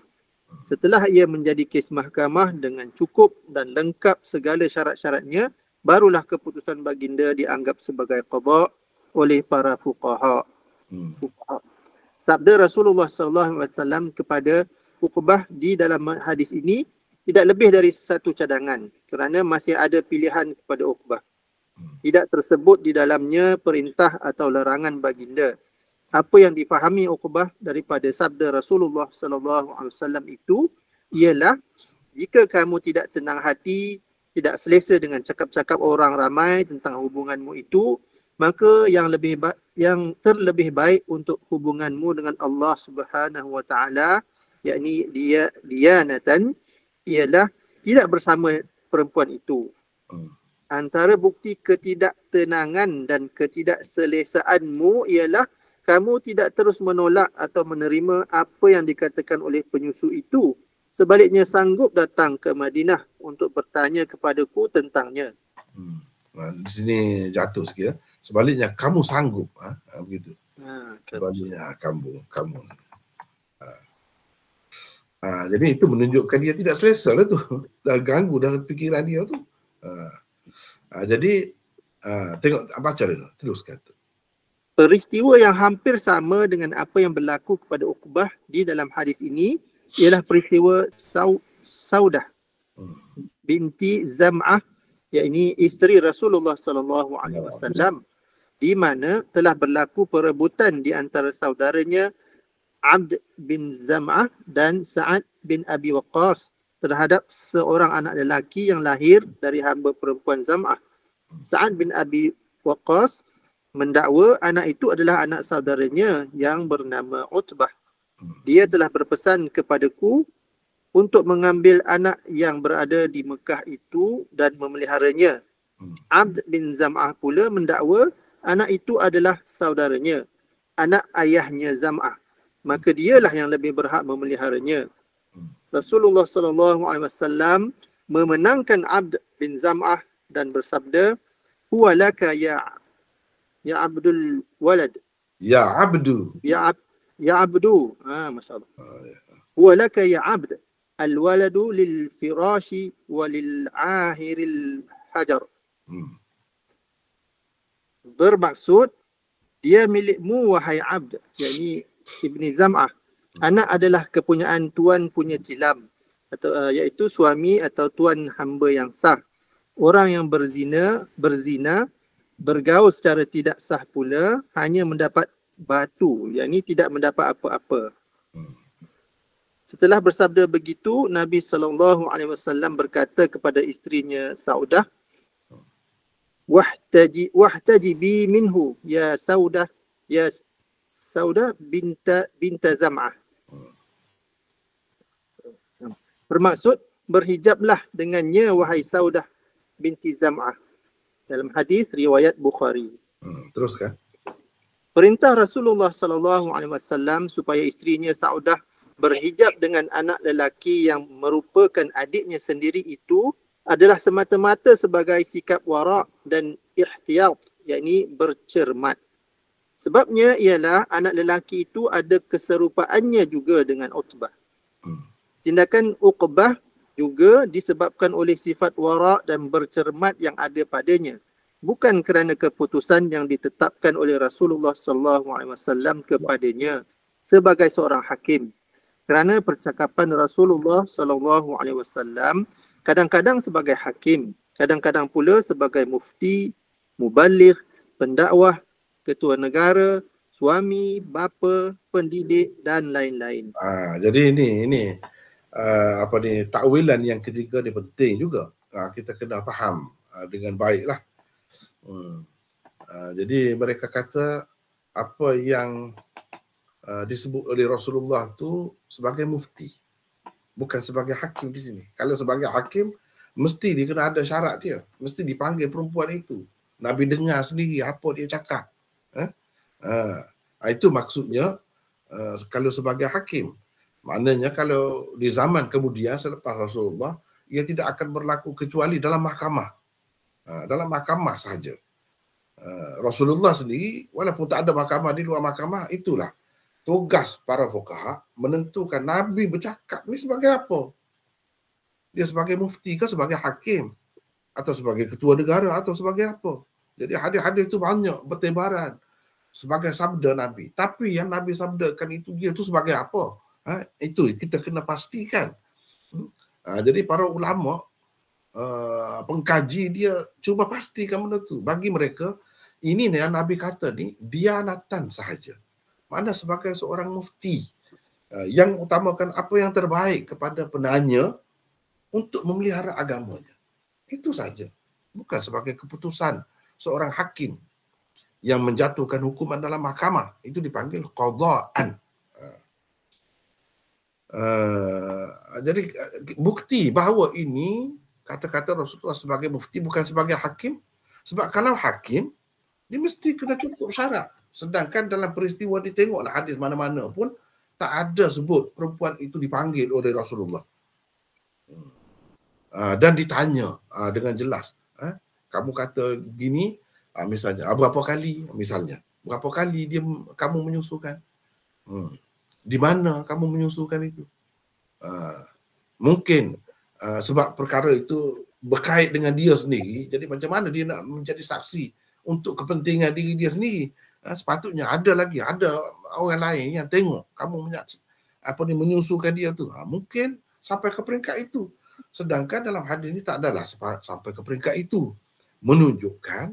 Setelah ia menjadi kes mahkamah dengan cukup dan lengkap segala syarat-syaratnya, barulah keputusan baginda dianggap sebagai qadha' oleh para fuqaha. Hmm. Sabda Rasulullah SAW kepada Uqbah di dalam hadis ini tidak lebih dari satu cadangan kerana masih ada pilihan kepada Uqbah. Hmm. tidak tersebut di dalamnya perintah atau larangan baginda apa yang difahami Uqbah daripada sabda Rasulullah sallallahu alaihi wasallam itu ialah jika kamu tidak tenang hati tidak selesa dengan cakap-cakap orang ramai tentang hubunganmu itu maka yang lebih yang terlebih baik untuk hubunganmu dengan Allah Subhanahu wa taala yakni dia dianatan ialah tidak bersama perempuan itu hmm antara bukti ketidaktenangan dan ketidakselesaanmu ialah kamu tidak terus menolak atau menerima apa yang dikatakan oleh penyusu itu. Sebaliknya sanggup datang ke Madinah untuk bertanya kepadaku tentangnya. Hmm. Nah, di sini jatuh sikit. Ya. Sebaliknya kamu sanggup. Ha? Ha, begitu. Ha, Sebaliknya ha, kamu. kamu. Ha. Ha, jadi itu menunjukkan dia tidak selesa lah tu. Dah ganggu dah pikiran dia tu. Ha. Uh, jadi uh, tengok apa cara tu? Teruskan. Peristiwa yang hampir sama dengan apa yang berlaku kepada Uqbah di dalam hadis ini ialah peristiwa Sau Saudah hmm. binti Zam'ah iaitu isteri Rasulullah sallallahu alaihi ya. wasallam di mana telah berlaku perebutan di antara saudaranya Abd bin Zam'ah dan Sa'ad bin Abi Waqqas terhadap seorang anak lelaki yang lahir dari hamba perempuan Zam'ah. Sa'ad bin Abi Waqqas mendakwa anak itu adalah anak saudaranya yang bernama Utbah. Dia telah berpesan kepadaku untuk mengambil anak yang berada di Mekah itu dan memeliharanya. Abd bin Zam'ah pula mendakwa anak itu adalah saudaranya, anak ayahnya Zam'ah. Maka dialah yang lebih berhak memeliharanya. Rasulullah sallallahu alaihi wasallam memenangkan Abd bin Zam'ah dan bersabda, "Huwa laka ya ya Abdul Walad." Ya Abdu. Ya ab, Ya Abdu. Ha, ah, masya-Allah. Huwa laka ya Abd al-waladu lil firashi wa lil ahiril hajar. Hmm. Bermaksud dia milikmu wahai Abd, yakni Ibni Zam'ah. Hmm. anak adalah kepunyaan tuan punya tilam atau uh, iaitu suami atau tuan hamba yang sah orang yang berzina berzina bergaul secara tidak sah pula hanya mendapat batu yang tidak mendapat apa-apa hmm. setelah bersabda begitu nabi sallallahu alaihi wasallam berkata kepada isterinya saudah hmm. wahtaji wahtaji bi minhu ya saudah ya saudah binta binta zam'ah Bermaksud berhijablah dengannya wahai Saudah binti Zam'ah. Dalam hadis riwayat Bukhari. Hmm, teruskan. Perintah Rasulullah sallallahu alaihi wasallam supaya isterinya Saudah berhijab dengan anak lelaki yang merupakan adiknya sendiri itu adalah semata-mata sebagai sikap wara' dan ihtiyat yakni bercermat. Sebabnya ialah anak lelaki itu ada keserupaannya juga dengan Utbah. Hmm. Tindakan uqbah juga disebabkan oleh sifat warak dan bercermat yang ada padanya. Bukan kerana keputusan yang ditetapkan oleh Rasulullah SAW kepadanya sebagai seorang hakim. Kerana percakapan Rasulullah SAW kadang-kadang sebagai hakim, kadang-kadang pula sebagai mufti, mubalik, pendakwah, ketua negara, suami, bapa, pendidik dan lain-lain. Ah, jadi ini ini uh, apa ni takwilan yang ketiga ni penting juga. Uh, kita kena faham uh, dengan baiklah. Hmm. Uh, jadi mereka kata apa yang uh, disebut oleh Rasulullah tu sebagai mufti bukan sebagai hakim di sini. Kalau sebagai hakim mesti dia kena ada syarat dia, mesti dipanggil perempuan itu. Nabi dengar sendiri apa dia cakap. Eh? Uh, itu maksudnya uh, kalau sebagai hakim. Maknanya kalau di zaman kemudian selepas Rasulullah, ia tidak akan berlaku kecuali dalam mahkamah. Ha, dalam mahkamah sahaja. Ha, Rasulullah sendiri, walaupun tak ada mahkamah di luar mahkamah, itulah tugas para fukaha menentukan Nabi bercakap ni sebagai apa? Dia sebagai mufti ke sebagai hakim? Atau sebagai ketua negara atau sebagai apa? Jadi hadis-hadis itu banyak bertebaran sebagai sabda Nabi. Tapi yang Nabi sabdakan itu dia itu sebagai apa? Ha, itu kita kena pastikan. Ha, jadi para ulama uh, pengkaji dia cuba pastikan benda tu. Bagi mereka ini ni yang Nabi kata ni dianatan sahaja. Mana sebagai seorang mufti uh, yang utamakan apa yang terbaik kepada penanya untuk memelihara agamanya. Itu saja. Bukan sebagai keputusan seorang hakim yang menjatuhkan hukuman dalam mahkamah. Itu dipanggil qadha'an. Eh, jadi bukti bahawa ini kata-kata Rasulullah sebagai mufti bukan sebagai hakim sebab kalau hakim dia mesti kena cukup syarat sedangkan dalam peristiwa dia tengoklah hadis mana-mana pun tak ada sebut perempuan itu dipanggil oleh Rasulullah hmm. ah, dan ditanya ah, dengan jelas eh, kamu kata gini ah, misalnya berapa kali misalnya berapa kali dia kamu menyusukan hmm di mana kamu menyusukan itu? Uh, mungkin uh, sebab perkara itu berkait dengan dia sendiri. Jadi macam mana dia nak menjadi saksi untuk kepentingan diri dia sendiri? Uh, sepatutnya ada lagi, ada orang lain yang tengok kamu menyaks- apa ni menyusukan dia tu. Uh, mungkin sampai ke peringkat itu. Sedangkan dalam hadis ini tak adalah sampai ke peringkat itu menunjukkan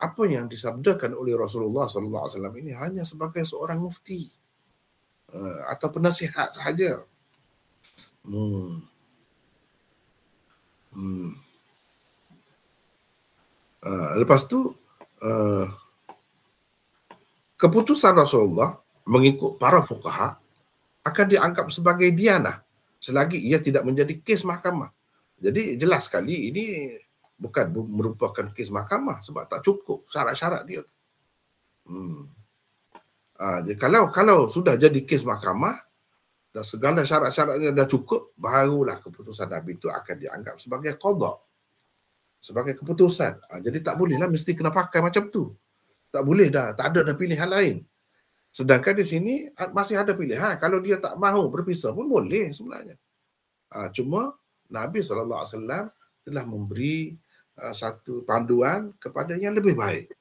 apa yang disabdakan oleh Rasulullah SAW ini hanya sebagai seorang mufti. Eh, atau penasihat sahaja. Hmm. Hmm. Uh, lepas tu uh, keputusan Rasulullah mengikut para fuqaha akan dianggap sebagai dianah selagi ia tidak menjadi kes mahkamah. Jadi jelas sekali ini bukan merupakan kes mahkamah sebab tak cukup syarat-syarat dia. Hmm. Ha, kalau kalau sudah jadi kes mahkamah dan segala syarat-syaratnya dah cukup, barulah keputusan Nabi itu akan dianggap sebagai kodok. Sebagai keputusan. Ha, jadi tak bolehlah mesti kena pakai macam tu. Tak boleh dah. Tak ada dah pilihan lain. Sedangkan di sini masih ada pilihan. Ha, kalau dia tak mahu berpisah pun boleh sebenarnya. Ha, cuma Nabi SAW telah memberi uh, satu panduan kepada yang lebih baik.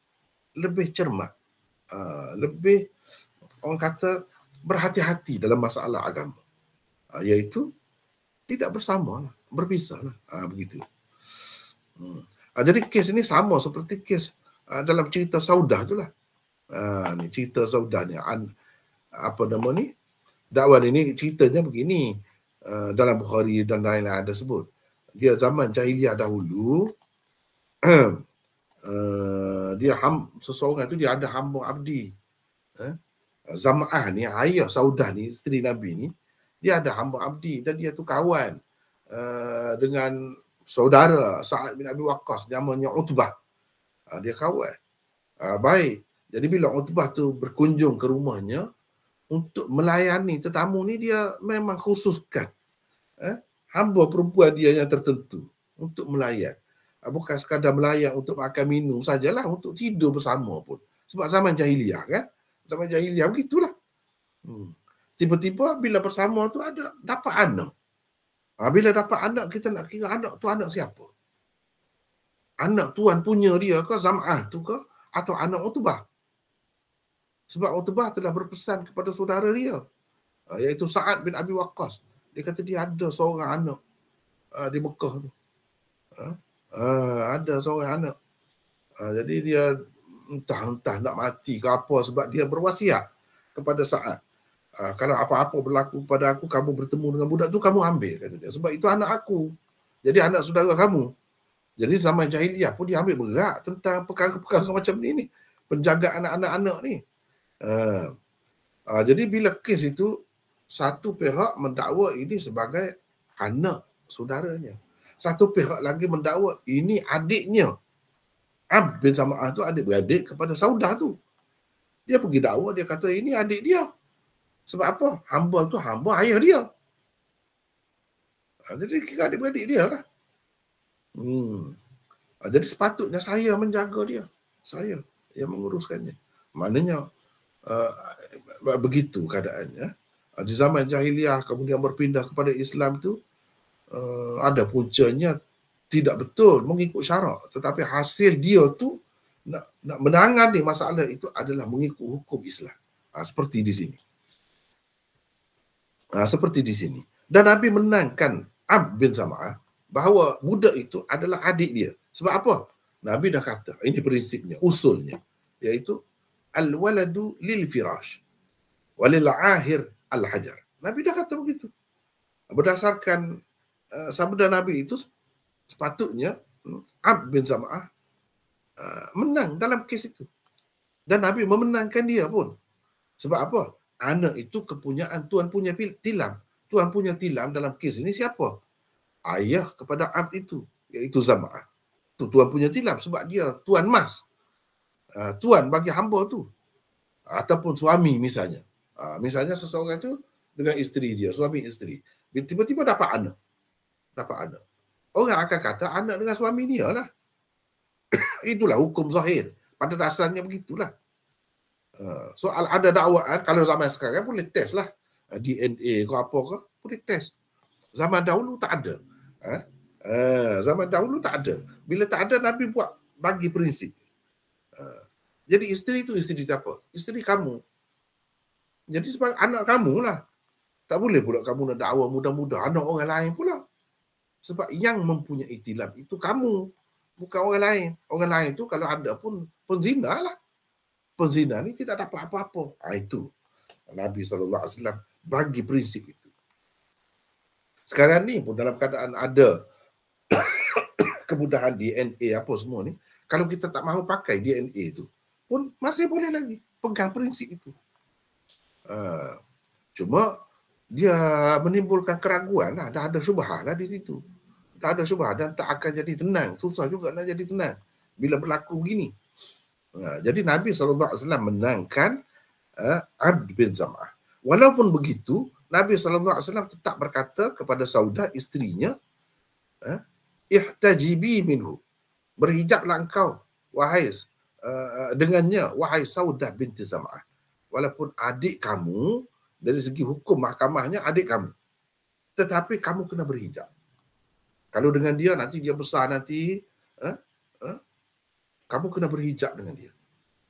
Lebih cermat. Uh, lebih orang kata berhati-hati dalam masalah agama. Uh, iaitu tidak bersama lah, berpisah lah, uh, ha, begitu. Hmm. Uh, jadi kes ini sama seperti kes uh, dalam cerita Saudah tu lah. Uh, ni cerita Saudah ni, an, apa nama ni? Dakwah ini ceritanya begini uh, dalam Bukhari dan lain-lain ada sebut. Dia zaman jahiliah dahulu, uh, *clears throat* dia ham, seseorang itu dia ada hamba abdi. Eh? Zama'ah ni, ayah Saudah ni, isteri Nabi ni, dia ada hamba abdi dan dia tu kawan uh, dengan saudara Sa'ad bin Abi Waqqas namanya Utbah. Uh, dia kawan. Uh, baik. Jadi bila Utbah tu berkunjung ke rumahnya untuk melayani tetamu ni dia memang khususkan eh, hamba perempuan dia yang tertentu untuk melayan. Uh, bukan sekadar melayan untuk makan minum sajalah untuk tidur bersama pun. Sebab zaman jahiliah kan zaman jahiliah begitulah. Hmm. Tiba-tiba bila bersama tu ada dapat anak. Ha, bila dapat anak kita nak kira anak tu anak siapa? Anak tuan punya dia ke zam'ah tu ke atau anak utbah? Sebab utbah telah berpesan kepada saudara dia ha, iaitu Sa'ad bin Abi Waqqas. Dia kata dia ada seorang anak uh, di Mekah tu. Uh, uh, ada seorang anak. Uh, jadi dia entah entah nak mati ke apa sebab dia berwasiat kepada Sa'ad. Uh, kalau apa-apa berlaku pada aku, kamu bertemu dengan budak tu, kamu ambil. Kata dia. Sebab itu anak aku. Jadi anak saudara kamu. Jadi zaman jahiliah pun dia ambil berat tentang perkara-perkara macam ni ni. Penjaga anak-anak-anak ni. Uh, uh, jadi bila kes itu, satu pihak mendakwa ini sebagai anak saudaranya. Satu pihak lagi mendakwa ini adiknya. Am bin Sama'ah tu adik-beradik kepada saudah tu. Dia pergi dakwah, dia kata ini adik dia. Sebab apa? Hamba tu hamba ayah dia. Ha, jadi kira adik-beradik dia lah. Hmm. Ha, jadi sepatutnya saya menjaga dia. Saya yang menguruskannya. Maknanya uh, begitu keadaannya. Di zaman jahiliah kemudian berpindah kepada Islam tu uh, ada puncanya tidak betul mengikut syarak tetapi hasil dia tu nak, nak menangani masalah itu adalah mengikut hukum Islam ha, seperti di sini ha, seperti di sini dan Nabi menangkan Ab bin Zama'ah bahawa budak itu adalah adik dia sebab apa? Nabi dah kata ini prinsipnya, usulnya iaitu al-waladu lil firash walil ahir al-hajar Nabi dah kata begitu berdasarkan uh, sabda Nabi itu sepatutnya hmm, Ab bin Zama'ah uh, menang dalam kes itu. Dan Nabi memenangkan dia pun. Sebab apa? Anak itu kepunyaan Tuhan punya tilam. Tuhan punya tilam dalam kes ini siapa? Ayah kepada Ab itu. Iaitu Zama'ah. Itu Tuhan punya tilam sebab dia Tuhan Mas. Uh, Tuhan bagi hamba tu. Ataupun suami misalnya. Uh, misalnya seseorang itu dengan isteri dia, suami isteri. tiba-tiba dapat anak. Dapat anak orang akan kata anak dengan suami dia lah. *coughs* Itulah hukum zahir. Pada dasarnya begitulah. Eh, Soal ada dakwaan, kalau zaman sekarang boleh test lah. Eh, DNA ke apa ke, boleh test. Zaman dahulu tak ada. Eh, zaman dahulu tak ada. Bila tak ada, Nabi buat bagi prinsip. Jadi isteri itu isteri siapa? Isteri kamu. Jadi sebab anak kamu lah. Tak boleh pula kamu nak dakwa muda-muda anak orang lain pula. Sebab yang mempunyai tilam itu kamu. Bukan orang lain. Orang lain itu kalau ada pun penzina lah. Penzina ni tidak dapat apa-apa. Ha, itu Nabi SAW bagi prinsip itu. Sekarang ni pun dalam keadaan ada *coughs* kemudahan DNA apa semua ni. Kalau kita tak mahu pakai DNA itu pun masih boleh lagi pegang prinsip itu. Uh, cuma dia menimbulkan keraguan lah. Dah ada subhan lah di situ. Tak ada subhan dan tak akan jadi tenang. Susah juga nak jadi tenang. Bila berlaku begini. Ha, jadi Nabi SAW menangkan uh, Abd bin Zama'ah. Walaupun begitu, Nabi SAW tetap berkata kepada saudah istrinya, ha, Ihtajibi minhu. Berhijablah engkau, wahai uh, dengannya, wahai saudah binti Zama'ah. Walaupun adik kamu, dari segi hukum mahkamahnya adik kamu. Tetapi kamu kena berhijab. Kalau dengan dia nanti dia besar nanti, eh, eh, kamu kena berhijab dengan dia.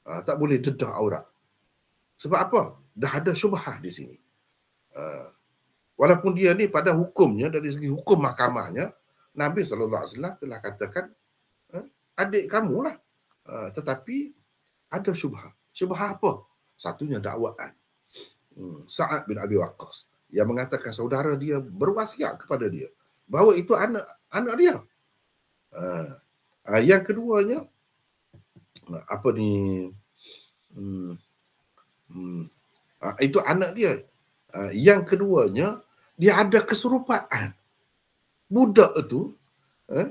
Uh, tak boleh dedah aurat. Sebab apa? Dah ada syubhah di sini. Uh, walaupun dia ni pada hukumnya, dari segi hukum mahkamahnya, Nabi SAW telah katakan, eh, adik kamu lah. Uh, ah, tetapi ada syubhah. Syubhah apa? Satunya dakwaan. Sa'ad bin Abi Waqqas yang mengatakan saudara dia berwasiat kepada dia bahawa itu anak anak dia. Uh, uh, yang keduanya apa ni hmm, hmm, uh, itu anak dia. Uh, yang keduanya dia ada keserupaan. Budak itu eh,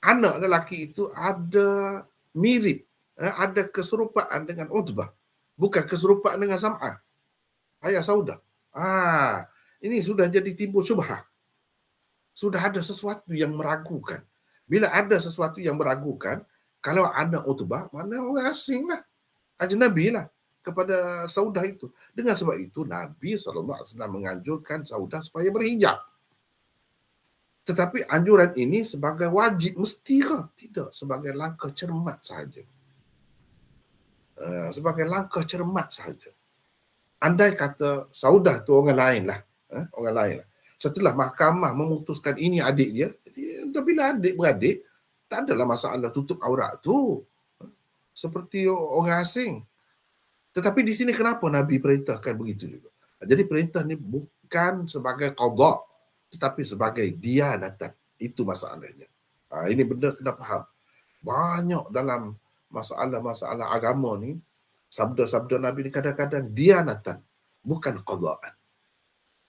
anak lelaki itu ada mirip eh, ada keserupaan dengan Utbah. Bukan keserupaan dengan Sam'ah ayah saudah. Ah, ini sudah jadi timbul subhat. Sudah ada sesuatu yang meragukan. Bila ada sesuatu yang meragukan, kalau ada utbah, mana orang asing lah. Nabi lah kepada saudah itu. Dengan sebab itu, Nabi SAW menganjurkan saudah supaya berhijab. Tetapi anjuran ini sebagai wajib mesti ke? Tidak. Sebagai langkah cermat sahaja. Ah, sebagai langkah cermat sahaja andai kata saudah tu orang lain lah eh, orang lain lah setelah mahkamah memutuskan ini adik dia jadi bila adik beradik tak adalah masalah tutup aurat tu ha? seperti orang asing tetapi di sini kenapa Nabi perintahkan begitu juga? Jadi perintah ni bukan sebagai kodok tetapi sebagai dia dianatan. Itu masalahnya. Ha, ini benda kena faham. Banyak dalam masalah-masalah agama ni sabda-sabda Nabi ini kadang-kadang dianatan, bukan qadaan.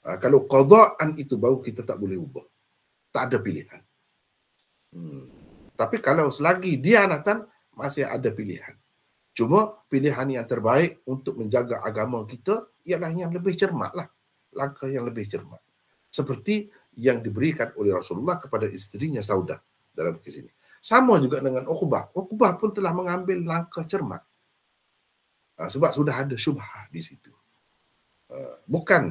Ha, kalau qadaan itu baru kita tak boleh ubah. Tak ada pilihan. Hmm. Tapi kalau selagi dianatan, masih ada pilihan. Cuma pilihan yang terbaik untuk menjaga agama kita ialah yang lebih cermat lah. Langkah yang lebih cermat. Seperti yang diberikan oleh Rasulullah kepada istrinya Saudah dalam kes ini. Sama juga dengan Uqbah. Uqbah pun telah mengambil langkah cermat. Ah, sebab sudah ada syubhah di situ. Ah, bukan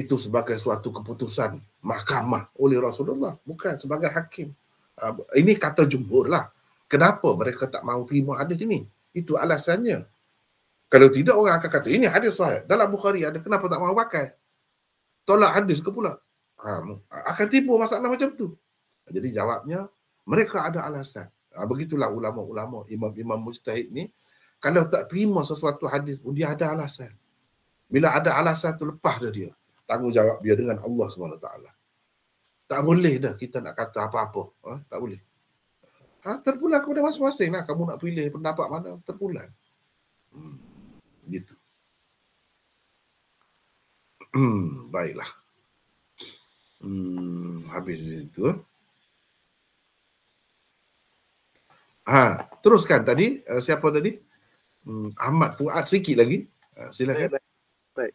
itu sebagai suatu keputusan mahkamah oleh Rasulullah. Bukan sebagai hakim. Ah, ini kata jumhur lah. Kenapa mereka tak mahu terima hadis ini? Itu alasannya. Kalau tidak orang akan kata ini hadis sahih. Dalam Bukhari ada kenapa tak mahu pakai? Tolak hadis ke pula? Ha, akan tipu masalah macam tu. Jadi jawabnya mereka ada alasan. Ha, begitulah ulama-ulama imam-imam mujtahid ni kalau tak terima sesuatu hadis pun dia ada alasan. Bila ada alasan tu lepas dah dia. Tanggungjawab dia dengan Allah SWT. Tak boleh dah kita nak kata apa-apa. Ha? Tak boleh. Ha? Terpulang kepada masing-masing lah. Kamu nak pilih pendapat mana, terpulang. Hmm. Gitu. Hmm, baiklah. Hmm. Habis di situ. Eh. Ha. Teruskan tadi. Eh, siapa tadi? Hmm, Ahmad Fuad sikit lagi. Ah, silakan. Baik. baik.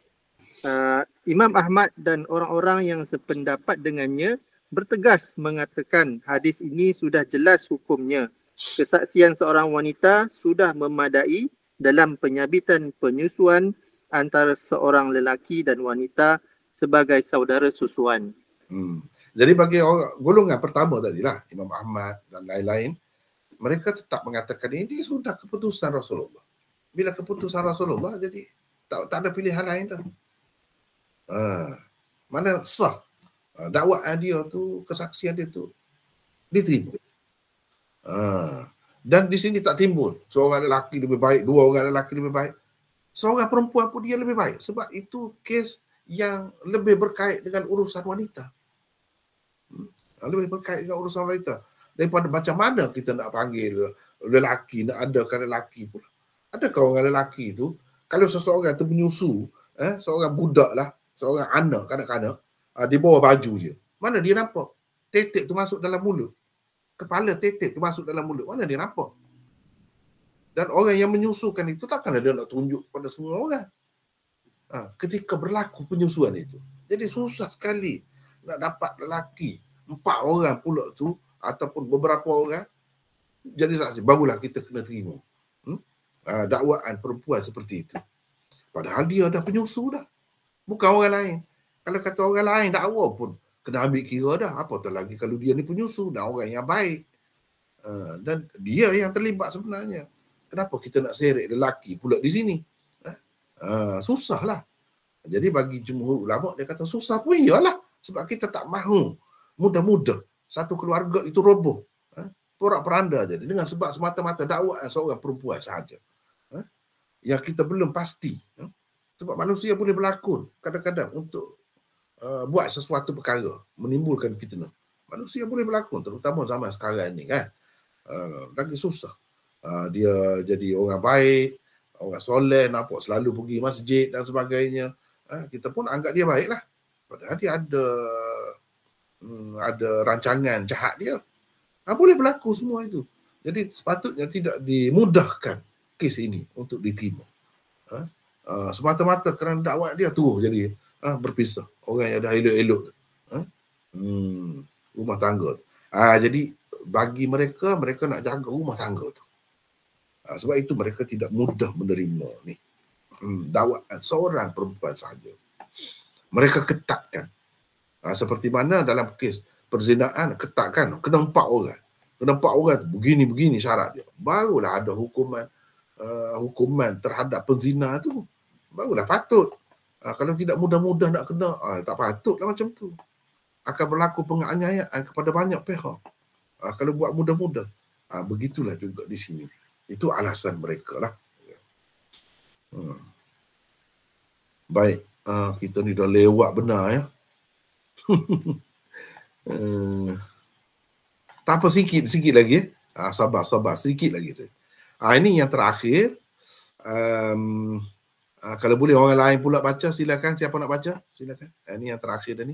Uh, Imam Ahmad dan orang-orang yang sependapat dengannya bertegas mengatakan hadis ini sudah jelas hukumnya. Kesaksian seorang wanita sudah memadai dalam penyabitan penyusuan antara seorang lelaki dan wanita sebagai saudara susuan. Hmm. Jadi bagi orang, golongan pertama tadilah Imam Ahmad dan lain-lain mereka tetap mengatakan ini sudah keputusan Rasulullah bila keputusan Rasulullah jadi tak tak ada pilihan lain dah. Uh, mana sah uh, dakwah dia tu kesaksian dia tu diterima. Ha. Uh, dan di sini tak timbul seorang lelaki lebih baik, dua orang lelaki lebih baik. Seorang perempuan pun dia lebih baik sebab itu kes yang lebih berkait dengan urusan wanita. Hmm? Lebih berkait dengan urusan wanita daripada macam mana kita nak panggil lelaki nak adakan lelaki pula. Adakah orang lelaki tu kalau seseorang tu menyusu, eh, seorang budak lah, seorang anak, kanak-kanak, uh, dia bawa baju je. Mana dia nampak? Tetek tu masuk dalam mulut. Kepala tetek tu masuk dalam mulut. Mana dia nampak? Dan orang yang menyusukan itu takkanlah dia nak tunjuk pada semua orang. Ha, ketika berlaku penyusuan itu. Jadi susah sekali nak dapat lelaki. Empat orang pula tu ataupun beberapa orang jadi saksi. Barulah kita kena terima uh, dakwaan perempuan seperti itu. Padahal dia dah penyusu dah. Bukan orang lain. Kalau kata orang lain dakwa pun kena ambil kira dah. Apatah lagi kalau dia ni penyusu dan orang yang baik. Uh, dan dia yang terlibat sebenarnya. Kenapa kita nak seret lelaki pula di sini? Uh, ah, susahlah. Jadi bagi jumhur ulama dia kata susah pun iyalah. Sebab kita tak mahu muda-muda satu keluarga itu roboh. Uh, porak peranda jadi dengan sebab semata-mata dakwah seorang perempuan sahaja yang kita belum pasti ya? sebab manusia boleh berlakon kadang-kadang untuk uh, buat sesuatu perkara menimbulkan fitnah manusia boleh berlakon terutama zaman sekarang ni kan uh, lagi susah uh, dia jadi orang baik orang soleh nampak selalu pergi masjid dan sebagainya kita pun anggap dia baiklah padahal dia ada hmm, ada rancangan jahat dia uh, boleh berlaku semua itu jadi sepatutnya tidak dimudahkan kes ini untuk diterima. Ha? Ha, semata-mata kerana dakwat dia tu jadi ha, berpisah. Orang yang dah elok-elok. Ha? Hmm, rumah tangga. Ha, jadi bagi mereka, mereka nak jaga rumah tangga tu. Ha, sebab itu mereka tidak mudah menerima ni. Hmm, dakwat seorang perempuan saja. Mereka ketatkan. Ha, seperti mana dalam kes perzinaan, ketatkan. Kena empat orang. Kena empat orang, begini-begini syarat dia. Barulah ada hukuman. Uh, hukuman terhadap penzina tu barulah patut uh, kalau tidak mudah-mudah nak kena uh, tak patutlah macam tu akan berlaku penganiayaan kepada banyak pihak uh, kalau buat mudah-mudah uh, begitulah juga di sini itu alasan mereka lah hmm. baik uh, kita ni dah lewat benar ya hmm. *laughs* tak apa sikit sikit lagi ya. sabar, sabar. Sedikit lagi saya. Ha, ini yang terakhir. Um, ha, kalau boleh orang lain pula baca silakan. Siapa nak baca? Silakan. Ha, ini yang terakhir dah ni.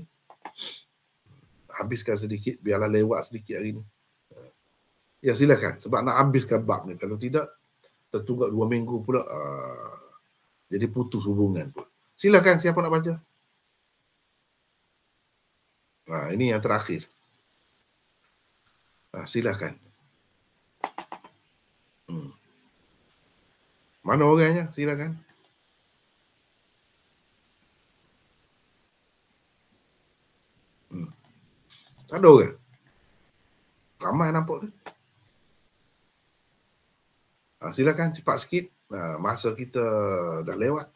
Habiskan sedikit. Biarlah lewat sedikit hari ni. Ya silakan. Sebab nak habiskan bab ni. Kalau tidak, tertunggak dua minggu pula. Ha, jadi putus hubungan pun. Silakan siapa nak baca. Nah, ini yang terakhir. Nah, silakan. Mana orangnya? Silakan. Hmm. Tak ada orang. Ramai nampak tu. Ha, ah, silakan cepat sikit. Ha, masa kita dah lewat.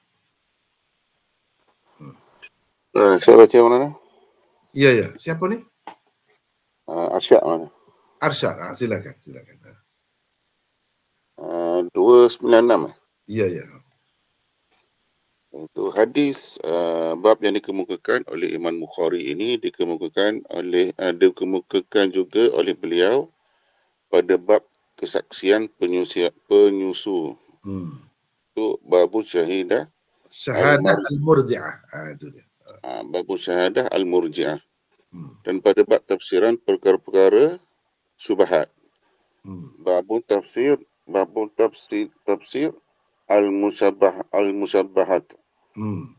Hmm. Uh, saya baca mana ni? Ya, ya. Siapa ni? Uh, ah, Arsyad mana? Arsyad. Ha, silakan. silakan. Uh, 296 eh? Ya, ya. Untuk hadis uh, bab yang dikemukakan oleh Imam Bukhari ini dikemukakan oleh uh, dikemukakan juga oleh beliau pada bab kesaksian penyusu penyusu. Hmm. babu syahidah syahadah al-murji'ah. Ah itu dia. Ah. Ah, babu syahadah al-murji'ah. Hmm. Dan pada bab tafsiran perkara-perkara subahat. Hmm. Babu tafsir babu tafsir tafsir al-musabbah al-musabbahat. Hmm.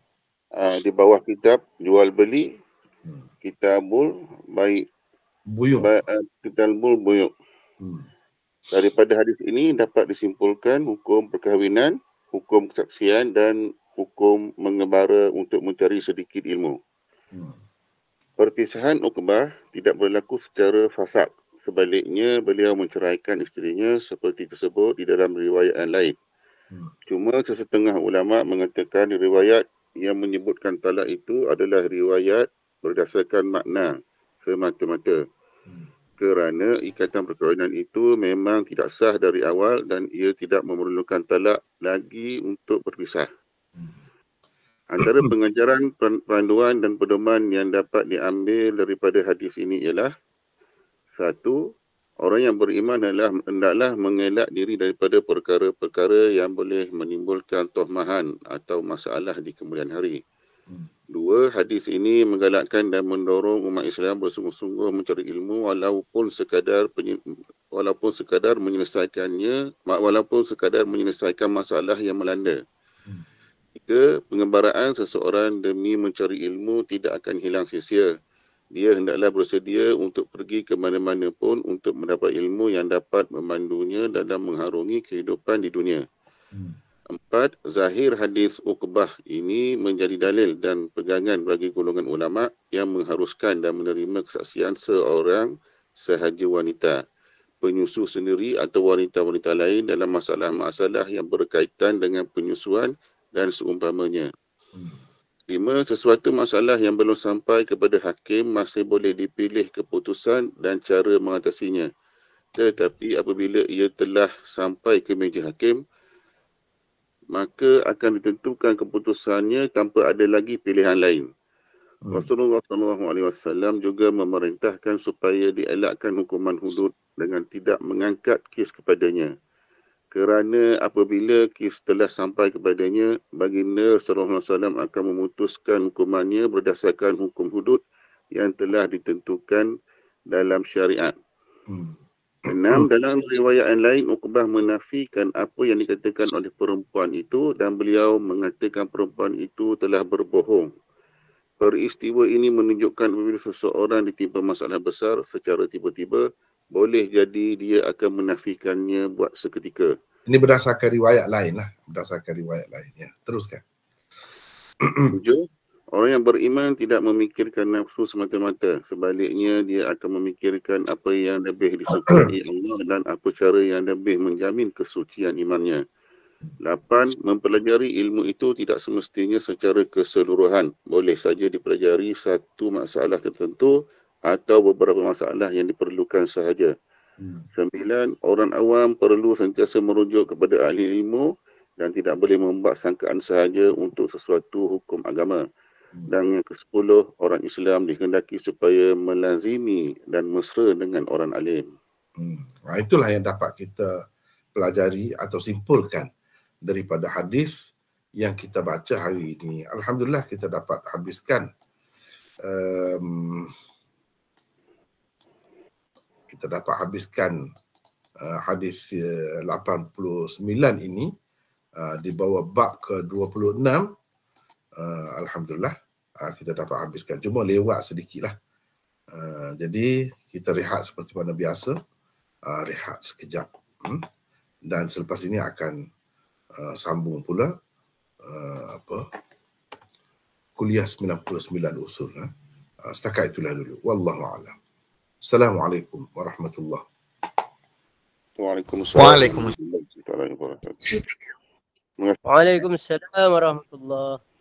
Uh, di bawah kitab jual beli hmm. kitabul baik buyuk. Ba- uh, ah, kitabul buyuk. Hmm. Daripada hadis ini dapat disimpulkan hukum perkahwinan, hukum kesaksian dan hukum mengembara untuk mencari sedikit ilmu. Hmm. Perpisahan Uqbah tidak berlaku secara fasak Sebaliknya beliau menceraikan isterinya seperti tersebut di dalam riwayat lain. Hmm. Hmm. Cuma sesetengah ulama mengatakan riwayat yang menyebutkan talak itu adalah riwayat berdasarkan makna semata-mata. Hmm. Kerana ikatan perkahwinan itu memang tidak sah dari awal dan ia tidak memerlukan talak lagi untuk berpisah. Hmm. Antara pengajaran panduan dan pedoman yang dapat diambil daripada hadis ini ialah satu, Orang yang beriman adalah hendaklah mengelak diri daripada perkara-perkara yang boleh menimbulkan tohmahan atau masalah di kemudian hari. Hmm. Dua, hadis ini menggalakkan dan mendorong umat Islam bersungguh-sungguh mencari ilmu walaupun sekadar walaupun sekadar menyelesaikannya, walaupun sekadar menyelesaikan masalah yang melanda. Hmm. Tiga, pengembaraan seseorang demi mencari ilmu tidak akan hilang sia-sia dia hendaklah bersedia untuk pergi ke mana-mana pun untuk mendapat ilmu yang dapat memandunya dalam mengharungi kehidupan di dunia. Hmm. Empat, zahir hadis Uqbah ini menjadi dalil dan pegangan bagi golongan ulama yang mengharuskan dan menerima kesaksian seorang sahaja wanita penyusu sendiri atau wanita-wanita lain dalam masalah-masalah yang berkaitan dengan penyusuan dan seumpamanya. Hmm. Lima, sesuatu masalah yang belum sampai kepada hakim masih boleh dipilih keputusan dan cara mengatasinya. Tetapi apabila ia telah sampai ke meja hakim, maka akan ditentukan keputusannya tanpa ada lagi pilihan lain. Hmm. Rasulullah SAW juga memerintahkan supaya dielakkan hukuman hudud dengan tidak mengangkat kes kepadanya kerana apabila kes telah sampai kepadanya, baginda SAW akan memutuskan hukumannya berdasarkan hukum hudud yang telah ditentukan dalam syariat. Hmm. Enam, dalam riwayat yang lain, Uqbah menafikan apa yang dikatakan oleh perempuan itu dan beliau mengatakan perempuan itu telah berbohong. Peristiwa ini menunjukkan apabila seseorang ditimpa masalah besar secara tiba-tiba, boleh jadi dia akan menafikannya buat seketika. Ini berdasarkan riwayat lain lah. Berdasarkan riwayat lain. Ya. Teruskan. Tujuh. Orang yang beriman tidak memikirkan nafsu semata-mata. Sebaliknya, dia akan memikirkan apa yang lebih disukai *coughs* Allah dan apa cara yang lebih menjamin kesucian imannya. Lapan, mempelajari ilmu itu tidak semestinya secara keseluruhan. Boleh saja dipelajari satu masalah tertentu atau beberapa masalah yang diperlukan sahaja. Hmm. Sembilan, orang awam perlu sentiasa merujuk kepada ahli ilmu dan tidak boleh membuat sangkaan sahaja untuk sesuatu hukum agama. Hmm. Dan yang ke sepuluh, orang Islam dikendaki supaya melazimi dan mesra dengan orang alim. Hmm. Nah, itulah yang dapat kita pelajari atau simpulkan daripada hadis yang kita baca hari ini. Alhamdulillah kita dapat habiskan um, kita dapat habiskan uh, hadis uh, 89 ini uh, di bawah bab ke-26 uh, alhamdulillah uh, kita dapat habiskan cuma lewat sedikitlah uh, jadi kita rehat seperti mana biasa uh, rehat sekejap hmm? dan selepas ini akan uh, sambung pula uh, apa kuliah 99 usul ha? Uh, setakat itulah dulu wallahu alam السلام عليكم ورحمة الله وعليكم السلام وعليكم السلام ورحمة الله